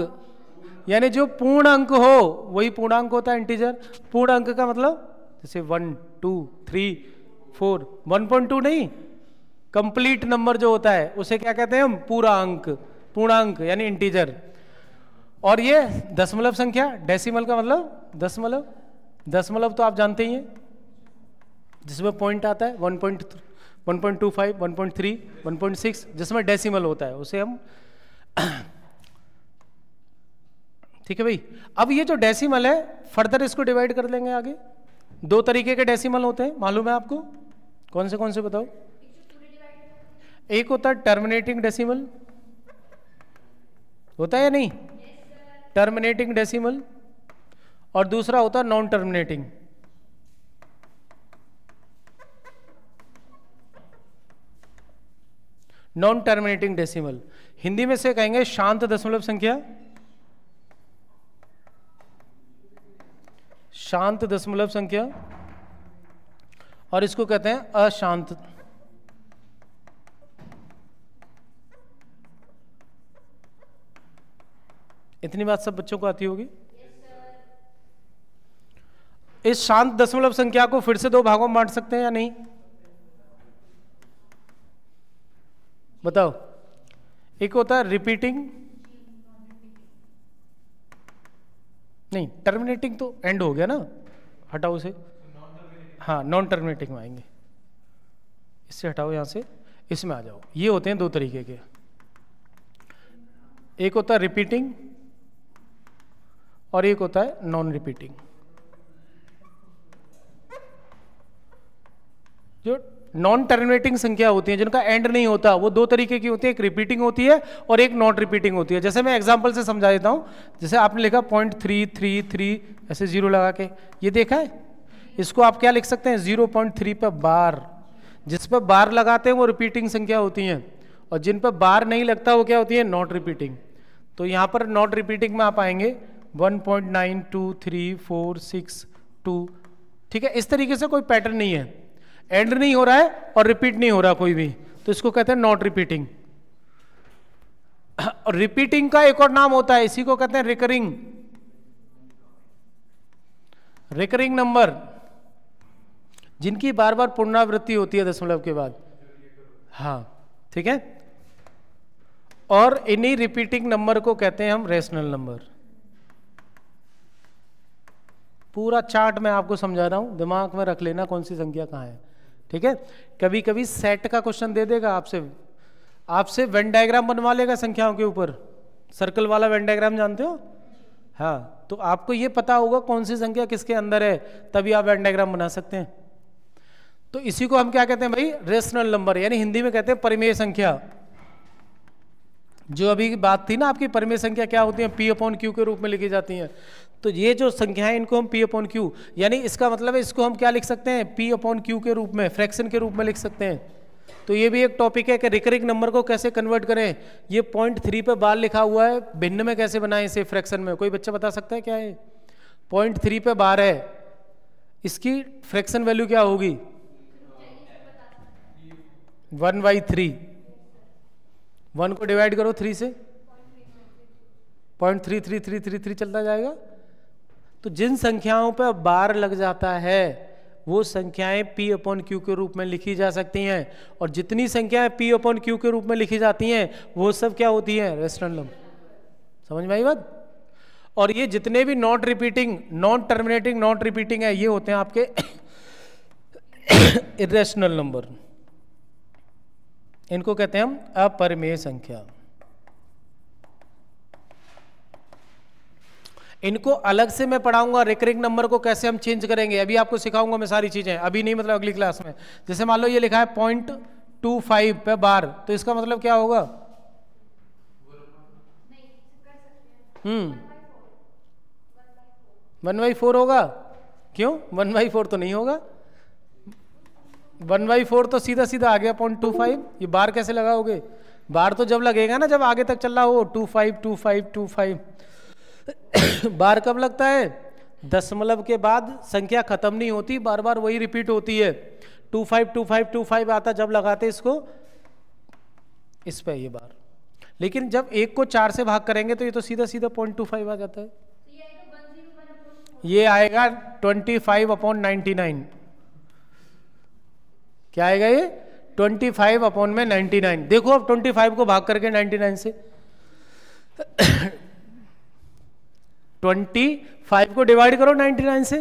यानी जो पूर्ण अंक हो वही पूर्ण अंक होता है इंटीजर पूर्ण अंक का मतलब जैसे one two three four one point two नहीं कंप्लीट नंबर जो होता है उसे क्या कहते हैं हम पूरा अंक पूर्णांक यानी इंटीजर और ये दशमलव संख्या डेसिमल का मतलब दशमलव दशमलव तो आप जानते ही हैं जिसमें पॉइंट आता है one point one point two five one point three one point six जिसमें डेसिमल होता है उसे हम ठीक है भाई अब ये जो डेसिमल है फर्दर इसको डिवाइड कर लेंगे आगे दो तरीके के डेसिमल होते हैं मालूम है आपको कौन से कौन से बताओ एक होता है टर्मिनेटिंग डेसिमल होता है या नहीं टर्मिनेटिंग डेसिमल और दूसरा होता है non terminating non terminating decimal Hindi में से कहेंगे शांत दशमलव संख्या शांत दशमलव संख्या और इसको कहते हैं अशांत इतनी बात सब बच्चों को आती होगी yes, इस शांत दशमलव संख्या को फिर से दो भागों में बांट सकते हैं या नहीं बताओ एक होता है रिपीटिंग नहीं टर्मिनेटिंग तो एंड हो गया ना हटाओ उसे हाँ नॉन टर्मिनेटिंग में आएंगे इससे हटाओ यहाँ से इसमें आ जाओ ये होते हैं दो तरीके के एक होता है रिपीटिंग और एक होता है नॉन रिपीटिंग जो नॉन टर्मिनेटिंग संख्या होती है जिनका एंड नहीं होता वो दो तरीके की होती है एक रिपीटिंग होती है और एक नॉट रिपीटिंग होती है जैसे मैं एग्जाम्पल से समझा देता हूँ जैसे आपने लिखा पॉइंट थ्री थ्री थ्री ऐसे जीरो लगा के ये देखा है इसको आप क्या लिख सकते हैं जीरो पॉइंट थ्री पर बार जिस पर बार लगाते हैं वो रिपीटिंग संख्या होती हैं और जिन पर बार नहीं लगता वो क्या होती है नॉट रिपीटिंग तो यहाँ पर नॉट रिपीटिंग में आप आएंगे one point nine two three four six two ठीक है इस तरीके से कोई पैटर्न नहीं है एंड नहीं हो रहा है और रिपीट नहीं हो रहा कोई भी तो इसको कहते हैं नॉट रिपीटिंग और रिपीटिंग का एक और नाम होता है इसी को कहते हैं रिकरिंग रिकरिंग नंबर जिनकी बार बार पुनरावृत्ति होती है दशमलव के बाद हाँ ठीक है और इन्हीं रिपीटिंग नंबर को कहते हैं हम रेशनल नंबर पूरा चार्ट मैं आपको समझा रहा हूं दिमाग में रख लेना कौन सी संख्या कहाँ है ठीक है कभी कभी सेट का क्वेश्चन दे देगा आपसे आपसे वेन डायग्राम बनवा लेगा संख्याओं के ऊपर सर्कल वाला वेन डायग्राम जानते हो हाँ तो आपको ये पता होगा कौन सी संख्या किसके अंदर है तभी आप वेन डायग्राम बना सकते हैं तो इसी को हम क्या कहते हैं भाई रेशनल नंबर यानी हिंदी में कहते हैं परिमेय संख्या जो अभी बात थी ना आपकी परिमेय संख्या क्या होती है पी अपॉन क्यू के रूप में लिखी जाती है तो ये जो है इनको हम पी अपॉन क्यू यानी इसका मतलब है इसको हम क्या लिख सकते हैं पी अपॉन क्यू के रूप में फ्रैक्शन के रूप में लिख सकते हैं तो ये भी एक टॉपिक है कि रिकरिंग नंबर को कैसे कन्वर्ट करें ये पॉइंट थ्री पर बार लिखा हुआ है भिन्न में कैसे बनाएं इसे फ्रैक्शन में कोई बच्चा बता सकता है क्या है पॉइंट थ्री पे बार है इसकी फ्रैक्शन वैल्यू क्या होगी वन बाई थ्री वन को डिवाइड करो थ्री से point three three three three three चलता जाएगा तो जिन संख्याओं पर बार लग जाता है वो संख्याएं p अपॉन क्यू के रूप में लिखी जा सकती हैं और जितनी संख्याएं p अपॉन क्यू के रूप में लिखी जाती हैं वो सब क्या होती हैं लम समझ में आई बात और ये जितने भी not repeating non terminating not repeating है ये होते हैं आपके इेशनल नंबर इनको कहते हैं हम अपरिमेय संख्या इनको अलग से मैं पढ़ाऊंगा रिकरिंग नंबर को कैसे हम चेंज करेंगे अभी आपको सिखाऊंगा मैं सारी चीज़ें अभी नहीं मतलब अगली क्लास में जैसे मान लो ये लिखा है पॉइंट टू फाइव पे बार तो इसका मतलब क्या होगा हम्म वन बाई फोर होगा क्यों वन बाई फोर तो नहीं होगा वन बाई फोर तो सीधा सीधा आ गया पॉइंट टू फाइव ये बार कैसे लगाओगे बार तो जब लगेगा ना जब आगे तक चल रहा हो two five two five two five bar कब लगता है दशमलव के बाद संख्या खत्म नहीं होती बार बार वही रिपीट होती है two five two five two five आता जब लगाते इसको इस पर ये बार लेकिन जब एक को चार से भाग करेंगे तो ये तो सीधा सीधा पॉइंट टू फाइव आ जाता है ये आएगा twenty five upon ninety nine क्या आएगा ये 25 फाइव अपॉन में 99 देखो अब 25 को भाग करके 99 से 25 को डिवाइड करो 99 से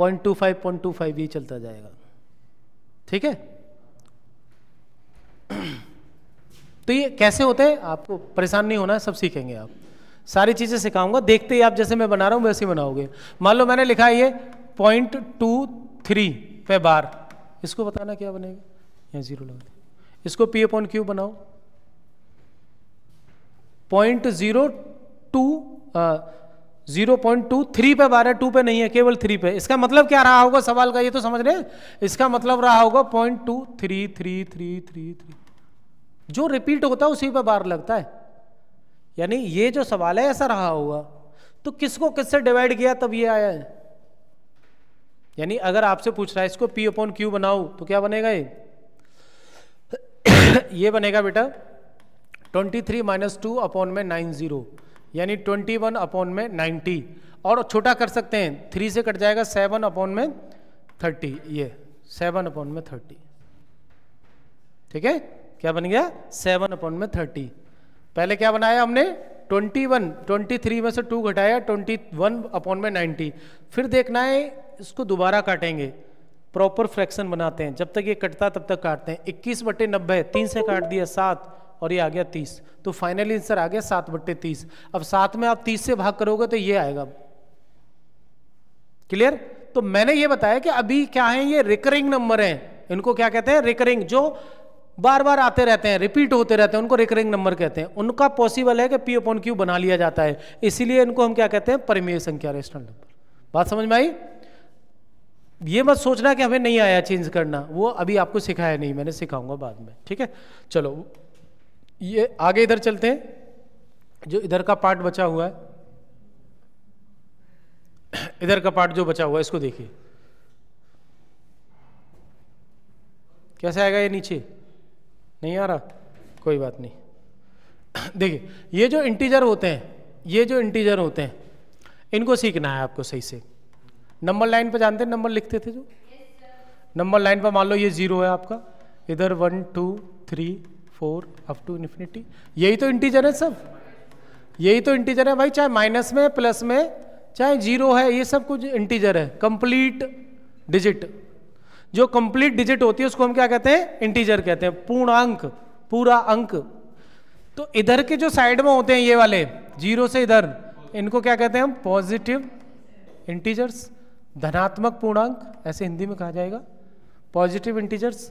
0.25 0.25 ये चलता जाएगा ठीक है तो ये कैसे होते हैं आपको परेशान नहीं होना सब सीखेंगे आप सारी चीज़ें सिखाऊंगा देखते ही आप जैसे मैं बना रहा हूं वैसे ही बनाओगे मान लो मैंने लिखा है ये पॉइंट टू थ्री पे बार इसको बताना क्या बनेगा यहाँ जीरो लगा इसको पी अपॉन क्यू बनाओ point zero two zero point two three पे बार है टू पे नहीं है केवल थ्री पे इसका मतलब क्या रहा होगा सवाल का ये तो समझ रहे इसका मतलब रहा होगा point two three three three three three जो रिपीट होता है उसी पे बार लगता है यानी ये जो सवाल है ऐसा रहा होगा तो किसको किससे डिवाइड किया तब ये आया है यानी अगर आपसे पूछ रहा है इसको पी अपॉन क्यू बनाओ तो क्या बनेगा ये ये बनेगा बेटा 23 थ्री माइनस टू अपॉन में नाइन जीरो यानी 21 वन अपॉन में 90 और छोटा कर सकते हैं थ्री से कट जाएगा सेवन अपॉन में 30 ये सेवन अपॉन में 30 ठीक है क्या बन गया सेवन अपॉन में 30 पहले क्या बनाया हमने ट्वेंटी वन ट्वेंटी थ्री में से टू घटाया ट्वेंटी वन अपॉन में नाइन्टी फिर देखना है इसको दोबारा काटेंगे प्रॉपर फ्रैक्शन बनाते हैं जब तक ये कटता तब तक काटते हैं इक्कीस बट्टे नब्बे तीन से काट दिया सात और ये आ गया तीस तो फाइनल आंसर आ गया सात बट्टे तीस अब सात में आप तीस से भाग करोगे तो ये आएगा क्लियर तो मैंने ये बताया कि अभी क्या है ये रिकरिंग नंबर है इनको क्या कहते हैं रिकरिंग जो बार बार आते रहते हैं रिपीट होते रहते हैं उनको रिकरिंग नंबर कहते हैं उनका पॉसिबल है कि पी ओपन क्यू बना लिया जाता है इसीलिए इनको हम क्या कहते हैं परिमेय संख्या रेशनल नंबर बात समझ में आई ये मत सोचना कि हमें नहीं आया चेंज करना वो अभी आपको सिखाया नहीं मैंने सिखाऊंगा बाद में ठीक है चलो ये आगे इधर चलते हैं जो इधर का पार्ट बचा हुआ है इधर का पार्ट जो बचा हुआ है इसको देखिए कैसे आएगा ये नीचे नहीं आ रहा कोई बात नहीं देखिए ये जो इंटीजर होते हैं ये जो इंटीजर होते हैं इनको सीखना है आपको सही से नंबर लाइन पर जानते हैं नंबर लिखते थे जो नंबर लाइन पर मान लो ये जीरो है आपका इधर one two three four up to infinity यही तो इंटीजर है सब यही तो इंटीजर है भाई चाहे माइनस में प्लस में चाहे जीरो है ये सब कुछ इंटीजर है कंप्लीट डिजिट जो कंप्लीट डिजिट होती है उसको हम क्या कहते हैं इंटीजर कहते हैं पूर्ण अंक पूरा अंक तो इधर के जो साइड में होते हैं ये वाले जीरो से इधर इनको क्या कहते हैं हम पॉजिटिव इंटीजर्स धनात्मक पूर्णांक ऐसे हिंदी में कहा जाएगा पॉजिटिव इंटीजर्स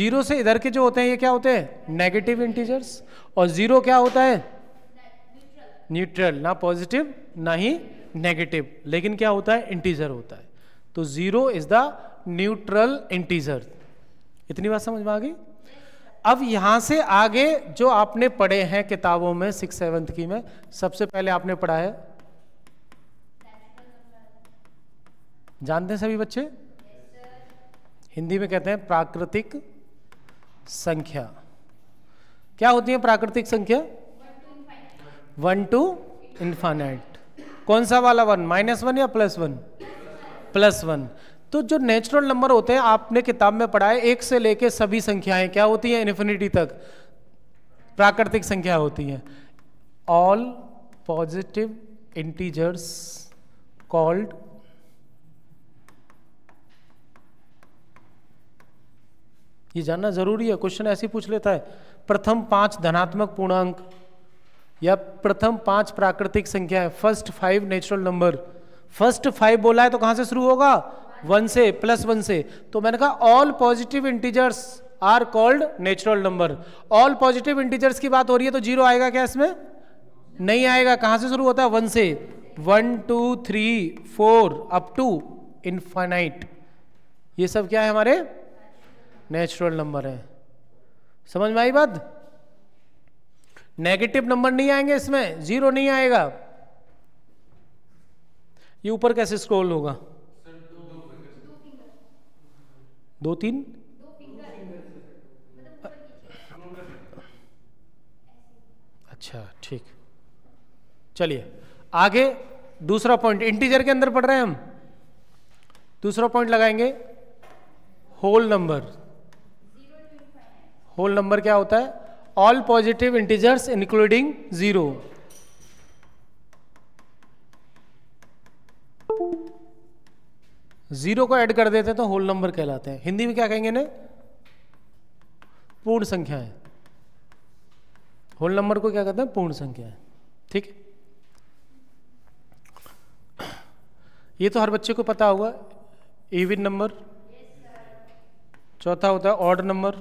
जीरो से इधर के जो होते हैं ये क्या होते हैं नेगेटिव इंटीजर्स और जीरो क्या होता है न्यूट्रल ना पॉजिटिव ना ही नेगेटिव लेकिन क्या होता है इंटीजर होता है तो zero is the neutral integer इतनी बात समझ में आ गई अब यहां से आगे जो आपने पढ़े हैं किताबों में सिक्स सेवंथ की में सबसे पहले आपने पढ़ा है जानते हैं सभी बच्चे हिंदी में कहते हैं प्राकृतिक संख्या क्या होती है प्राकृतिक संख्या वन टू इन्फानाइट कौन सा वाला वन माइनस वन या प्लस वन प्लस वन तो जो नेचुरल नंबर होते हैं आपने किताब में पढ़ा है एक से लेके सभी संख्याएं क्या होती हैं इन्फिनिटी तक प्राकृतिक संख्या होती हैं ऑल पॉजिटिव इंटीजर्स कॉल्ड ये जानना जरूरी है क्वेश्चन ऐसे पूछ लेता है प्रथम पांच धनात्मक पूर्णांक या प्रथम पांच प्राकृतिक संख्या है first five natural number first five बोला है तो कहां से शुरू होगा वन से प्लस वन से तो मैंने कहा all positive integers are called natural number all positive integers की बात हो रही है तो जीरो आएगा क्या इसमें नहीं आएगा कहाँ से शुरू होता है वन से one two three four up to infinite ये सब क्या है हमारे नेचुरल नंबर है समझ में आई बात नेगेटिव नंबर नहीं आएंगे इसमें जीरो नहीं आएगा ये ऊपर कैसे स्क्रॉल होगा दो तीन अच्छा ठीक चलिए आगे दूसरा पॉइंट इंटीजर के अंदर पढ़ रहे हैं हम दूसरा पॉइंट लगाएंगे होल नंबर होल नंबर क्या होता है all positive integers including zero zero को ऐड कर देते हैं तो होल नंबर कहलाते हैं हिंदी में क्या कहेंगे ने पूर्ण संख्या है होल नंबर को क्या कहते हैं पूर्ण है ठीक ये तो हर बच्चे को पता होगा इविन नंबर चौथा होता है ऑर्ड नंबर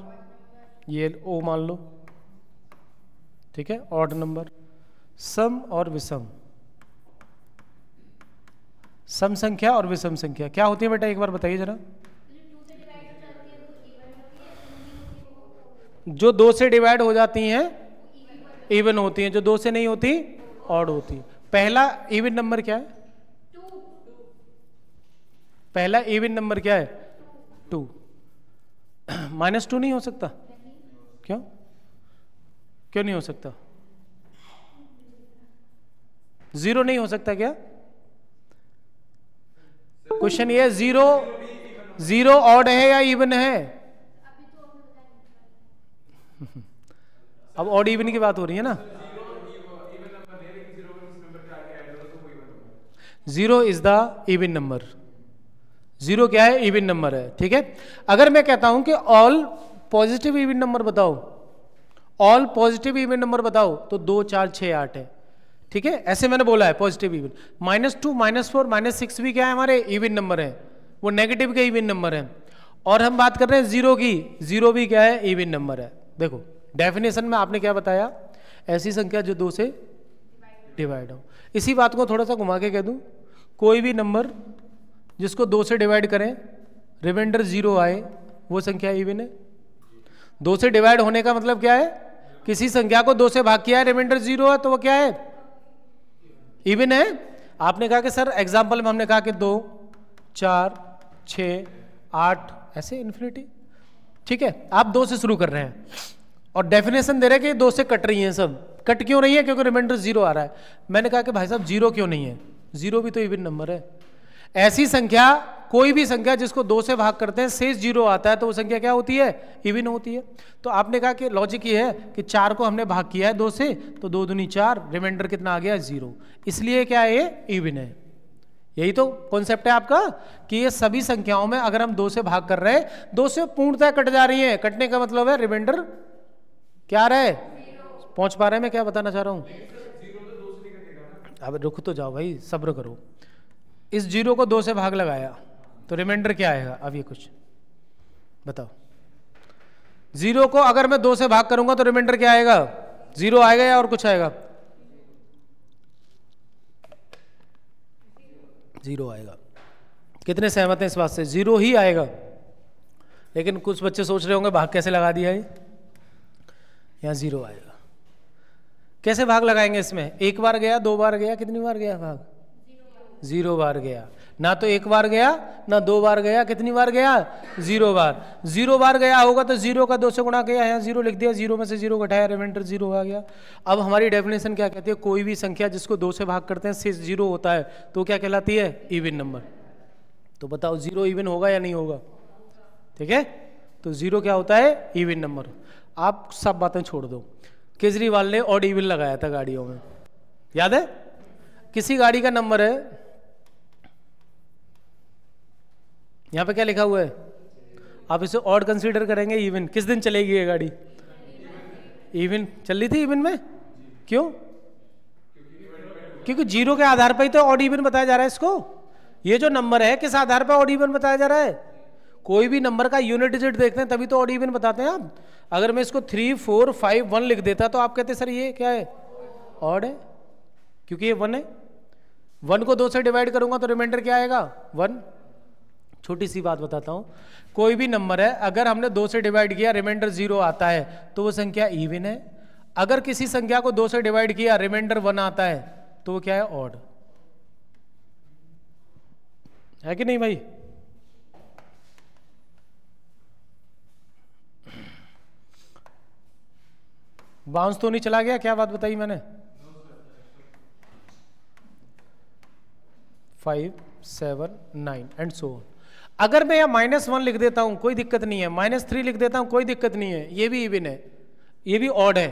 ये ओ मान लो ठीक है ऑर्ड नंबर सम और विषम सम संख्या और विषम संख्या क्या होती है बेटा एक बार बताइए जरा जो दो से डिवाइड हो जाती हैं इवन होती हैं जो दो से नहीं होती ऑड होती पहला इवन नंबर क्या है पहला इवन नंबर क्या है टू माइनस टू नहीं हो सकता क्यों क्यों नहीं हो सकता जीरो नहीं हो सकता क्या क्वेश्चन ये जीरो जीरो ऑड है या इवन है अब ऑड इवन की बात हो रही है ना zero is the even number zero क्या है इवन नंबर है ठीक है अगर मैं कहता हूं कि ऑल पॉजिटिव इवन नंबर बताओ ऑल पॉजिटिव इवन नंबर बताओ तो दो चार छ आठ है ठीक है ऐसे मैंने बोला है positive even minus two minus four minus six भी क्या है हमारे इवन नंबर है वो नेगेटिव के इवन नंबर है और हम बात कर रहे हैं जीरो की जीरो भी क्या है इवन नंबर है देखो डेफिनेशन में आपने क्या बताया ऐसी संख्या जो दो से डिवाइड हो इसी बात को थोड़ा सा घुमा के कह दूँ कोई भी नंबर जिसको दो से डिवाइड करें रिमाइंडर जीरो आए वो संख्या इवन है दो से डिवाइड होने का मतलब क्या है किसी संख्या को दो से भाग किया है रिमाइंडर जीरो है तो वो क्या है इवन है आपने कहा कि सर एग्जाम्पल में हमने कहा कि दो चार छ आठ ऐसे इन्फिनिटी ठीक है आप दो से शुरू कर रहे हैं और डेफिनेशन दे रहे हैं कि दो से कट रही हैं सब कट क्यों रही है क्योंकि रिमाइंडर जीरो आ रहा है मैंने कहा कि भाई साहब जीरो क्यों नहीं है जीरो भी तो इवन नंबर है ऐसी संख्या कोई भी संख्या जिसको दो से भाग करते हैं शेष जीरो आता है तो वो संख्या क्या होती है इविन होती है तो आपने कहा कि लॉजिक ये है कि चार को हमने भाग किया है दो से तो दो दुनी चार रिमाइंडर कितना आ गया जीरो इसलिए क्या ये इविन है यही तो कॉन्सेप्ट है आपका कि ये सभी संख्याओं में अगर हम दो से भाग कर रहे हैं दो से पूर्णतः कट जा रही है कटने का मतलब है रिमाइंडर क्या रहे पहुंच पा रहे मैं क्या बताना चाह रहा हूं अब रुक तो जाओ भाई सब्र करो इस जीरो को दो से भाग लगाया तो रिमाइंडर क्या आएगा अब ये कुछ बताओ जीरो को अगर मैं दो से भाग करूंगा तो रिमाइंडर क्या आएगा जीरो आएगा या और कुछ आएगा जीरो आएगा कितने सहमत हैं इस बात से जीरो ही आएगा लेकिन कुछ बच्चे सोच रहे होंगे भाग कैसे लगा दिया ये यहां जीरो आएगा कैसे भाग लगाएंगे इसमें एक बार गया दो बार गया कितनी बार गया भाग जीरो बार गया ना तो एक बार गया ना दो बार गया कितनी बार गया जीरो बार जीरो बार गया होगा तो जीरो का दो सौ गुणा गया है जीरो लिख दिया जीरो में से जीरो घटाया रिमाइंडर जीरो आ गया अब हमारी डेफिनेशन क्या कहती है कोई भी संख्या जिसको दो से भाग करते हैं सिर्फ जीरो होता है तो क्या कहलाती है इविन नंबर तो बताओ जीरो इविन होगा या नहीं होगा ठीक है तो जीरो क्या होता है इविन नंबर आप सब बातें छोड़ दो केजरीवाल ने ऑड इविन लगाया था गाड़ियों में याद है किसी गाड़ी का नंबर है यहाँ पे क्या लिखा हुआ है आप इसे और कंसीडर करेंगे इवन किस दिन चलेगी ये गाड़ी इवन चल रही थी इवन में क्यों क्योंकि जीरो के आधार पर ही तो ऑड इवन बताया जा रहा है इसको ये जो नंबर है किस आधार पर ऑड इवन बताया जा रहा है कोई भी नंबर का यूनिट डिजिट देखते हैं तभी तो ऑड इवन बताते हैं आप अगर मैं इसको थ्री फोर फाइव वन लिख देता तो आप कहते सर ये क्या है ऑड है क्योंकि ये वन है वन को दो से डिवाइड करूंगा तो रिमाइंडर क्या आएगा वन छोटी सी बात बताता हूँ कोई भी नंबर है अगर हमने दो से डिवाइड किया रिमाइंडर जीरो आता है तो वो संख्या इवन है अगर किसी संख्या को दो से डिवाइड किया रिमाइंडर वन आता है तो वो क्या है ऑड है कि नहीं भाई बाउंस तो नहीं चला गया क्या बात बताई मैंने five seven nine and so on अगर मैं यहाँ माइनस वन लिख देता हूँ कोई दिक्कत नहीं है माइनस थ्री लिख देता हूँ कोई दिक्कत नहीं है ये भी इविन है ये भी ऑड है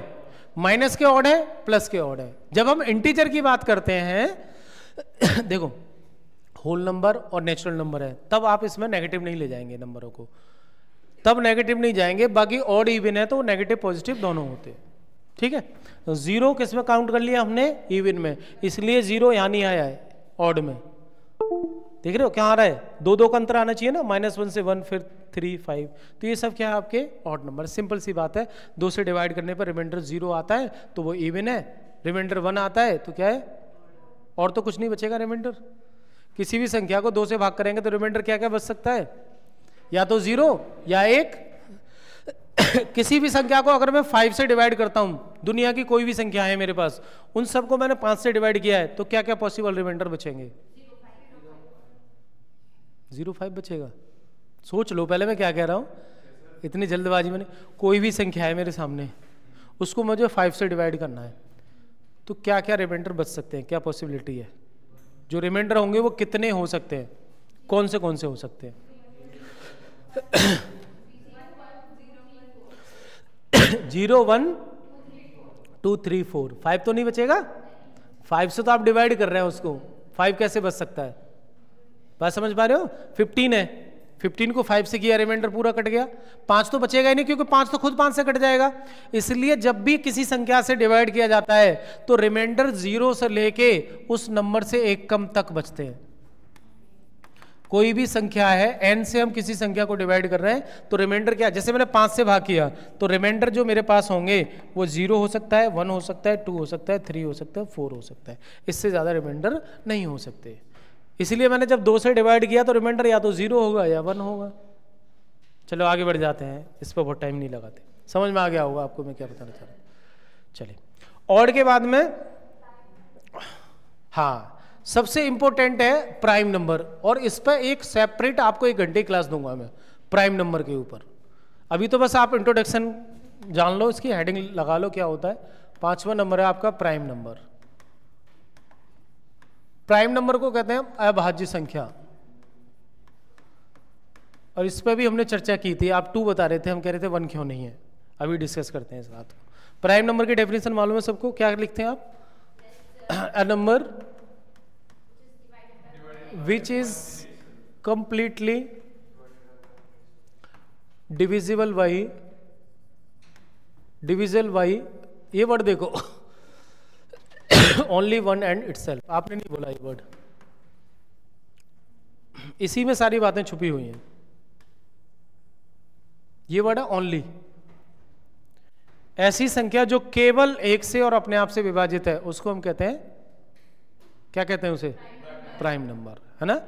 माइनस के ऑड है प्लस के ऑड है जब हम इंटीजर की बात करते हैं देखो होल नंबर और नेचुरल नंबर है तब आप इसमें नेगेटिव नहीं ले जाएंगे नंबरों को तब नेगेटिव नहीं जाएंगे बाकी ऑड इविन है तो नेगेटिव पॉजिटिव दोनों होते ठीक है जीरो तो किस में काउंट कर लिया हमने इविन में इसलिए जीरो यहाँ नहीं आया है ऑड में देख रहे हो क्या आ रहा है दो दो का अंतर आना चाहिए ना माइनस वन से वन फिर थ्री फाइव तो ये सब क्या है आपके ऑड नंबर सिंपल सी बात है दो से डिवाइड करने पर रिमाइंडर जीरो आता है तो वो इवन है रिमाइंडर वन आता है तो क्या है और तो कुछ नहीं बचेगा रिमाइंडर किसी भी संख्या को दो से भाग करेंगे तो रिमाइंडर क्या क्या बच सकता है या तो जीरो या एक किसी भी संख्या को अगर मैं फाइव से डिवाइड करता हूँ दुनिया की कोई भी संख्या है मेरे पास उन सबको मैंने पांच से डिवाइड किया है तो क्या क्या पॉसिबल रिमाइंडर बचेंगे जीरो फाइव बचेगा सोच लो पहले मैं क्या कह रहा हूँ इतनी जल्दबाजी में कोई भी संख्या है मेरे सामने उसको मुझे फाइव से डिवाइड करना है तो क्या क्या रिमाइंडर बच सकते हैं क्या पॉसिबिलिटी है जो रिमाइंडर होंगे वो कितने हो सकते हैं कौन से कौन से हो सकते हैं zero one two three four five तो नहीं बचेगा फाइव से तो आप डिवाइड कर रहे हैं उसको फाइव कैसे बच सकता है बात समझ पा रहे हो फिफ्टीन है फिफ्टीन को फाइव से किया रिमाइंडर पूरा कट गया पांच तो बचेगा ही नहीं क्योंकि पांच तो खुद पांच से कट जाएगा इसलिए जब भी किसी संख्या से डिवाइड किया जाता है तो रिमाइंडर जीरो से लेके उस नंबर से एक कम तक बचते हैं कोई भी संख्या है एन से हम किसी संख्या को डिवाइड कर रहे हैं तो रिमाइंडर क्या जैसे मैंने पांच से भाग किया तो रिमाइंडर जो मेरे पास होंगे वो जीरो हो सकता है वन हो सकता है टू हो सकता है थ्री हो सकता है फोर हो सकता है इससे ज़्यादा रिमाइंडर नहीं हो सकते इसलिए मैंने जब दो से डिवाइड किया तो रिमाइंडर या तो ज़ीरो होगा या वन होगा चलो आगे बढ़ जाते हैं इस पर बहुत टाइम नहीं लगाते समझ में आ गया होगा आपको मैं क्या बताना चाह रहा हूँ चलिए और के बाद में हाँ सबसे इंपॉर्टेंट है प्राइम नंबर और इस पर एक सेपरेट आपको एक घंटे क्लास दूंगा मैं प्राइम नंबर के ऊपर अभी तो बस आप इंट्रोडक्शन जान लो इसकी हेडिंग लगा लो क्या होता है पांचवा नंबर है आपका प्राइम नंबर प्राइम नंबर को कहते हैं अभाज्य संख्या और इस पर भी हमने चर्चा की थी आप टू बता रहे थे हम कह रहे थे वन क्यों नहीं है अभी डिस्कस करते हैं इस बात को प्राइम नंबर की डेफिनेशन मालूम है सबको क्या लिखते हैं आप a number which is completely divisible by divisible by ये वर्ड देखो ओनली वन एंड इट्स आपने नहीं बोला ये वर्ड इसी में सारी बातें छुपी हुई हैं ये वर्ड है ओनली ऐसी संख्या जो केवल एक से और अपने आप से विभाजित है उसको हम कहते हैं क्या कहते हैं उसे प्राइम नंबर है ना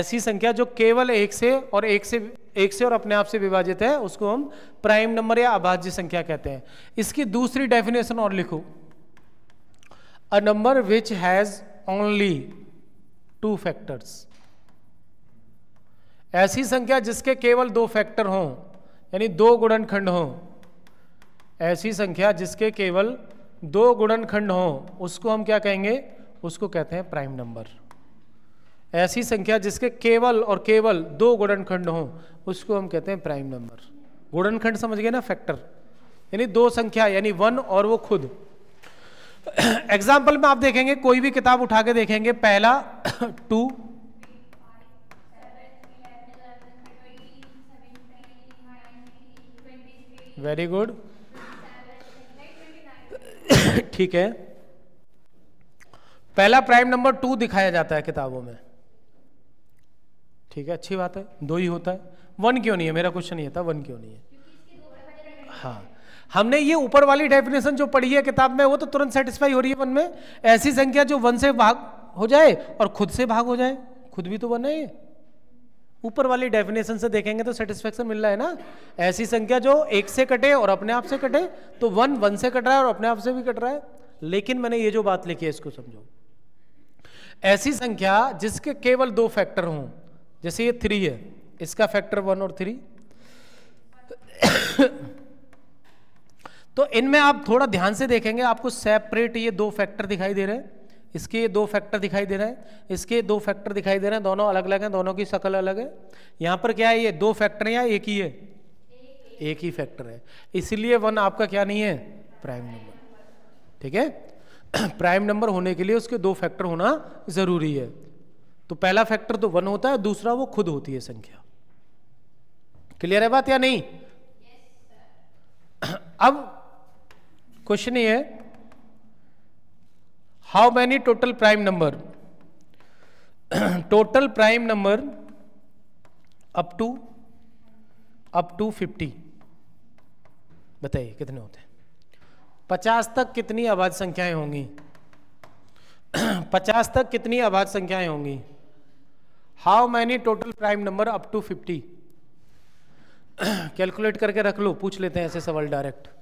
ऐसी संख्या जो केवल एक से और एक से एक से और अपने आप से विभाजित है उसको हम प्राइम नंबर या अभाज्य संख्या कहते हैं इसकी दूसरी डेफिनेशन और लिखो a number which has only two factors ऐसी संख्या जिसके केवल दो फैक्टर हों यानी दो गुणनखंड हों ऐसी संख्या जिसके केवल दो गुणनखंड हों उसको हम क्या कहेंगे उसको कहते हैं प्राइम नंबर ऐसी संख्या जिसके केवल और केवल दो गुणनखंड हों उसको हम कहते हैं प्राइम नंबर गुणनखंड समझ गए ना फैक्टर यानी दो संख्या यानी वन और वो खुद एग्जाम्पल में आप देखेंगे कोई भी किताब उठा के देखेंगे पहला टू वेरी गुड ठीक है पहला प्राइम नंबर टू दिखाया जाता है किताबों में ठीक है अच्छी बात है दो ही होता है वन क्यों नहीं है मेरा क्वेश्चन ये था वन क्यों नहीं है हाँ हमने ये ऊपर वाली डेफिनेशन जो पढ़ी है किताब में वो तो तुरंत सेटिस्फाई हो रही है वन में ऐसी संख्या जो वन से भाग हो जाए और खुद से भाग हो जाए खुद भी तो वन है ऊपर वाली डेफिनेशन से देखेंगे तो सेटिस्फेक्शन मिल रहा है ना ऐसी संख्या जो एक से कटे और अपने आप से कटे तो वन वन से कट रहा है और अपने आप से भी कट रहा है लेकिन मैंने ये जो बात लिखी है इसको समझो ऐसी संख्या जिसके केवल दो फैक्टर हों जैसे ये थ्री है इसका फैक्टर वन और थ्री तो इनमें आप थोड़ा ध्यान से देखेंगे आपको सेपरेट ये दो फैक्टर दिखाई दे रहे हैं इसके दो फैक्टर दिखाई दे रहे हैं इसके दो फैक्टर दिखाई दे रहे हैं दोनों अलग अलग हैं दोनों की शक्ल अलग है यहाँ पर क्या है ये दो फैक्टर या एक ही है एक ही फैक्टर है इसलिए वन आपका क्या नहीं है प्राइम नंबर ठीक है प्राइम नंबर होने के लिए उसके दो फैक्टर होना जरूरी है तो पहला फैक्टर तो वन होता है दूसरा वो खुद होती है संख्या क्लियर है बात या नहीं yes, अब क्वेश्चन ये है how many total prime number total prime number up to up to fifty बताइए कितने होते हैं पचास तक कितनी आबाद संख्याएं होंगी पचास तक कितनी आबाद संख्याएं होंगी how many total prime number up to fifty calculate करके रख लो पूछ लेते हैं ऐसे सवाल डायरेक्ट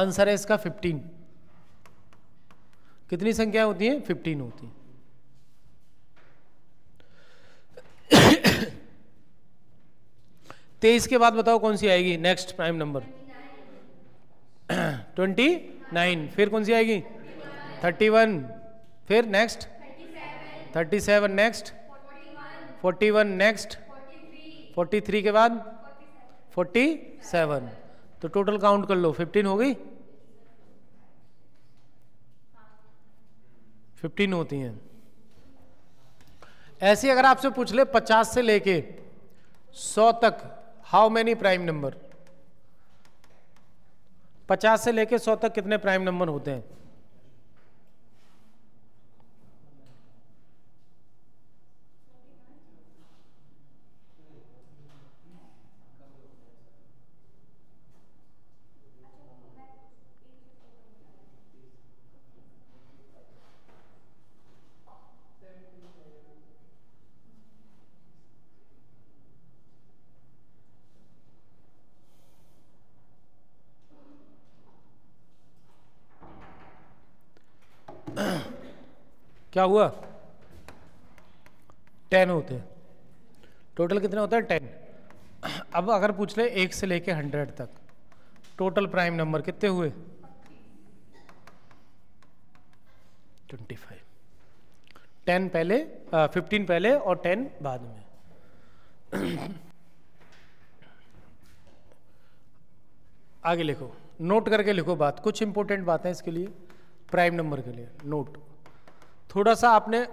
आंसर है इसका फिफ्टीन कितनी संख्याएं होती हैं फिफ्टीन होती है तेईस के बाद बताओ कौन सी आएगी next prime number twenty nine फिर कौन सी आएगी थर्टी वन फिर next thirty seven next forty one next forty three के बाद फोर्टी सेवन तो टोटल काउंट कर लो फिफ्टीन हो गई फिफ्टीन होती हैं ऐसी अगर आपसे पूछ ले पचास से लेके 100 तक हाउ मैनी प्राइम नंबर पचास से लेके सौ तक कितने प्राइम नंबर होते हैं क्या हुआ टेन होते हैं टोटल कितने होता है टेन अब अगर पूछ ले एक से लेके हंड्रेड तक टोटल प्राइम नंबर कितने हुए ट्वेंटी फाइव टेन पहले फिफ्टीन पहले और टेन बाद में आगे लिखो नोट करके लिखो बात कुछ इंपॉर्टेंट बातें इसके लिए प्राइम नंबर के लिए नोट थोड़ा सा आपने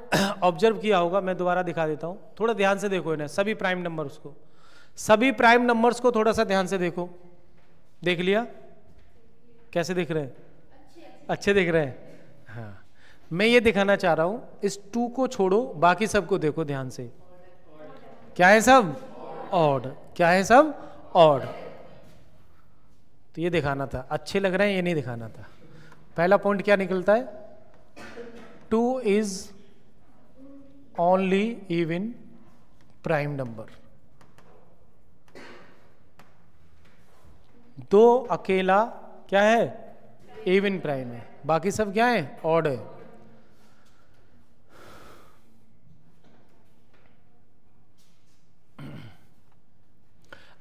ऑब्जर्व किया होगा मैं दोबारा दिखा देता हूँ थोड़ा ध्यान से देखो इन्हें सभी प्राइम नंबर्स को सभी प्राइम नंबर्स को थोड़ा सा ध्यान से देखो देख लिया कैसे दिख रहे हैं अच्छे, अच्छे।, दिख रहे हैं हाँ मैं ये दिखाना चाह रहा हूँ इस टू को छोड़ो बाकी सबको देखो ध्यान से क्या है सब ऑड क्या है सब ऑड तो ये दिखाना था अच्छे लग रहे हैं ये नहीं दिखाना था पहला पॉइंट क्या निकलता है two is only even prime number दो अकेला क्या है एविन प्राइम है बाकी सब क्या है ऑड है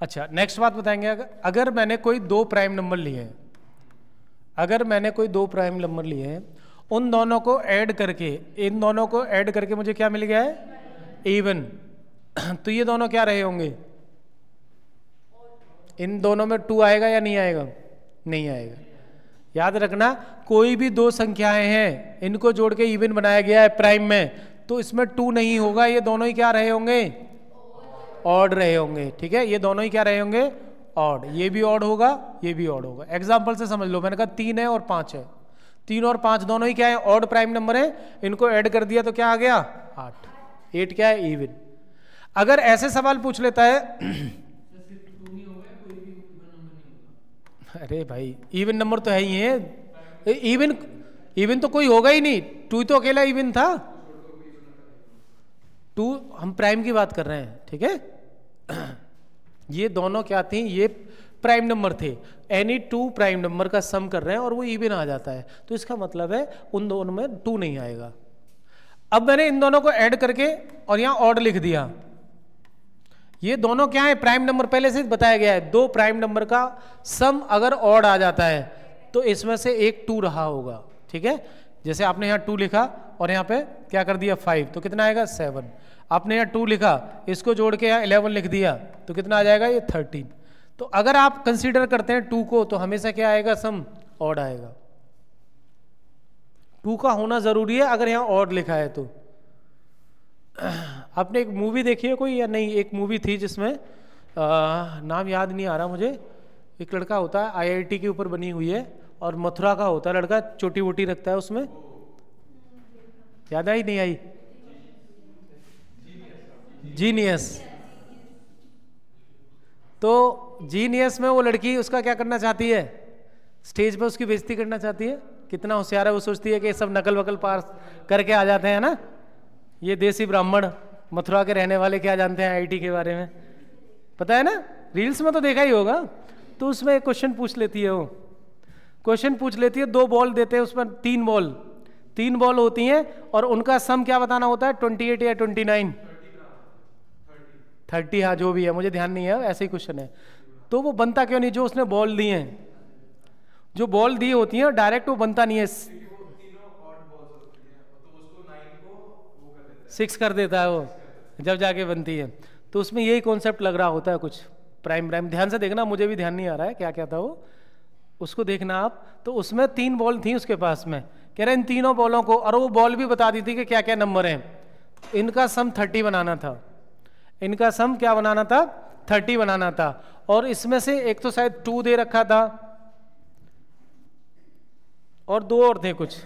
अच्छा नेक्स्ट बात बताएंगे अगर, अगर मैंने कोई दो प्राइम नंबर लिए हैं अगर मैंने कोई दो प्राइम नंबर लिए हैं उन दोनों को ऐड करके इन दोनों को ऐड करके मुझे क्या मिल गया है इवन तो ये दोनों क्या रहे होंगे इन दोनों में टू आएगा या नहीं आएगा नहीं आएगा याद रखना कोई भी दो संख्याएं हैं इनको जोड़ के इवन बनाया गया है प्राइम में तो इसमें टू नहीं होगा ये दोनों ही क्या रहे होंगे ऑड रहे होंगे ठीक है ये दोनों ही क्या रहे होंगे ऑड ये भी ऑड होगा ये भी ऑड होगा एग्जाम्पल से समझ लो मैंने कहा तीन है और पांच है तीन और पांच दोनों ही क्या है ऑड प्राइम नंबर है इनको ऐड कर दिया तो क्या आ गया आठ एट क्या है इवन अगर ऐसे सवाल पूछ लेता है अरे भाई इवन नंबर तो है ही है इवन इवन तो कोई होगा ही नहीं टू तो अकेला इवन था टू हम प्राइम की बात कर रहे हैं ठीक है ये दोनों क्या थी ये प्राइम नंबर थे एनी टू प्राइम नंबर का सम कर रहे हैं और वो इवन आ जाता है तो इसका मतलब है उन दोनों में टू नहीं आएगा अब मैंने इन दोनों को ऐड करके और यहां ऑड लिख दिया ये दोनों क्या है प्राइम नंबर पहले से बताया गया है दो प्राइम नंबर का सम अगर ऑड आ जाता है तो इसमें से एक टू रहा होगा ठीक है जैसे आपने यहाँ टू लिखा और यहाँ पे क्या कर दिया फाइव तो कितना आएगा सेवन आपने यहाँ टू लिखा इसको जोड़ के यहाँ इलेवन लिख दिया तो कितना आ जाएगा ये थर्टीन तो अगर आप कंसीडर करते हैं टू को तो हमेशा क्या आएगा सम ऑड आएगा टू का होना ज़रूरी है अगर यहाँ ऑड लिखा है तो आपने एक मूवी देखी है कोई या नहीं एक मूवी थी जिसमें आ, नाम याद नहीं आ रहा मुझे एक लड़का होता है आईआईटी के ऊपर बनी हुई है और मथुरा का होता है लड़का चोटी वोटी रखता है उसमें याद आई नहीं आई जीनियस तो जीनियस में वो लड़की उसका क्या करना चाहती है स्टेज पर उसकी बेजती करना चाहती है कितना होशियार है वो सोचती है कि सब नकल वकल पार करके आ जाते हैं ना ये देसी ब्राह्मण मथुरा के रहने वाले क्या जानते हैं आईटी के बारे में पता है ना रील्स में तो देखा ही होगा तो उसमें एक क्वेश्चन पूछ लेती है वो क्वेश्चन पूछ लेती है दो बॉल देते हैं उसमें तीन बॉल तीन बॉल होती हैं और उनका सम क्या बताना होता है ट्वेंटी एट या ट्वेंटी नाइन थर्टी हाँ जो भी है मुझे ध्यान नहीं है ऐसे ही क्वेश्चन है तो वो बनता क्यों नहीं जो उसने बॉल दी हैं जो बॉल दी होती है डायरेक्ट वो बनता नहीं है सिक्स कर देता है वो जब जाके बनती है तो उसमें यही कॉन्सेप्ट लग रहा होता है कुछ प्राइम प्राइम ध्यान से देखना मुझे भी ध्यान नहीं आ रहा है क्या क्या था वो उसको देखना आप तो उसमें तीन बॉल थी उसके पास में कह रहे इन तीनों बॉलों को और वो बॉल भी बता दी थी कि क्या क्या नंबर हैं इनका सम थर्टी बनाना था इनका सम क्या बनाना था थर्टी बनाना था और इसमें से एक तो शायद टू दे रखा था और दो और थे कुछ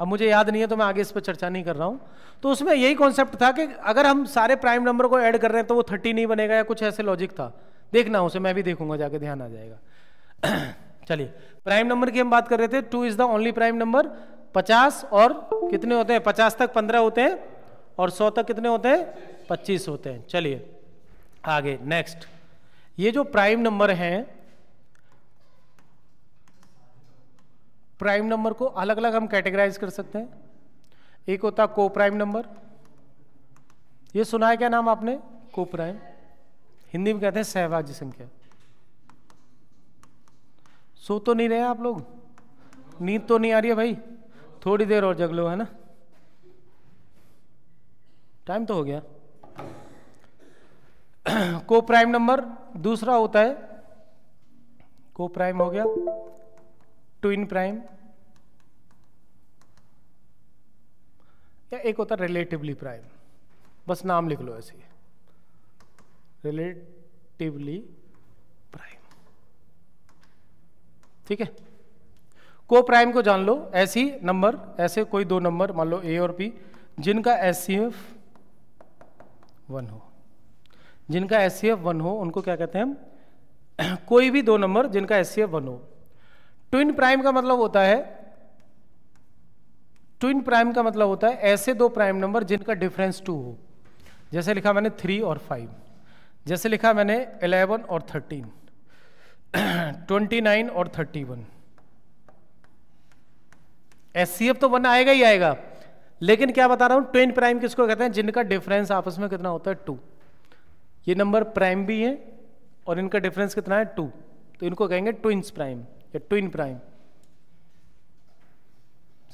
अब मुझे याद नहीं है तो मैं आगे इस पर चर्चा नहीं कर रहा हूं तो उसमें यही कॉन्सेप्ट था कि अगर हम सारे प्राइम नंबर को ऐड कर रहे हैं तो वो थर्टी नहीं बनेगा या कुछ ऐसे लॉजिक था देखना उसे मैं भी देखूंगा जाके ध्यान आ जाएगा चलिए प्राइम नंबर की हम बात कर रहे थे two is the only prime number पचास और कितने होते हैं पचास तक पंद्रह होते हैं और सौ तक कितने होते हैं पच्चीस होते हैं चलिए आगे नेक्स्ट ये जो प्राइम नंबर हैं प्राइम नंबर को अलग अलग हम कैटेगराइज कर सकते हैं एक होता को प्राइम नंबर ये सुना है क्या नाम आपने को प्राइम हिंदी में कहते हैं सहभाज्य संख्या सो तो नहीं रहे आप लोग नींद तो नहीं आ रही है भाई थोड़ी देर और जग लो है ना टाइम तो हो गया को प्राइम नंबर दूसरा होता है को प्राइम हो गया ट्विन प्राइम या एक होता है रिलेटिवली प्राइम बस नाम लिख लो ऐसे रिलेटिवली प्राइम ठीक है को प्राइम को जान लो ऐसी नंबर ऐसे कोई दो नंबर मान लो ए और पी जिनका एस सी एफ वन हो जिनका एस सी एफ वन हो उनको क्या कहते हैं हम कोई भी दो नंबर जिनका एस सी एफ वन हो ट्विन प्राइम का मतलब होता है ट्विन प्राइम का मतलब होता है ऐसे दो प्राइम नंबर जिनका डिफरेंस टू हो जैसे लिखा मैंने थ्री और फाइव जैसे लिखा मैंने इलेवन और थर्टीन ट्वेंटी नाइन और thirty one S C F तो वन आएगा ही आएगा लेकिन क्या बता रहा हूं ट्विन प्राइम किसको कहते हैं जिनका डिफरेंस आपस में कितना होता है टू ये नंबर प्राइम भी है और इनका डिफरेंस कितना है टू तो इनको कहेंगे ट्विंस प्राइम या ट्विन प्राइम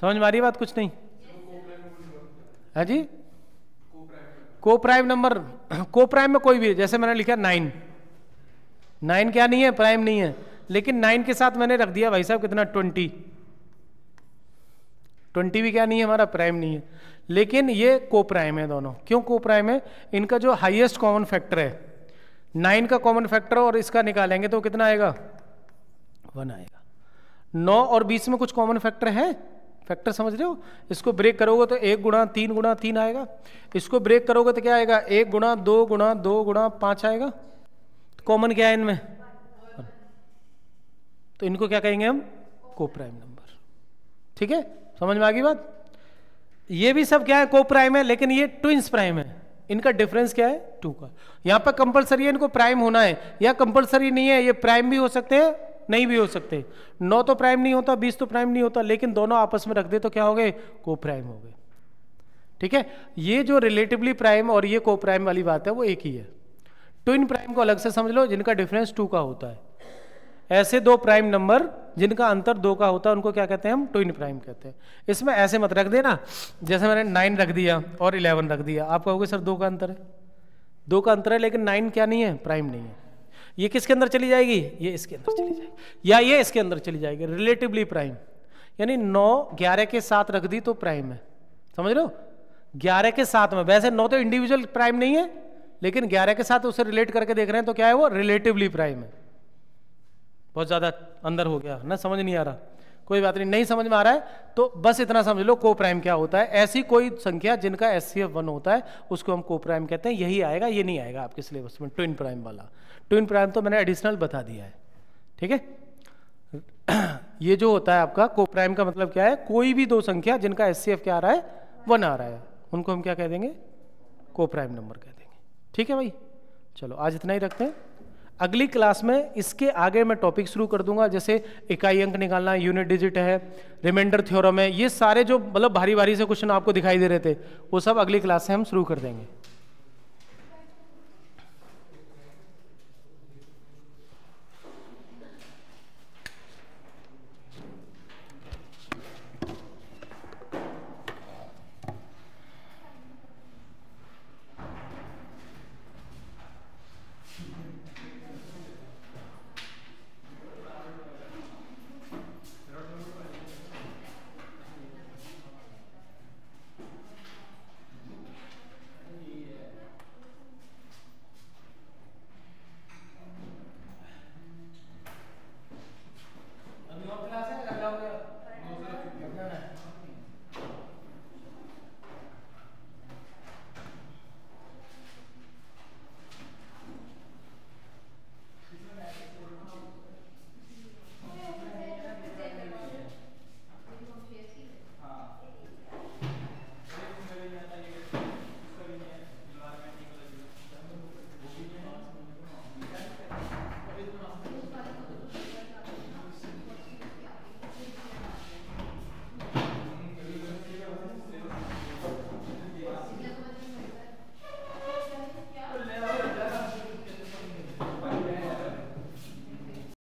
समझ में आ रही बात कुछ नहीं है हाँ जी को प्राइम नंबर को प्राइम में कोई भी है जैसे मैंने लिखा नाइन नाइन क्या नहीं है प्राइम नहीं है लेकिन नाइन के साथ मैंने रख दिया भाई साहब कितना ट्वेंटी ट्वेंटी भी क्या नहीं है हमारा प्राइम नहीं है लेकिन ये को प्राइम है दोनों क्यों को प्राइम है इनका जो हाइएस्ट कॉमन फैक्टर है नाइन का कॉमन फैक्टर और इसका निकालेंगे तो कितना आएगा वन आएगा नौ और बीस में कुछ कॉमन फैक्टर है फैक्टर समझ रहे हो इसको ब्रेक करोगे तो एक गुणा तीन गुणा तीन आएगा इसको ब्रेक करोगे तो क्या आएगा एक गुणा दो गुणा दो गुणा पाँच आएगा कॉमन तो क्या है इनमें तो इनको क्या कहेंगे हम को प्राइम नंबर ठीक है समझ में आ गई बात ये भी सब क्या है को प्राइम है लेकिन ये ट्विंस प्राइम है इनका डिफरेंस क्या है टू का यहां पर कंपलसरी है इनको प्राइम होना है या कंपलसरी नहीं है ये प्राइम भी हो सकते हैं नहीं भी हो सकते नौ तो प्राइम नहीं होता बीस तो प्राइम नहीं होता लेकिन दोनों आपस में रख दे तो क्या हो गए को प्राइम हो गए ठीक है ये जो रिलेटिवली प्राइम और ये को प्राइम वाली बात है वो एक ही है ट्विन प्राइम को अलग से समझ लो जिनका डिफरेंस टू का होता है ऐसे दो प्राइम नंबर जिनका अंतर दो का होता है उनको क्या कहते हैं हम ट्विन प्राइम कहते हैं इसमें ऐसे मत रख देना जैसे मैंने नाइन रख दिया और इलेवन रख दिया आप कहोगे सर दो का अंतर है दो का अंतर है लेकिन नाइन क्या नहीं है प्राइम नहीं है ये किसके अंदर चली जाएगी ये इसके अंदर चली जाएगी या ये इसके अंदर चली जाएगी रिलेटिवली प्राइम यानी नौ ग्यारह के साथ रख दी तो प्राइम है समझ लो ग्यारह के साथ में वैसे नौ तो इंडिविजुअल प्राइम नहीं है लेकिन ग्यारह के साथ उसे रिलेट करके देख रहे हैं तो क्या है वो रिलेटिवली प्राइम है बहुत ज़्यादा अंदर हो गया ना समझ नहीं आ रहा कोई बात नहीं नहीं समझ में आ रहा है तो बस इतना समझ लो को प्राइम क्या होता है ऐसी कोई संख्या जिनका एस सी एफ वन होता है उसको हम को प्राइम कहते हैं यही आएगा ये नहीं आएगा आपके सिलेबस में ट्विन प्राइम वाला ट्विन प्राइम तो मैंने एडिशनल बता दिया है ठीक है ये जो होता है आपका को प्राइम का मतलब क्या है कोई भी दो संख्या जिनका एस सी एफ क्या आ रहा है वन आ रहा है उनको हम क्या कह देंगे को प्राइम नंबर कह देंगे ठीक है भाई चलो आज इतना ही रखते हैं अगली क्लास में इसके आगे मैं टॉपिक शुरू कर दूंगा जैसे इकाई अंक निकालना यूनिट डिजिट है रिमाइंडर थ्योरम है ये सारे जो मतलब भारी भारी से क्वेश्चन आपको दिखाई दे रहे थे वो सब अगली क्लास से हम शुरू कर देंगे